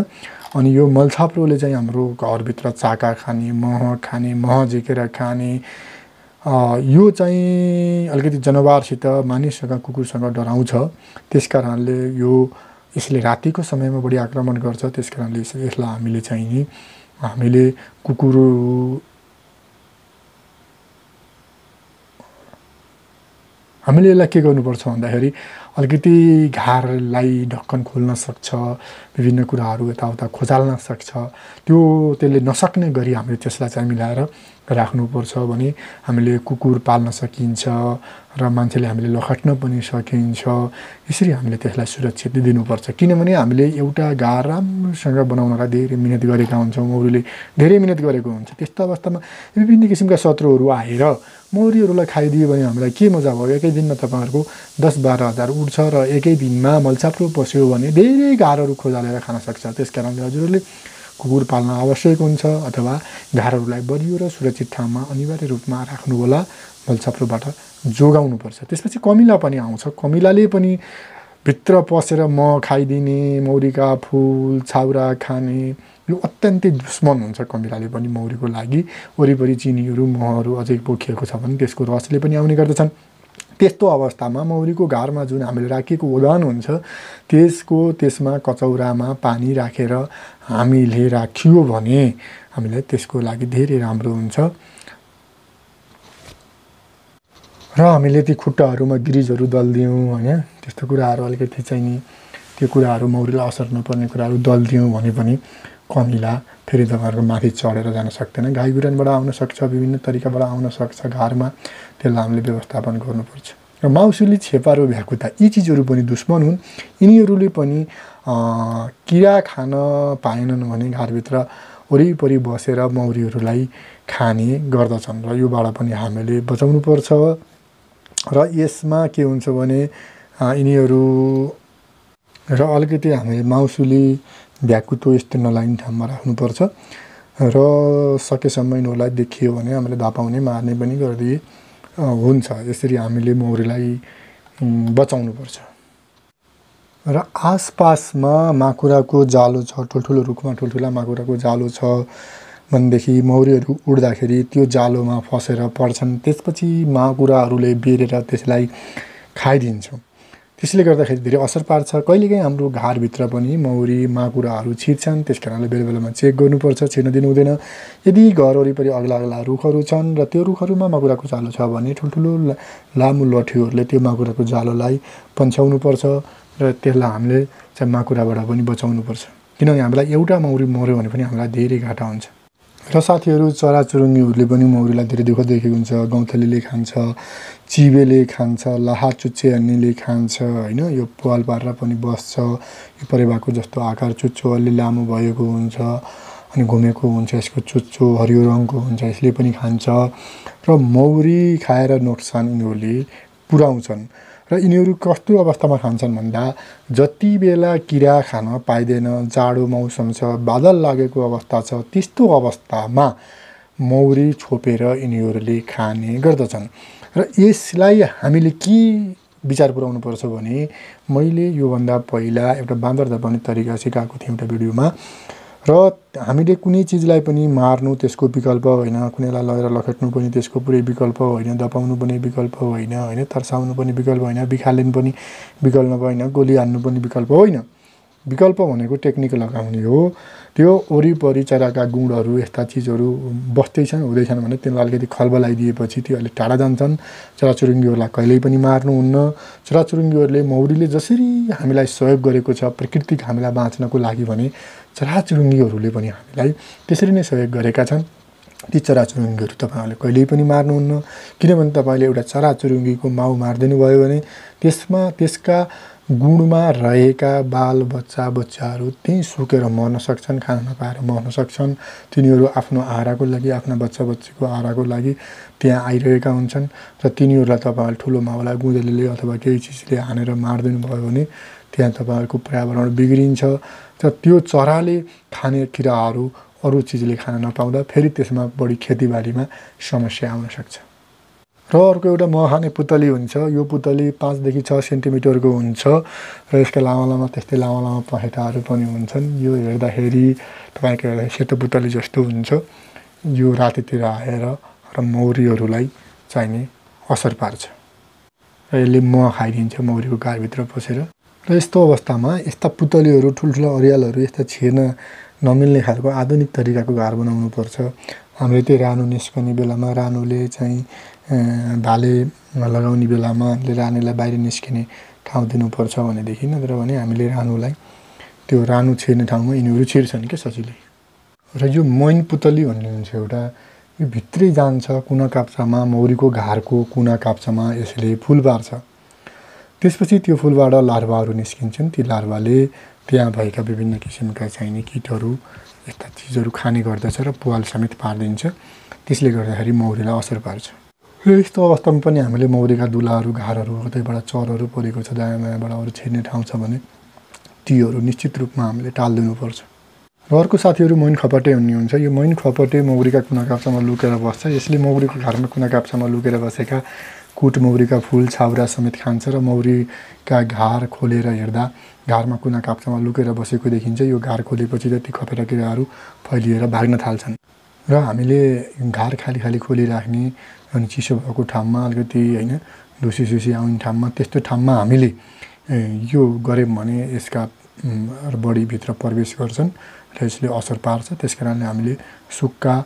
अनि यो मलछाप्रोले चाहिँ हाम्रो घरभित्र चाका खाने मह खाने मह झिकेर खाने यो चाहिँ अलिकति जनावरसित मानिससँग कुकुरसँग डराउँछ त्यस कारणले यो यसले रातिको समयमा बढी आक्रमण गर्छ त्यस कारणले यसलाई हामीले चाहिँ नि हामीले कुकुर हामीले यसलाई के गर्नुपर्छ भन्दाखेरि अलिकति घारलाई ढक्कन खोल्न सक्छ विभिन्न कुराहरू यताउता खोजाल्न सक्छ त्यो त्यसले नसक्ने गरी हामीले त्यसलाई चाहिँ मिलाएर राख्नुपर्छ भने हामीले कुकुर पाल्न सकिन्छ र मान्छेले हामीले लखट्न पनि सकिन्छ यसरी हामीले त्यसलाई सुरक्षित दिनुपर्छ किनभने हामीले एउटा घर राम्रोसँग बनाउनलाई धेरै मिहिनेत गरेका हुन्छौँ मौरीले धेरै मिहिनेत गरेको हुन्छ त्यस्तो अवस्थामा विभिन्न किसिमका शत्रुहरू आएर मौरीहरूलाई खाइदियो भने हामीलाई के मजा भयो एकै दिनमा तपाईँहरूको दस बाह्र हजार उठ्छ र एकै दिनमा मलछाप्रो पस्यो भने धेरै घारहरू खोजालेर खान सक्छ त्यस कारणले हजुरहरूले कुकुर पाल्न आवश्यक हुन्छ अथवा घरहरूलाई बलियो र सुरक्षित ठाउँमा अनिवार्य रूपमा राख्नु राख्नुहोला मलछाप्रोबाट जोगाउनुपर्छ त्यसपछि कमिला पनि आउँछ कमिलाले पनि भित्र पसेर म खाइदिने मौरीका फुल छाउरा खाने यो अत्यन्तै दुश्मन हुन्छ कमिलाले पनि मौरीको लागि वरिपरि चिनीहरू महहरू अझै पोखिएको छ भने त्यसको रसले पनि आउने गर्दछन् त्यस्तो अवस्थामा मौरीको घरमा जुन हामीले राखिएको ओदान हुन्छ त्यसको त्यसमा कचौरामा पानी राखेर हामीले राखियो भने हामीलाई त्यसको लागि धेरै राम्रो हुन्छ र हामीले ती खुट्टाहरूमा ग्रिजहरू दलिदियौँ होइन त्यस्तो कुराहरू अलिकति चाहिने त्यो कुराहरू मौरीलाई असर नपर्ने कुराहरू दलिदियौँ भने पनि कमिला फेरि तपाईँहरूको माथि चढेर जान सक्दैन गाई आउन सक्छ विभिन्न तरिकाबाट आउन सक्छ घरमा त्यसलाई हामीले व्यवस्थापन गर्नुपर्छ र माउसुली छेपारो भ्याकुता यी चिजहरू पनि दुश्मन हुन् यिनीहरूले पनि किरा खान पाएनन् भने घरभित्र वरिपरि बसेर मौरीहरूलाई खाने गर्दछन् र योबाट पनि हामीले बचाउनुपर्छ र यसमा के हुन्छ भने यिनीहरू र अलिकति हामीले माउसुली भ्याकुतो यस्तो नलाइने ठाउँमा राख्नुपर्छ र सकेसम्म यिनीहरूलाई देखियो भने हामीले धपाउने मार्ने पनि गरिदिए हुन्छ यसरी हामीले मौरीलाई बचाउनुपर्छ र आसपासमा माकुराको जालो छ ठुल्ठुलो रुखमा ठुल्ठुला माकुराको जालो छ भनेदेखि मौरीहरू उड्दाखेरि त्यो जालोमा फसेर पर्छन् त्यसपछि माकुराहरूले बेरेर त्यसलाई खाइदिन्छ त्यसले गर्दाखेरि धेरै असर पार्छ कहिलेकाहीँ हाम्रो घरभित्र पनि मौरी माकुराहरू छिर्छन् त्यस कारणले बेला बेलामा चेक गर्नुपर्छ छिर्न दिनु हुँदैन यदि घर वरिपरि अग्ला अग्ला रुखहरू छन् र त्यो रुखहरूमा माकुराको जालो छ भने ठुल्ठुलो लामो लठीहरूले त्यो माकुराको जालोलाई पन्छाउनुपर्छ र त्यसलाई हामीले चाहिँ माकुराबाट पनि बचाउनुपर्छ किनभने हामीलाई एउटा मौरी मऱ्यो भने पनि हामीलाई धेरै घाटा हुन्छ र साथीहरू चराचुरुङ्गीहरूले पनि मौरीलाई धेरै दुःख देखेको हुन्छ गौँथलीले खान्छ चिबेले खान्छ लाहा चुच्चे हान्नेले खान्छ होइन यो पाल पारेर पनि बस्छ यो परेवाको जस्तो आकार चुच्चो अलि लामो भएको हुन्छ अनि घुमेको हुन्छ यसको चुच्चो हरियो रङको हुन्छ यसले पनि खान्छ र मौरी खाएर नोक्सान उनीहरूले पुऱ्याउँछन् र यिनीहरू कस्तो अवस्थामा खान्छन् भन्दा जति बेला किरा खान पाइँदैन जाडो मौसम छ बादल लागेको अवस्था छ त्यस्तो अवस्थामा मौरी छोपेर यिनीहरूले खाने गर्दछन् र यसलाई हामीले के विचार पुऱ्याउनु पर्छ भने मैले योभन्दा पहिला एउटा बाँदर धपाउने तरिका सिकाएको थिएँ एउटा भिडियोमा र हामीले कुनै चिजलाई पनि मार्नु त्यसको विकल्प होइन कुनैलाई लगेर लखेट्नु पनि त्यसको पुरै विकल्प होइन दपाउनु पनि विकल्प होइन होइन तर्साउनु पनि विकल्प होइन बिखालिनु पनि विकल्प होइन गोली हान्नु पनि विकल्प होइन विकल्प भनेको टेक्निक लगाउने हो त्यो वरिपरि चराका गुणहरू यस्ता चिजहरू बस्दैछन् हुँदैछन् भने त्यसलाई अलिकति खल्ब लगाइदिएपछि त्यो अलिक टाढा जान्छन् चराचुरुङ्गीहरूलाई कहिल्यै पनि मार्नु हुन्न चराचुरुङ्गीहरूले मौरीले जसरी हामीलाई सहयोग गरेको छ प्राकृतिक हामीलाई बाँच्नको लागि भने चराचुरुङ्गीहरूले पनि हामीलाई त्यसरी नै सहयोग गरेका छन् ती चराचुरुङ्गीहरू तपाईँहरूले कहिल्यै पनि मार्नुहुन्न किनभने तपाईँले एउटा चराचुरुङ्गीको माउ मारिदिनु भयो भने त्यसमा त्यसका गुणमा रहेका बाल बच्चा बच्चाहरू त्यहीँ सुकेर मर्न सक्छन् खान नपाएर मर्न सक्छन् तिनीहरू आफ्नो आहाराको लागि आफ्ना बच्चा बच्चीको आहाराको लागि त्यहाँ आइरहेका हुन्छन् र तिनीहरूलाई तपाईँहरूले ठुलो माउलाई गुँदेलीले अथवा केही चिजले हानेर मारिदिनु भयो भने त्यहाँ तपाईँहरूको पर्यावरण बिग्रिन्छ र त्यो चराले खाने किराहरू अरू चिजले खान नपाउँदा फेरि त्यसमा बढी खेतीबारीमा समस्या आउन सक्छ र अर्को एउटा मखाने पुतली हुन्छ यो पुतली पाँचदेखि छ सेन्टिमिटरको हुन्छ र यसका लामा लामा त्यस्तै लामा लामा पखेटाहरू पनि हुन्छन् यो हेर्दाखेरि तपाईँको हेर्दाखेरि सेतो पुतली जस्तो हुन्छ यो रातितिर आएर र मौरीहरूलाई चाहिने असर पार्छ र यसले मह खाइदिन्छ मौरीको गाडभित्र पसेर र यस्तो अवस्थामा यस्ता पुतलीहरू ठुल्ठुला अरियालहरू यस्ता छिर्न नमिल्ने खालको आधुनिक तरिकाको घर पर्छ हामीले त्यो रानु निस्कने बेलामा रानुले चाहिँ भाले लगाउने बेलामा हामीले रानीलाई बाहिर निस्किने ठाउँ दिनुपर्छ भनेदेखि नत्र भने हामीले रानुलाई त्यो रानु छिर्ने ठाउँमा यिनीहरू छिर्छन् क्या सजिलै र यो मैन पुतली भन्ने हुन्छ एउटा यो भित्रै जान्छ कुना काप्चामा मौरीको घारको कुना काप्चामा यसले फुल पार्छ त्यसपछि त्यो फुलबाट लार्भाहरू निस्किन्छन् ती लार्भाले त्यहाँ भएका विभिन्न किसिमका चाहिने किटहरू यस्ता चिजहरू खाने गर्दछ र पुवाल समेत पारिदिन्छ त्यसले गर्दाखेरि मौरीलाई असर पार्छ र यस्तो अवस्थामा पनि हामीले मौरीका दुलाहरू घारहरू कतैबाट चरहरू परेको छ दायाँ बायाँबाट अरू छिर्ने ठाउँ छ भने तीहरू निश्चित रूपमा हामीले टालिदिनुपर्छ र अर्को साथीहरू मैन खपटे हुने हुन्छ यो मैन खपटे मौरीका कुना काप्चामा लुकेर बस्छ यसले मौरीको घरमा कुना काप्चामा लुकेर बसेका कुट मौरीका फुल छाउरा समेत खान्छ र मौरीका घार खोलेर हेर्दा घारमा कुना काप्चामा लुकेर बसेको देखिन्छ यो घार खोलेपछि त्यति खपेरा किराहरू फैलिएर भाग्न थाल्छन् र हामीले घार खाली खाली खोलिराख्ने अनि चिसो भएको ठाउँमा अलिकति होइन ढुसी सुसी आउने ठाउँमा त्यस्तो ठाउँमा हामीले यो गऱ्यौँ भने यसका बडीभित्र प्रवेश गर्छन् र यसले असर पार्छ त्यस कारणले हामीले सुक्खा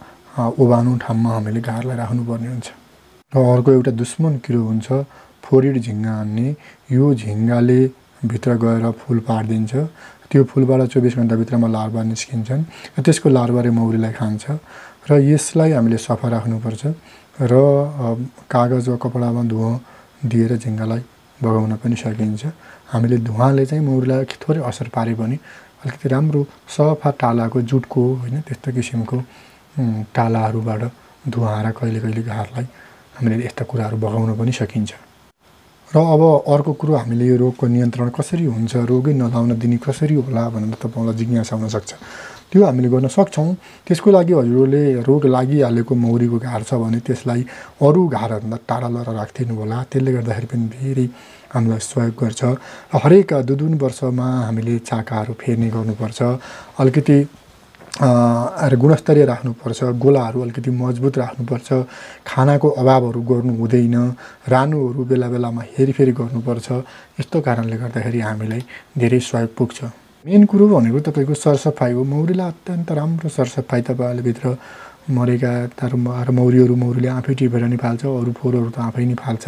ओभानो ठाउँमा हामीले घारलाई राख्नुपर्ने हुन्छ र अर्को एउटा दुश्मन किरो हुन्छ फोरिड झिङ्गा हान्ने यो झिङ्गाले भित्र गएर फुल पारिदिन्छ त्यो फुलबाट चौबिस घन्टाभित्रमा लार्वा निस्किन्छन् र त्यसको लार्वाले मौरीलाई खान्छ र यसलाई हामीले सफा राख्नुपर्छ र कागज वा कपडामा धुवा दिएर झिङ्गालाई बगाउन पनि सकिन्छ हामीले धुवाले चाहिँ मौरीलाई थोरै असर पाऱ्यो भने अलिकति राम्रो सफा टालाको जुटको होइन त्यस्तो किसिमको टालाहरूबाट धुवाएर कहिले कहिले घरलाई हामीले यस्ता कुराहरू बगाउन पनि सकिन्छ र अब अर्को कुरो हामीले यो रोगको नियन्त्रण कसरी हुन्छ रोगै नलाउन दिने कसरी होला भनेर तपाईँलाई जिज्ञासा हुनसक्छ त्यो हामीले गर्न सक्छौँ त्यसको लागि हजुरहरूले रोग लागिहालेको मौरीको घार छ भने त्यसलाई अरू घारहरूभन्दा टाढा लगेर राखिदिनु होला त्यसले गर्दाखेरि पनि धेरै हामीलाई सहयोग गर्छ र हरेक दुई दुई वर्षमा हामीले चाकाहरू फेर्ने गर्नुपर्छ अलिकति र गुणस्तरीय राख्नुपर्छ गोलाहरू अलिकति मजबुत राख्नुपर्छ खानाको अभावहरू गर्नु हुँदैन रानुहरू बेला बेलामा हेरिफेरि गर्नुपर्छ यस्तो कारणले गर्दाखेरि हामीलाई धेरै सहयोग पुग्छ मेन कुरो भनेको तपाईँको सरसफाइ हो मौरीलाई अत्यन्त राम्रो सरसफाइ तपाईँहरूले भित्र मरेका तर मौरीहरू मौरीले आफै टिपेर नि फाल्छ अरू फोहोरहरू त आफै नि फाल्छ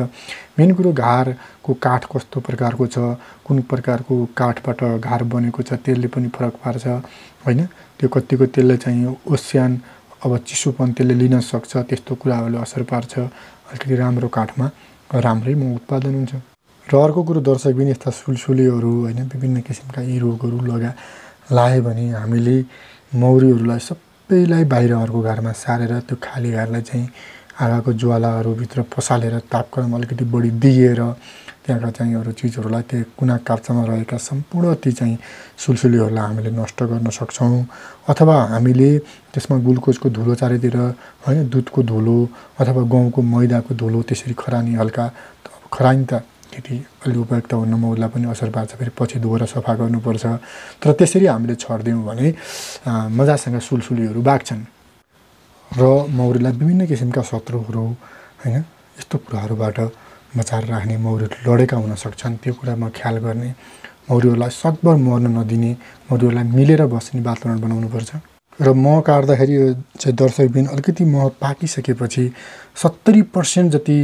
मेन कुरो घारको काठ कस्तो प्रकारको छ कुन प्रकारको काठबाट घार बनेको छ त्यसले पनि फरक पार्छ होइन त्यो कतिको त्यसलाई चाहिँ ओस्यान अब चिसोपन त्यसले लिन सक्छ त्यस्तो कुराहरूले असर पार्छ अलिकति राम्रो काठमा राम्रै म उत्पादन हुन्छ र अर्को कुरो दर्शक पनि यस्ता सुलसुलेहरू होइन विभिन्न किसिमका यी रोगहरू लगा लायो भने हामीले मौरीहरूलाई सबैलाई बाहिर अर्को घरमा सारेर त्यो खाली घरलाई चाहिँ आँगाको ज्वालाहरूभित्र पसालेर तापक्रम अलिकति बढी दिएर त्यहाँका चाहिँ अरू चिजहरूलाई त्यो कुना काप्चामा रहेका सम्पूर्ण ती चाहिँ सुलसुलीहरूलाई हामीले नष्ट गर्न सक्छौँ अथवा हामीले त्यसमा ग्लुकोजको धुलो चारैतिर होइन दुधको धुलो अथवा गहुँको मैदाको धुलो त्यसरी खरानी हल्का खरानी त त्यति अलि उपयुक्त हुन उसलाई पनि असर पार्छ फेरि पछि धोएर सफा गर्नुपर्छ तर त्यसरी हामीले छरिदियौँ भने मजासँग सुलसुलीहरू बाग्छन् र मौरीलाई विभिन्न किसिमका शत्रुहरू होइन यस्तो कुराहरूबाट मचार राख्ने मौरीहरू लडेका हुन सक्छन् त्यो कुरामा ख्याल गर्ने मौरीहरूलाई सकभर मर्न नदिने मौरीहरूलाई मिलेर बस्ने वातावरण बनाउनुपर्छ र मह काट्दाखेरि यो चाहिँ दर्शकबिन अलिकति मह पाकिसकेपछि सत्तरी पर्सेन्ट जति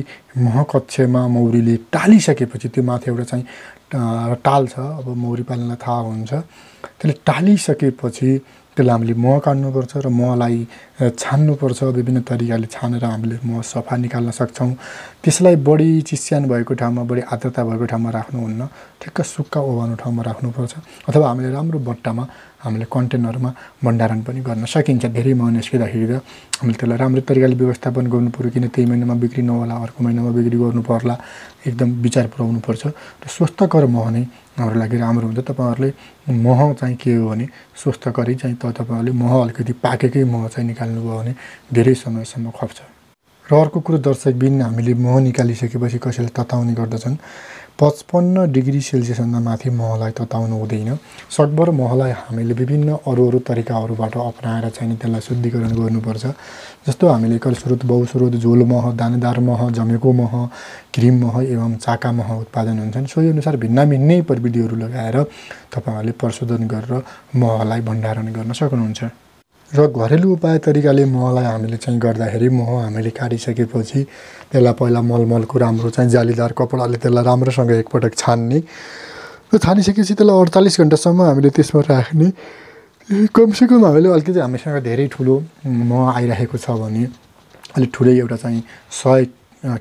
मह कक्षमा मौरीले टालिसकेपछि त्यो माथि एउटा चाहिँ टाल छ अब मौरी पाल्नलाई थाहा हुन्छ त्यसले टालिसकेपछि त्यसलाई हामीले मह काट्नुपर्छ र महलाई छान्नुपर्छ विभिन्न तरिकाले छानेर हामीले मह सफा निकाल्न सक्छौँ त्यसलाई बढी चिस्यान भएको ठाउँमा बढी आर्द्रता भएको ठाउँमा राख्नुहुन्न ठिक्क सुक्खा ओभानो ठाउँमा राख्नुपर्छ अथवा हामीले राम्रो बट्टामा हामीले कन्टेनरमा भण्डारण पनि गर्न सकिन्छ धेरै मह निस्किँदाखेरि त हामीले त्यसलाई राम्रो तरिकाले व्यवस्थापन पऱ्यो किन त्यही महिनामा बिक्री नहोला अर्को महिनामा बिक्री गर्नु पर्ला एकदम विचार पुऱ्याउनु पर्छ र स्वस्थकर मह नै हाम्रो लागि राम्रो हुन्छ तपाईँहरूले मह चाहिँ के हो भने स्वस्थकरी चाहिँ त तपाईँहरूले मह अलिकति पाकेकै मह चाहिँ निकाल्नुभयो भने धेरै समयसम्म खप्छ र अर्को कुरो दर्शकबिन हामीले मह निकालिसकेपछि कसैलाई तताउने गर्दछन् पचपन्न डिग्री सेल्सियसभन्दा माथि महलाई तताउनु हुँदैन सकभर महलाई हामीले विभिन्न अरू अरू तरिकाहरूबाट अपनाएर चाहिँ त्यसलाई शुद्धिकरण गर्नुपर्छ जस्तो हामीले कलस्रोत बहुस्रोत झोल मह दानेदार मह जमेको मह क्रिम मह एवं चाका मह उत्पादन हुन्छन् सो अनुसार भिन्न भिन्नै प्रविधिहरू लगाएर तपाईँहरूले प्रशोधन गरेर महलाई भण्डारण गर्न सक्नुहुन्छ र घरेलु उपाय तरिकाले महलाई हामीले चाहिँ गर्दाखेरि मह हामीले काटिसकेपछि त्यसलाई पहिला मलमलको राम्रो चाहिँ जालीदार कपडाले त्यसलाई राम्रोसँग एकपटक छान्ने र छानिसकेपछि त्यसलाई अडचालिस घन्टासम्म हामीले त्यसमा राख्ने कमसेकम हामीले अलिकति हामीसँग धेरै ठुलो मह आइरहेको छ भने अलिक ठुलै एउटा चाहिँ सय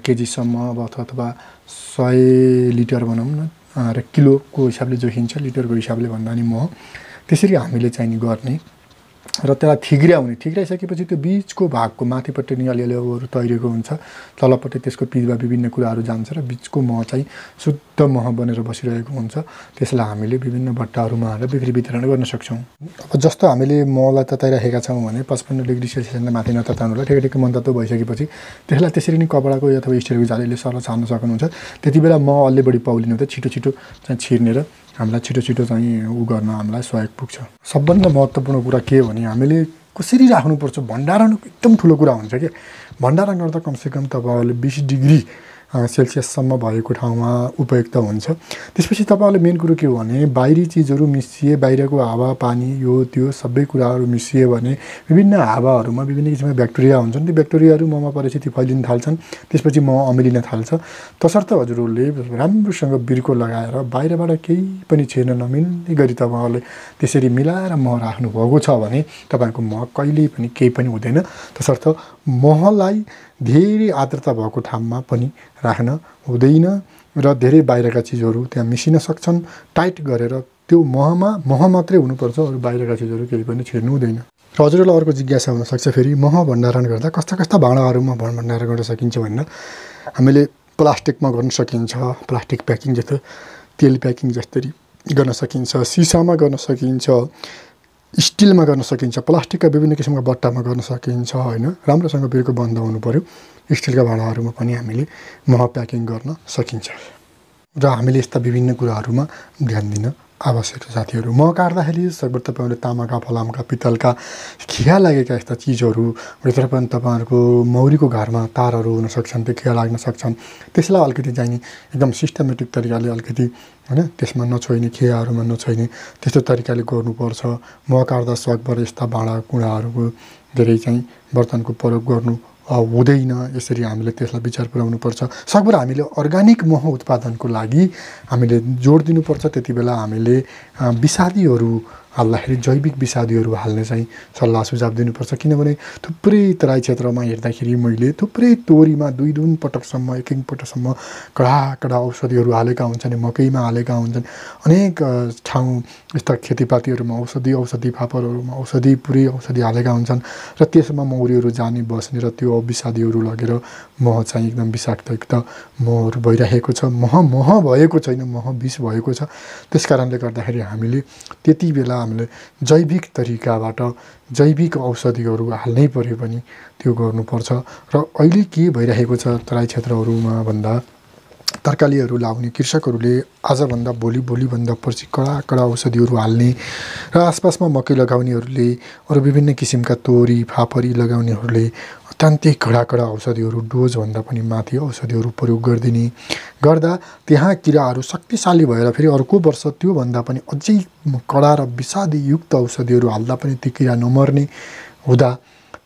केजीसम्म अब अथवा सय लिटर भनौँ न र किलोको हिसाबले जोखिन्छ लिटरको हिसाबले भन्दा नि मह त्यसरी हामीले चाहिँ गर्ने र त्यसलाई थिग्राउने थिग्राइसकेपछि त्यो बिचको भागको माथिपट्टि नि अलिअलि अरू तैरेको हुन्छ तलपट्टि त्यसको पिजमा विभिन्न कुराहरू जान्छ र बिचको मह चाहिँ शुद्ध मह बनेर बसिरहेको हुन्छ त्यसलाई हामीले विभिन्न भट्टाहरूमा हालेर बिक्री वितरण गर्न सक्छौँ अब जस्तो हामीले महलाई तताइराखेका छौँ भने पचपन्न डिग्री सेल्सियसलाई माथि नतताउनुलाई ठेकेटेको मनतत्व भइसकेपछि त्यसलाई त्यसरी नै कपडाको अथवा स्टेलको जालीले सरल छान्न सक्नुहुन्छ त्यति बेला मह अलि बढी पौलिनु त छिटो छिटो चाहिँ छिर्नेर हामीलाई छिटो छिटो चाहिँ उ गर्न हामीलाई सहयोग पुग्छ सबभन्दा महत्त्वपूर्ण कुरा के भने हामीले कसरी राख्नुपर्छ भण्डारण एकदम ठुलो कुरा हुन्छ कि भण्डारण गर्दा कमसेकम तपाईँहरूले बिस डिग्री सेल्सियससम्म भएको ठाउँमा उपयुक्त हुन्छ त्यसपछि तपाईँहरूले मेन कुरो के हो भने बाहिरी चिजहरू मिसिए बाहिरको हावा पानी यो त्यो सबै कुराहरू मिसियो भने विभिन्न हावाहरूमा विभिन्न किसिमका ब्याक्टेरिया हुन्छन् त्यो ब्याक्टेरियाहरू ममा परेपछि फैलिन थाल्छन् त्यसपछि म अमिलिन थाल्छ तसर्थ हजुरहरूले राम्रोसँग बिर्को लगाएर बाहिरबाट केही पनि छेर्न नमिल्ने गरी तपाईँहरूले त्यसरी मिलाएर मह राख्नुभएको छ भने तपाईँको मह कहिल्यै पनि केही पनि हुँदैन तसर्थ महलाई धेरै आर्द्रता भएको ठाउँमा पनि राख्न हुँदैन र धेरै बाहिरका चिजहरू त्यहाँ मिसिन सक्छन् टाइट गरेर त्यो महमा मह मात्रै हुनुपर्छ अरू बाहिरका चिजहरू केही पनि छिर्नु हुँदैन र हजुरहरूलाई अर्को जिज्ञासा हुनसक्छ फेरि मह भण्डारण गर्दा कस्ता कस्ता भाँडाहरूमा भण्डारण गर्न सकिन्छ भनेर हामीले प्लास्टिकमा गर्न सकिन्छ प्लास्टिक प्याकिङ जस्तो तेल प्याकिङ जस्तरी गर्न सकिन्छ सिसामा गर्न सकिन्छ स्टिलमा गर्न सकिन्छ प्लास्टिकका विभिन्न किसिमका बट्टामा गर्न सकिन्छ होइन राम्रोसँग बिर्को बन्द हुनु पऱ्यो स्टिलका भाँडाहरूमा पनि हामीले मह प्याकिङ गर्न सकिन्छ र हामीले यस्ता विभिन्न कुराहरूमा ध्यान दिन आवश्यक छ साथीहरू म काट्दाखेरि सकभर तपाईँहरूले तामाका फलामका पितलका खिया लागेका यस्ता चिजहरू भित्र पनि तपाईँहरूको मौरीको घरमा तारहरू हुनसक्छन् त्यो खिया लाग्न सक्छन् त्यसलाई अलिकति चाहिने एकदम सिस्टमेटिक तरिकाले अलिकति होइन त्यसमा नछोइने खियाहरूमा नछोइने त्यस्तो तरिकाले गर्नुपर्छ म काट्दा सकभर यस्ता भाँडाकुँडाहरूको धेरै चाहिँ बर्तनको प्रयोग गर्नु हुँदैन यसरी हामीले त्यसलाई विचार पुऱ्याउनुपर्छ सकभर हामीले अर्ग्यानिक मह उत्पादनको लागि हामीले जोड दिनुपर्छ त्यति बेला हामीले विषादीहरू हाल्दाखेरि जैविक विषादीहरू हाल्ने चाहिँ सल्लाह सुझाव दिनुपर्छ किनभने थुप्रै तराई क्षेत्रमा हेर्दाखेरि मैले थुप्रै तोरीमा दुई दुई पटकसम्म एक एक पटकसम्म कडा कडा औषधिहरू हालेका हुन्छन् मकैमा हालेका हुन्छन् अनेक ठाउँ यस्ता खेतीपातीहरूमा औषधि औषधि फापरहरूमा औषधि पुरै औषधि हालेका हुन्छन् र त्यसमा मौरीहरू जाने बस्ने र त्यो विषादीहरू लगेर मह चाहिँ एकदम विषाक्त त महहरू भइरहेको छ मह मह भएको छैन मह विष भएको छ त्यस कारणले गर्दाखेरि हामीले त्यति बेला हामीले जैविक तरिकाबाट जैविक औषधिहरू हाल्नै पऱ्यो पनि त्यो गर्नुपर्छ र अहिले के भइरहेको छ तराई क्षेत्रहरूमा भन्दा तरकारीहरू लाउने कृषकहरूले आजभन्दा भोलि भोलिभन्दा पर्सि कडा कडा औषधिहरू हाल्ने र आसपासमा मकै लगाउनेहरूले अरू विभिन्न किसिमका तोरी फापरी लगाउनेहरूले अत्यन्तै कडा कडा औषधिहरू डोजभन्दा पनि माथि औषधिहरू प्रयोग गरिदिने गर्दा त्यहाँ किराहरू शक्तिशाली भएर फेरि अर्को वर्ष त्योभन्दा पनि अझै कडा र विषादीयुक्त औषधिहरू हाल्दा पनि त्यो किरा नमर्ने हुँदा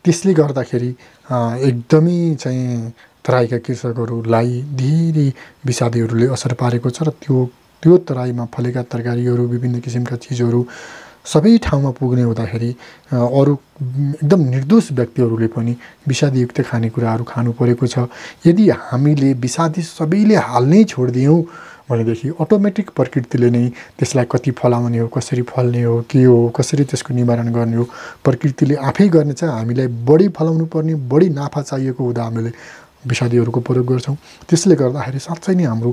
त्यसले गर्दाखेरि एकदमै चाहिँ तराईका कृषकहरूलाई धेरै विषादीहरूले असर पारेको छ र त्यो त्यो तराईमा फलेका तरकारीहरू विभिन्न किसिमका चिजहरू सबै ठाउँमा पुग्ने हुँदाखेरि अरू एकदम निर्दोष व्यक्तिहरूले पनि विषादयुक्त खानेकुराहरू खानु परेको छ यदि हामीले विषादी सबैले हाल्नै छोडिदियौँ भनेदेखि अटोमेटिक प्रकृतिले नै त्यसलाई कति फलाउने हो कसरी फल्ने हो के हो कसरी त्यसको निवारण गर्ने हो प्रकृतिले आफै गर्नेछ हामीलाई बढी फलाउनु पर्ने बढी नाफा चाहिएको हुँदा हामीले विषादीहरूको प्रयोग गर्छौँ त्यसले गर्दाखेरि साँच्चै नै हाम्रो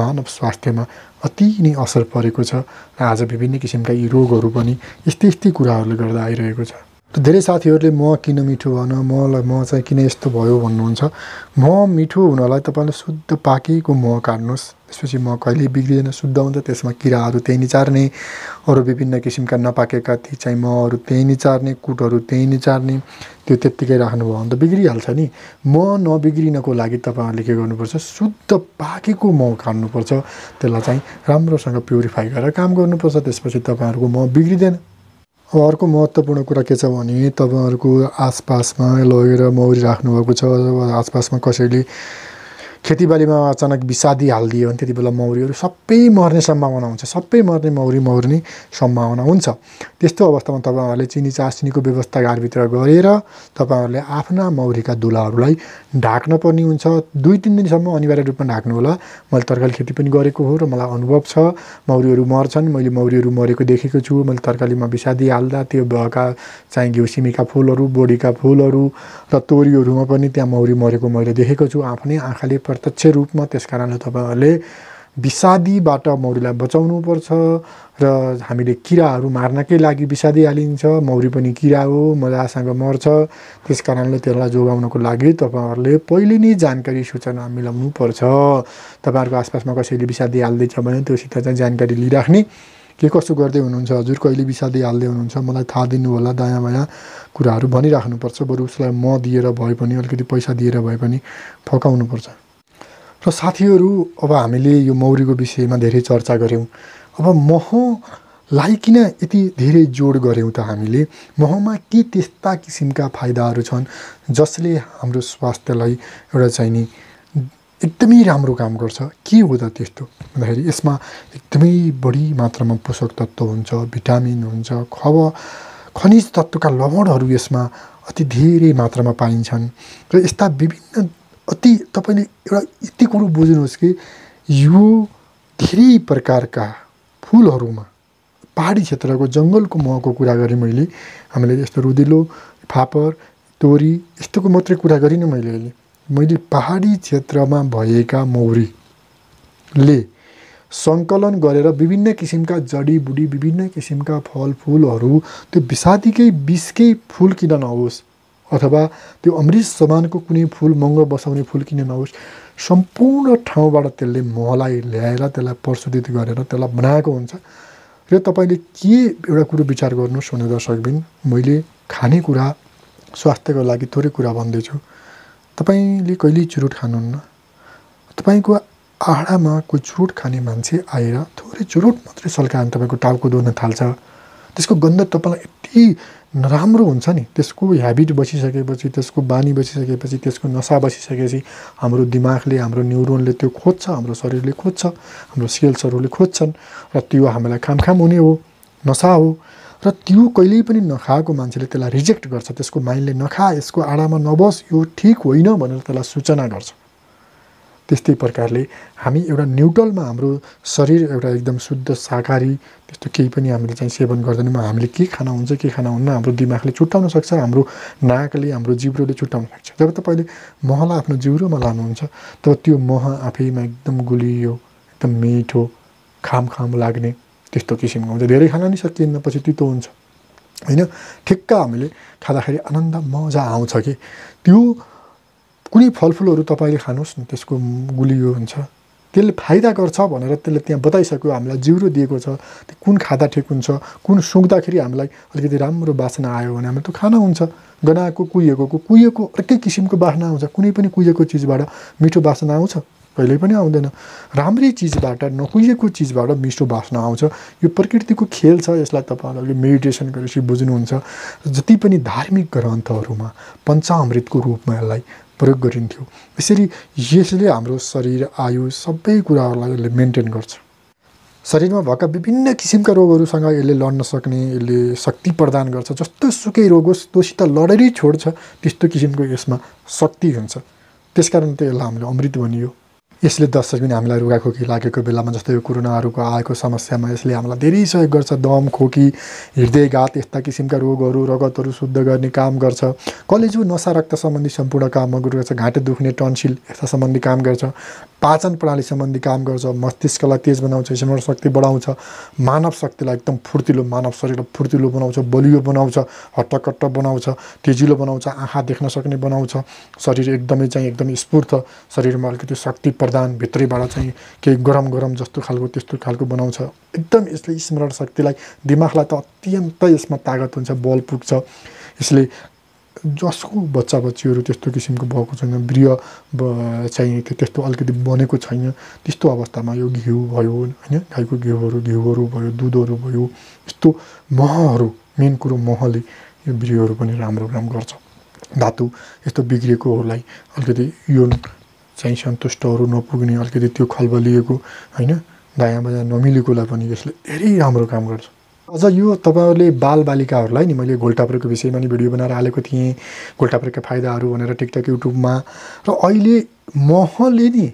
मानव स्वास्थ्यमा अति नै असर परेको छ र आज विभिन्न किसिमका यी रोगहरू पनि यस्तै यस्तै कुराहरूले गर्दा आइरहेको छ धेरै साथीहरूले म किन मिठो भएन मलाई म चाहिँ किन यस्तो भयो भन्नुहुन्छ म मिठो हुनलाई तपाईँले शुद्ध पाकेको मह काट्नुहोस् त्यसपछि मह कहिले बिग्रिँदैन शुद्ध हुन्छ त्यसमा किराहरू त्यहीँ निचार्ने अरू विभिन्न किसिमका नपाकेका ती चाहिँ महहरू त्यहीँ निचार्ने कुटहरू त्यहीँ निचार्ने त्यो त्यत्तिकै राख्नुभयो भने त बिग्रिहाल्छ नि म नबिग्रिनको लागि तपाईँहरूले के गर्नुपर्छ शुद्ध पाकेको मह खानुपर्छ त्यसलाई चाहिँ राम्रोसँग प्युरिफाई गरेर काम गर्नुपर्छ त्यसपछि तपाईँहरूको मह बिग्रिँदैन अब अर्को महत्त्वपूर्ण कुरा के छ भने तपाईँहरूको आसपासमा लगेर मौरी राख्नुभएको छ आसपासमा कसैले खेतीबालीमा अचानक विषादी हालिदियो भने त्यति बेला मौरीहरू सबै मर्ने सम्भावना हुन्छ सबै मर्ने मौरी मर्ने सम्भावना हुन्छ त्यस्तो अवस्थामा तपाईँहरूले चिनी चासिनीको व्यवस्था घरभित्र गरेर तपाईँहरूले आफ्ना मौरीका दुलाहरूलाई ढाक्न पर्ने हुन्छ दुई तिन दिनसम्म अनिवार्य रूपमा ढाक्नु होला मैले तरकारी खेती पनि गरेको हो र मलाई अनुभव छ मौरीहरू मर्छन् मैले मौरीहरू मरेको देखेको छु मैले तरकारीमा विषादी हाल्दा त्यो भएका चाहिँ घिउसिमीका फुलहरू बोडीका फुलहरू र तोरीहरूमा पनि त्यहाँ मौरी मरेको मैले देखेको छु आफ्नै आँखाले प्रत्यक्ष रूपमा त्यस कारणले तपाईँहरूले विषादीबाट मौरीलाई बचाउनुपर्छ र हामीले किराहरू मार्नकै लागि विषादी हालिन्छ मौरी पनि किरा हो मजासँग मर्छ त्यस कारणले त्यसलाई जोगाउनको लागि तपाईँहरूले पहिले नै जानकारी सूचना मिलाउनुपर्छ तपाईँहरूको आसपासमा कसैले विषादी हालिदिन्छ भने त्योसित चाहिँ जानकारी लिइराख्ने के कसो गर्दै हुनुहुन्छ हजुर कहिले विषादी हाल्दै हुनुहुन्छ मलाई थाहा दिनु होला दायाँ बायाँ कुराहरू भनिराख्नुपर्छ बरु उसलाई म दिएर भए पनि अलिकति पैसा दिएर भए पनि फकाउनुपर्छ र साथीहरू अब हामीले यो मौरीको विषयमा धेरै चर्चा गऱ्यौँ अब महलाई किन यति धेरै जोड गऱ्यौँ त हामीले महमा के त्यस्ता किसिमका फाइदाहरू छन् जसले हाम्रो स्वास्थ्यलाई एउटा चाहिने एकदमै राम्रो काम गर्छ के हो त त्यस्तो भन्दाखेरि यसमा एकदमै बढी मात्रामा पोषक तत्त्व हुन्छ भिटामिन हुन्छ खब खनिज तत्त्वका लवणहरू यसमा अति धेरै मात्रामा पाइन्छन् र यस्ता विभिन्न अति तपाईँले एउटा यति कुरो बुझ्नुहोस् कि यो धेरै प्रकारका फुलहरूमा पहाडी क्षेत्रको जङ्गलको महको कुरा गरेँ मैले हामीले यस्तो रुदिलो फापर तोरी यस्तोको मात्रै कुरा गरिनँ मैले अहिले मैले पहाडी क्षेत्रमा भएका मौरीले सङ्कलन गरेर विभिन्न किसिमका जडीबुडी विभिन्न किसिमका फलफुलहरू त्यो विषादीकै बिसकै फुल किन नहोस् अथवा त्यो अमृत समानको कुनै फुल महँगो बसाउने फुल किन नहोस् सम्पूर्ण ठाउँबाट त्यसले महलाई ल्याएर त्यसलाई प्रशोधित गरेर त्यसलाई बनाएको हुन्छ र तपाईँले के एउटा कुरो विचार गर्नुहोस् भनेर दर्शकबिन मैले खानेकुरा स्वास्थ्यको लागि थोरै कुरा भन्दैछु तपाईँले कहिल्यै चुरुट खानुहुन्न तपाईँको आहाडामा कोही चुरुट खाने मान्छे आएर थोरै चुरुट मात्रै सल्कायो भने तपाईँको टाउको दुख्न थाल्छ त्यसको गन्ध तपाईँलाई यति नराम्रो हुन्छ नि त्यसको ह्याबिट बसिसकेपछि त्यसको बानी बसिसकेपछि त्यसको नसा बसिसकेपछि हाम्रो दिमागले हाम्रो न्युरोनले त्यो खोज्छ हाम्रो शरीरले खोज्छ हाम्रो सेल्सहरूले खोज्छन् र त्यो हामीलाई खाम खाम हुने हो नसा हो र त्यो कहिल्यै पनि नखाएको मान्छेले त्यसलाई रिजेक्ट गर्छ त्यसको माइन्डले नखा यसको आडामा नबस यो ठिक होइन भनेर त्यसलाई सूचना गर्छ त्यस्तै प्रकारले हामी एउटा न्युट्रलमा हाम्रो शरीर एउटा एकदम शुद्ध शाकाहारी त्यस्तो केही पनि हामीले चाहिँ सेवन गर्दैनौँ हामीले के खाना हुन्छ के खाना हुन्न हाम्रो दिमागले छुट्याउन सक्छ हाम्रो नाकले हाम्रो जिब्रोले छुट्याउन सक्छ जब तपाईँले महलाई आफ्नो जिब्रोमा लानुहुन्छ तब त्यो मह आफैमा एकदम गुलियो एकदम मिठो खाम खाम लाग्ने त्यस्तो किसिमको हुन्छ धेरै खाना नि सकिएन पछि तितो हुन्छ होइन ठिक्क हामीले खाँदाखेरि आनन्द मजा आउँछ कि त्यो कुनै फलफुलहरू तपाईँले खानुहोस् न त्यसको गुलियो हुन्छ त्यसले फाइदा गर्छ भनेर त्यसले त्यहाँ बताइसक्यो हामीलाई जिउरो दिएको छ त्यो कुन खाँदा ठिक हुन्छ कुन सुँग्दाखेरि हामीलाई अलिकति राम्रो बासना आयो भने हामीलाई त्यो खाना हुन्छ गनाएको कुहिएको कुहिएको अर्कै किसिमको बासना आउँछ कुनै पनि कुहिएको चिजबाट मिठो बासना आउँछ कहिले पनि आउँदैन राम्रै चिजबाट नकुहिएको चिजबाट मिठो बासना आउँछ यो प्रकृतिको खेल छ यसलाई तपाईँहरूले मेडिटेसन गरेपछि बुझ्नुहुन्छ जति पनि धार्मिक ग्रन्थहरूमा पञ्चामृतको रूपमा यसलाई प्रयोग गरिन्थ्यो यसरी यसले हाम्रो शरीर आयु सबै कुराहरूलाई यसले मेन्टेन गर्छ शरीरमा भएका विभिन्न किसिमका रोगहरूसँग यसले लड्न सक्ने यसले शक्ति प्रदान गर्छ जस्तो सुकै रोग होस् त्योसित लडेरै छोड्छ त्यस्तो किसिमको यसमा शक्ति हुन्छ त्यसकारण त यसलाई हामीले अमृत भनियो यसले दस दिन हामीलाई रुगाखोकी लागेको बेलामा जस्तै यो कोरोनाहरूको आएको समस्यामा यसले हामीलाई धेरै सहयोग गर्छ दम खोकी हृदयघात यस्ता किसिमका रोगहरू रगतहरू शुद्ध गर्ने काम गर्छ कलेजो नसा रक्त सम्बन्धी सम्पूर्ण कामहरू गर्छ घाँटे दुख्ने टन्सिल यस्ता सम्बन्धी काम गर्छ पाचन प्रणाली सम्बन्धी काम गर्छ मस्तिष्कलाई तेज बनाउँछ स्मरण शक्ति बढाउँछ मानव शक्तिलाई एकदम फुर्तिलो मानव शरीरलाई फुर्तिलो बनाउँछ बलियो बनाउँछ हट्टकट्ट बनाउँछ तेजिलो बनाउँछ आँखा देख्न सक्ने बनाउँछ शरीर एकदमै चाहिँ एकदमै स्फूर्त शरीरमा अलिकति शक्ति प्रधान भित्रैबाट चाहिँ केही गरम गरम जस्तो खालको त्यस्तो खालको बनाउँछ एकदम यसले स्मरण शक्तिलाई दिमागलाई त अत्यन्तै यसमा तागत हुन्छ बल पुग्छ यसले जसको बच्चा बच्चीहरू त्यस्तो किसिमको भएको छैन गृह चाहिँ त्यस्तो अलिकति बनेको छैन त्यस्तो अवस्थामा यो घिउ भयो होइन गाईको घिउहरू घिउहरू भयो दुधहरू भयो यस्तो महहरू मेन कुरो महले यो बिउहरू पनि राम्रो काम गर्छ धातु यस्तो बिग्रिएकोहरूलाई अलिकति यो चाहिँ सन्तुष्टहरू नपुग्ने अलिकति त्यो खलबलिएको होइन दायाँ बायाँ नमिलेकोलाई पनि यसले धेरै राम्रो काम गर्छ अझ यो तपाईँहरूले बालबालिकाहरूलाई नि मैले घोल्टाप्रेको विषयमा नि भिडियो बनाएर हालेको थिएँ घोल्टाप्रेका फाइदाहरू भनेर टिकटक युट्युबमा र अहिले महले नि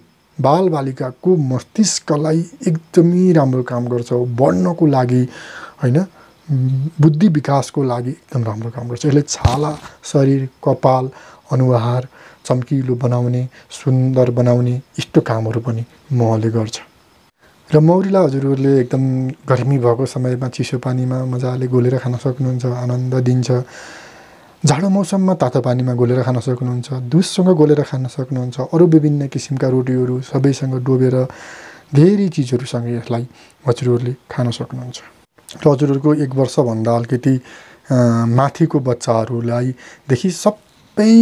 बालबालिकाको मस्तिष्कलाई एकदमै राम्रो काम गर्छ बढ्नको लागि होइन बुद्धि विकासको लागि एकदम राम्रो काम गर्छ यसले छाला शरीर कपाल अनुहार चम्किलो बनाउने सुन्दर बनाउने यस्तो कामहरू पनि महले गर्छ र मौरीलाई हजुरहरूले एकदम गर्मी भएको समयमा चिसो पानीमा मजाले गोलेर खान सक्नुहुन्छ आनन्द दिन्छ जाडो मौसममा तातो पानीमा गोलेर खान सक्नुहुन्छ दुधसँग गोलेर खान सक्नुहुन्छ अरू विभिन्न किसिमका रोटीहरू सबैसँग डोबेर धेरै चिजहरूसँग यसलाई हजुरहरूले खान सक्नुहुन्छ र हजुरहरूको एक वर्षभन्दा अलिकति माथिको बच्चाहरूलाई देखि सब सबै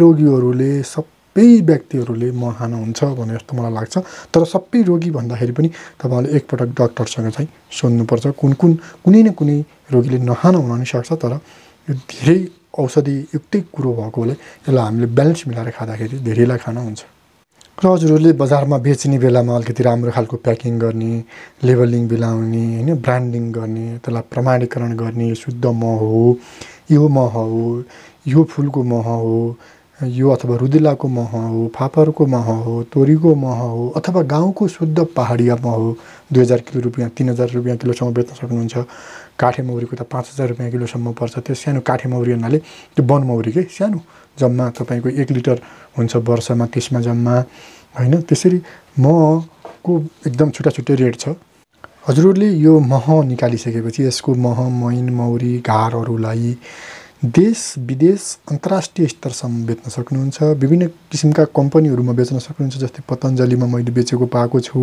रोगीहरूले सबै व्यक्तिहरूले म खानुहुन्छ भने जस्तो मलाई लाग्छ तर सबै रोगी भन्दाखेरि पनि तपाईँहरूले एकपटक डक्टरसँग चाहिँ सोध्नुपर्छ कुन कुन कुनै न कुनै रोगीले नखान हुन पनि सक्छ तर यो धेरै औषधि औषधियुक्तै कुरो भएकोले यसलाई हामीले ब्यालेन्स मिलाएर खाँदाखेरि धेरैलाई खान हुन्छ र हजुरहरूले बजारमा बेच्ने बेलामा अलिकति राम्रो खालको प्याकिङ गर्ने लेबलिङ बिलाउने होइन ब्रान्डिङ गर्ने त्यसलाई प्रमाणीकरण गर्ने शुद्ध मह हो यो मह हो यो फुलको मह हो यो अथवा रुदिलाको मह हो फापरको मह हो तोरीको मह हो अथवा गाउँको शुद्ध पहाडिया मह हो दुई हजार किलो रुपियाँ तिन हजार रुपियाँ किलोसम्म बेच्न सक्नुहुन्छ काठे मौरीको त पाँच हजार रुपियाँ किलोसम्म पर्छ त्यो सानो काठे मौरी हुनाले त्यो वन मौरीकै सानो जम्मा तपाईँको एक लिटर हुन्छ वर्षमा त्यसमा जम्मा होइन त्यसरी महको एकदम छुट्टा छुट्टै रेट छ हजुरहरूले यो मह निकालिसकेपछि यसको मह मैन मौरी घारहरूलाई देश विदेश अन्तर्राष्ट्रिय स्तरसम्म बेच्न सक्नुहुन्छ विभिन्न किसिमका कम्पनीहरूमा बेच्न सक्नुहुन्छ जस्तै पतञ्जलीमा मैले बेचेको पाएको छु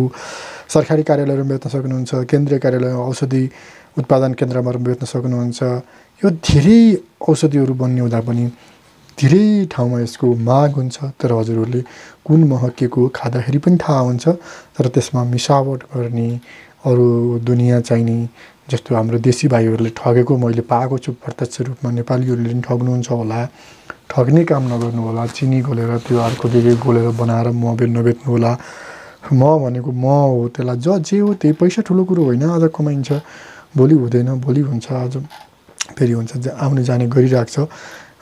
सरकारी कार्यालयमा बेच्न सक्नुहुन्छ केन्द्रीय कार्यालय औषधि उत्पादन केन्द्रमा बेच्न सक्नुहुन्छ यो धेरै औषधिहरू बन्ने हुँदा पनि धेरै ठाउँमा यसको माग हुन्छ तर हजुरहरूले कुन महकेको खाँदाखेरि पनि थाहा हुन्छ तर त्यसमा मिसावट गर्ने अरू दुनियाँ चाहिने जस्तो हाम्रो देशी भाइहरूले ठगेको मैले पाएको छु प्रत्यक्ष रूपमा नेपालीहरूले पनि ठग्नुहुन्छ होला ठग्ने काम नगर्नु होला चिनी गोलेर त्यो अर्को के के गोलेर बनाएर म बेच्न नबेच्नु होला म भनेको म हो त्यसलाई ज जे हो त्यही पैसा ठुलो कुरो होइन आज कमाइन्छ भोलि हुँदैन भोलि हुन्छ आज फेरि हुन्छ आउने जाने गरिरहेको छ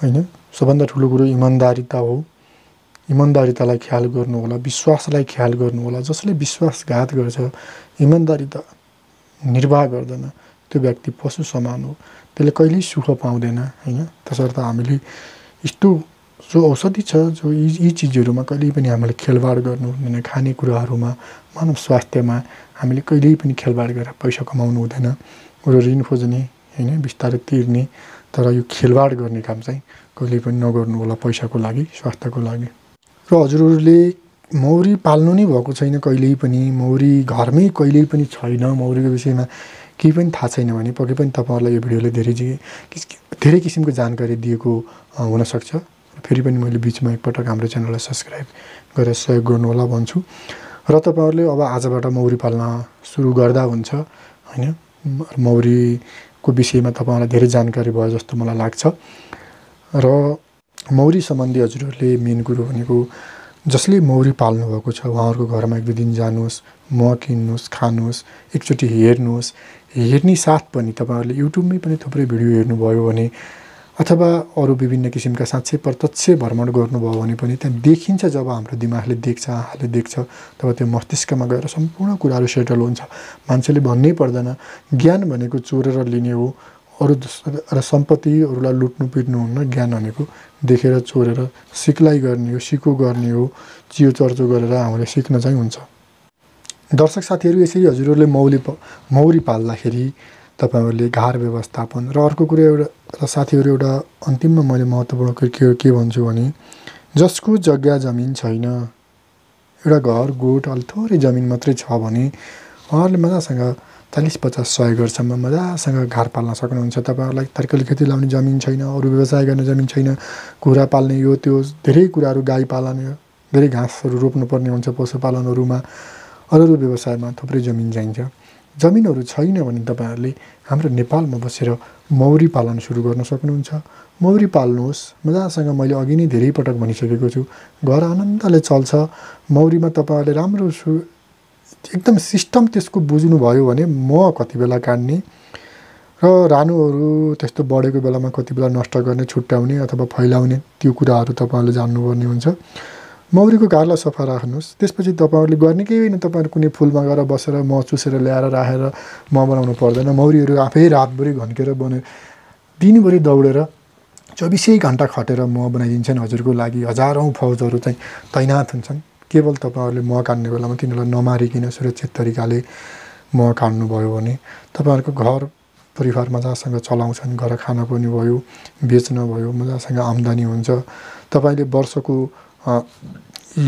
होइन सबभन्दा ठुलो कुरो इमान्दारिता हो इमान्दारितालाई ख्याल गर्नु होला विश्वासलाई ख्याल गर्नु होला जसले विश्वासघात गर्छ इमान्दारिता निर्वाह गर्दैन त्यो व्यक्ति पशु समान हो त्यसले कहिल्यै सुख पाउँदैन होइन त्यसर्थ हामीले यस्तो जो औषधि छ जो यी यी चिजहरूमा कहिल्यै पनि हामीले खेलबाड गर्नु हुँदैन खानेकुराहरूमा मानव स्वास्थ्यमा हामीले कहिल्यै पनि खेलबाड गरेर पैसा कमाउनु हुँदैन र ऋण खोज्ने होइन बिस्तारै तिर्ने तर यो खेलबाड गर्ने काम चाहिँ कहिल्यै पनि नगर्नु होला पैसाको लागि स्वास्थ्यको लागि र हजुरहरूले मौरी पाल्नु नै भएको छैन कहिल्यै पनि मौरी घरमै कहिल्यै पनि छैन मौरीको विषयमा केही पनि थाहा छैन भने पक्कै पनि तपाईँहरूलाई यो भिडियोले धेरै धेरै किसिमको जानकारी दिएको हुनसक्छ फेरि पनि मैले बिचमा एकपटक हाम्रो च्यानललाई सब्सक्राइब गरेर सहयोग गर्नुहोला भन्छु र तपाईँहरूले अब आजबाट मौरी पाल्न सुरु गर्दा हुन्छ होइन मौरीको विषयमा तपाईँहरूलाई धेरै जानकारी भयो जस्तो मलाई लाग्छ र मौरी सम्बन्धी हजुरहरूले मेन कुरो भनेको जसले मौरी पाल्नुभएको छ उहाँहरूको घरमा एक दुई दिन जानुहोस् मह किन्नुहोस् खानुहोस् एकचोटि हेर्नुहोस् हेर्ने साथ पनि तपाईँहरूले युट्युबमै पनि थुप्रै भिडियो हेर्नुभयो भने अथवा अरू विभिन्न किसिमका साँच्चै प्रत्यक्ष भ्रमण गर्नुभयो भने पनि त्यहाँ देखिन्छ जब हाम्रो दिमागले देख्छ आँखाले देख्छ तब त्यो मस्तिष्कमा गएर सम्पूर्ण कुराहरू सेटल हुन्छ मान्छेले भन्नै पर्दैन ज्ञान भनेको चोरेर लिने हो अरू र सम्पत्तिहरूलाई लुट्नु पिट्नु हुन्न ज्ञान भनेको देखेर चोरेर सिक्लाइ गर्ने हो सिको गर्ने हो चियो चर्चो गरेर हामीले सिक्न चाहिँ हुन्छ दर्शक साथीहरू यसरी हजुरहरूले मौली मौरी पाल्दाखेरि तपाईँहरूले घर व्यवस्थापन र अर्को कुरो एउटा र साथीहरू एउटा अन्तिममा मैले महत्त्वपूर्ण कुरो के भन्छु भने जसको जग्गा जमिन छैन एउटा घर गोठ अलि थोरै जमिन मात्रै छ भने उहाँहरूले मजासँग चालिस पचास सय घरसम्म मजासँग घर पाल्न सक्नुहुन्छ तपाईँहरूलाई तरकारी खेती लाउने जमिन छैन अरू व्यवसाय गर्ने जमिन छैन कुखुरा पाल्ने यो त्यो धेरै कुराहरू गाई पालन धेरै घाँसहरू रोप्नुपर्ने हुन्छ पशुपालनहरूमा अरू अरू व्यवसायमा थुप्रै जमिन चाहिन्छ जमिनहरू छैन भने तपाईँहरूले हाम्रो नेपालमा बसेर मौरी पालन सुरु गर्न सक्नुहुन्छ मौरी पाल्नुहोस् मजासँग मैले अघि नै धेरै पटक भनिसकेको छु घर आनन्दले चल्छ मौरीमा तपाईँहरूले राम्रो सु एकदम सिस्टम त्यसको बुझ्नुभयो भने म कति बेला काट्ने र रानुहरू त्यस्तो बढेको बेलामा कति बेला नष्ट गर्ने छुट्याउने अथवा फैलाउने त्यो कुराहरू तपाईँहरूले जान्नुपर्ने हुन्छ मौरीको घरलाई सफा राख्नुहोस् त्यसपछि तपाईँहरूले गर्ने केही होइन तपाईँहरू कुनै फुलमा गएर बसेर मह चुसेर ल्याएर राखेर मह बनाउनु पर्दैन मौरीहरू आफै रातभरि घन्केर बने दिनभरि दौडेर चौबिसै घन्टा खटेर म बनाइदिन्छन् हजुरको लागि हजारौँ फौजहरू चाहिँ तैनात हुन्छन् केवल तपाईँहरूले मह काट्ने बेलामा तिनीहरूलाई नमारिकन सुरक्षित तरिकाले मह काट्नुभयो भने तपाईँहरूको घर परिवार मजासँग चलाउँछन् घर खान पनि भयो बेच्न भयो मजासँग आम्दानी हुन्छ तपाईँले वर्षको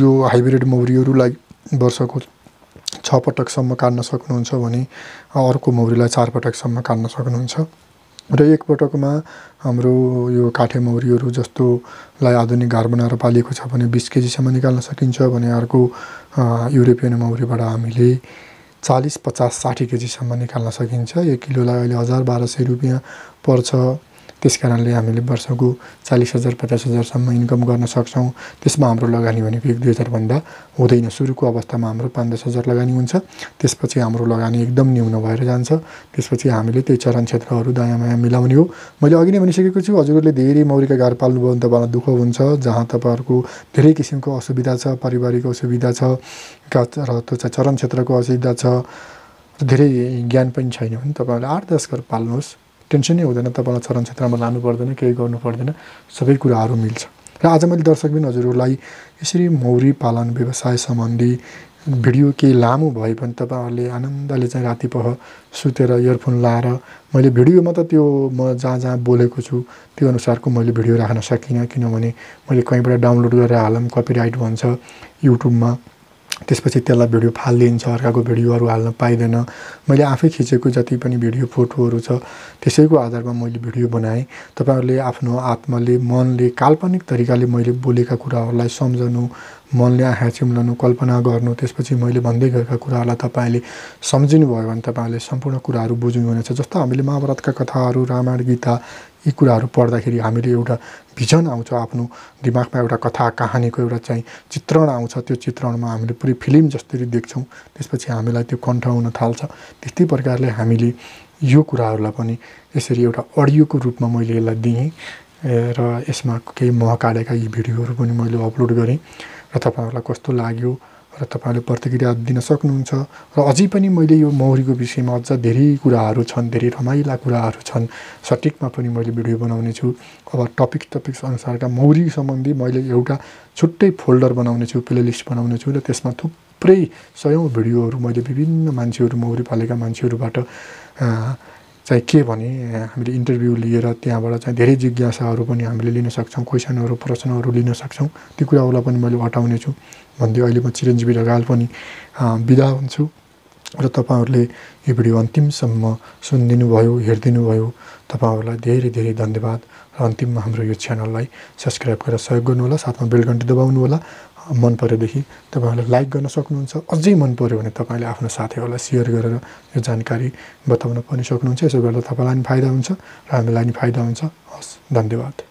यो हाइब्रिड मौरीहरूलाई वर्षको छ पटकसम्म काट्न सक्नुहुन्छ भने अर्को मौरीलाई चार पटकसम्म काट्न सक्नुहुन्छ र एकपटकमा हाम्रो यो काठे मौरीहरू जस्तोलाई आधुनिक घर बनाएर पालिएको छ भने बिस केजीसम्म निकाल्न सकिन्छ भने अर्को युरोपियन मौरीबाट हामीले चालिस पचास साठी केजीसम्म निकाल्न सकिन्छ एक किलोलाई अहिले हजार बाह्र सय रुपियाँ पर्छ त्यस कारणले हामीले वर्षको चालिस हजार पचास हजारसम्म इन्कम गर्न सक्छौँ त्यसमा हाम्रो लगानी भनेको एक दुई हजारभन्दा हुँदैन सुरुको अवस्थामा हाम्रो पाँच दस हजार लगानी हुन्छ त्यसपछि हाम्रो लगानी एकदम न्यून भएर जान्छ त्यसपछि हामीले त्यही चरण क्षेत्रहरू दायाँ बायाँ मिलाउने हो मैले अघि नै भनिसकेको छु हजुरहरूले धेरै मौरीका घर पाल्नुभयो भने तपाईँलाई दुःख हुन्छ जहाँ तपाईँहरूको धेरै किसिमको असुविधा छ पारिवारिक असुविधा छ र चरण क्षेत्रको असुविधा छ धेरै ज्ञान पनि छैन भने तपाईँहरूले आठ दस घर पाल्नुहोस् टेन्सनै हुँदैन तपाईँलाई चरण क्षेत्रमा लानु पर्दैन केही गर्नु पर्दैन सबै कुराहरू मिल्छ र आज मैले दर्शकबिन हजुरहरूलाई यसरी मौरी पालन व्यवसाय सम्बन्धी भिडियो केही लामो भए पनि तपाईँहरूले आनन्दले चाहिँ राति सुतेर इयरफोन लाएर मैले भिडियोमा त त्यो म जहाँ जहाँ बोलेको छु त्यो अनुसारको मैले भिडियो राख्न सकिनँ किनभने मैले कहीँबाट डाउनलोड गरेर हालौँ कपिराइट भन्छ युट्युबमा त्यसपछि त्यसलाई भिडियो फालिदिन्छ अर्काको भिडियोहरू हाल्न पाइँदैन मैले आफै खिचेको जति पनि भिडियो फोटोहरू छ त्यसैको आधारमा मैले भिडियो बनाएँ तपाईँहरूले आफ्नो आत्माले मनले काल्पनिक तरिकाले मैले बोलेका कुराहरूलाई सम्झनु मनले आँखा चिम्लनु कल्पना गर्नु त्यसपछि मैले भन्दै गएका कुराहरूलाई तपाईँले सम्झिनुभयो भने तपाईँहरूले सम्पूर्ण कुराहरू बुझ्नुहुनेछ जस्तो हामीले महाभारतका कथाहरू रामायण गीता यी कुराहरू पढ्दाखेरि हामीले एउटा भिजन आउँछ आफ्नो दिमागमा एउटा कथा कहानीको एउटा चाहिँ चित्रण आउँछ त्यो चित्रणमा हामीले पुरै फिल्म जस्तरी देख्छौँ त्यसपछि हामीलाई त्यो कण्ठ हुन थाल्छ त्यस्तै प्रकारले हामीले यो कुराहरूलाई पनि यसरी एउटा अडियोको रूपमा मैले यसलाई दिएँ र यसमा केही मह यी भिडियोहरू पनि मैले अपलोड गरेँ र तपाईँहरूलाई कस्तो लाग्यो र तपाईँहरूले प्रतिक्रिया दिन सक्नुहुन्छ र अझै पनि मैले यो मौरीको विषयमा अझ धेरै कुराहरू छन् धेरै रमाइला कुराहरू छन् सटिकमा पनि मैले भिडियो बनाउने छु अब टपिक टपिक्स अनुसारका मौरी सम्बन्धी मैले एउटा छुट्टै फोल्डर बनाउने छु प्लेलिस्ट बनाउने छु र त्यसमा थुप्रै सयौँ भिडियोहरू मैले विभिन्न मान्छेहरू मौरी पालेका मान्छेहरूबाट चाहिँ के भने हामीले इन्टरभ्यू लिएर त्यहाँबाट चाहिँ धेरै जिज्ञासाहरू पनि हामीले लिन सक्छौँ क्वेसनहरू प्रश्नहरू लिन सक्छौँ ती कुराहरूलाई पनि मैले हटाउने छु भन्दै अहिले म चिरञ्जीवी ढगाल पनि बिदा हुन्छु र तपाईँहरूले यो भिडियो अन्तिमसम्म सुनिदिनु भयो हेरिदिनु भयो तपाईँहरूलाई धेरै धेरै धन्यवाद र अन्तिममा हाम्रो यो च्यानललाई सब्सक्राइब गरेर सहयोग गर्नुहोला साथमा बेल दबाउनु होला मन पऱ्योदेखि तपाईँहरूले लाइक गर्न सक्नुहुन्छ अझै मन पऱ्यो भने तपाईँले आफ्नो साथीहरूलाई सेयर गरेर यो जानकारी बताउन पनि सक्नुहुन्छ यसो गर्दा तपाईँलाई पनि फाइदा हुन्छ र हामीलाई पनि फाइदा हुन्छ हस् धन्यवाद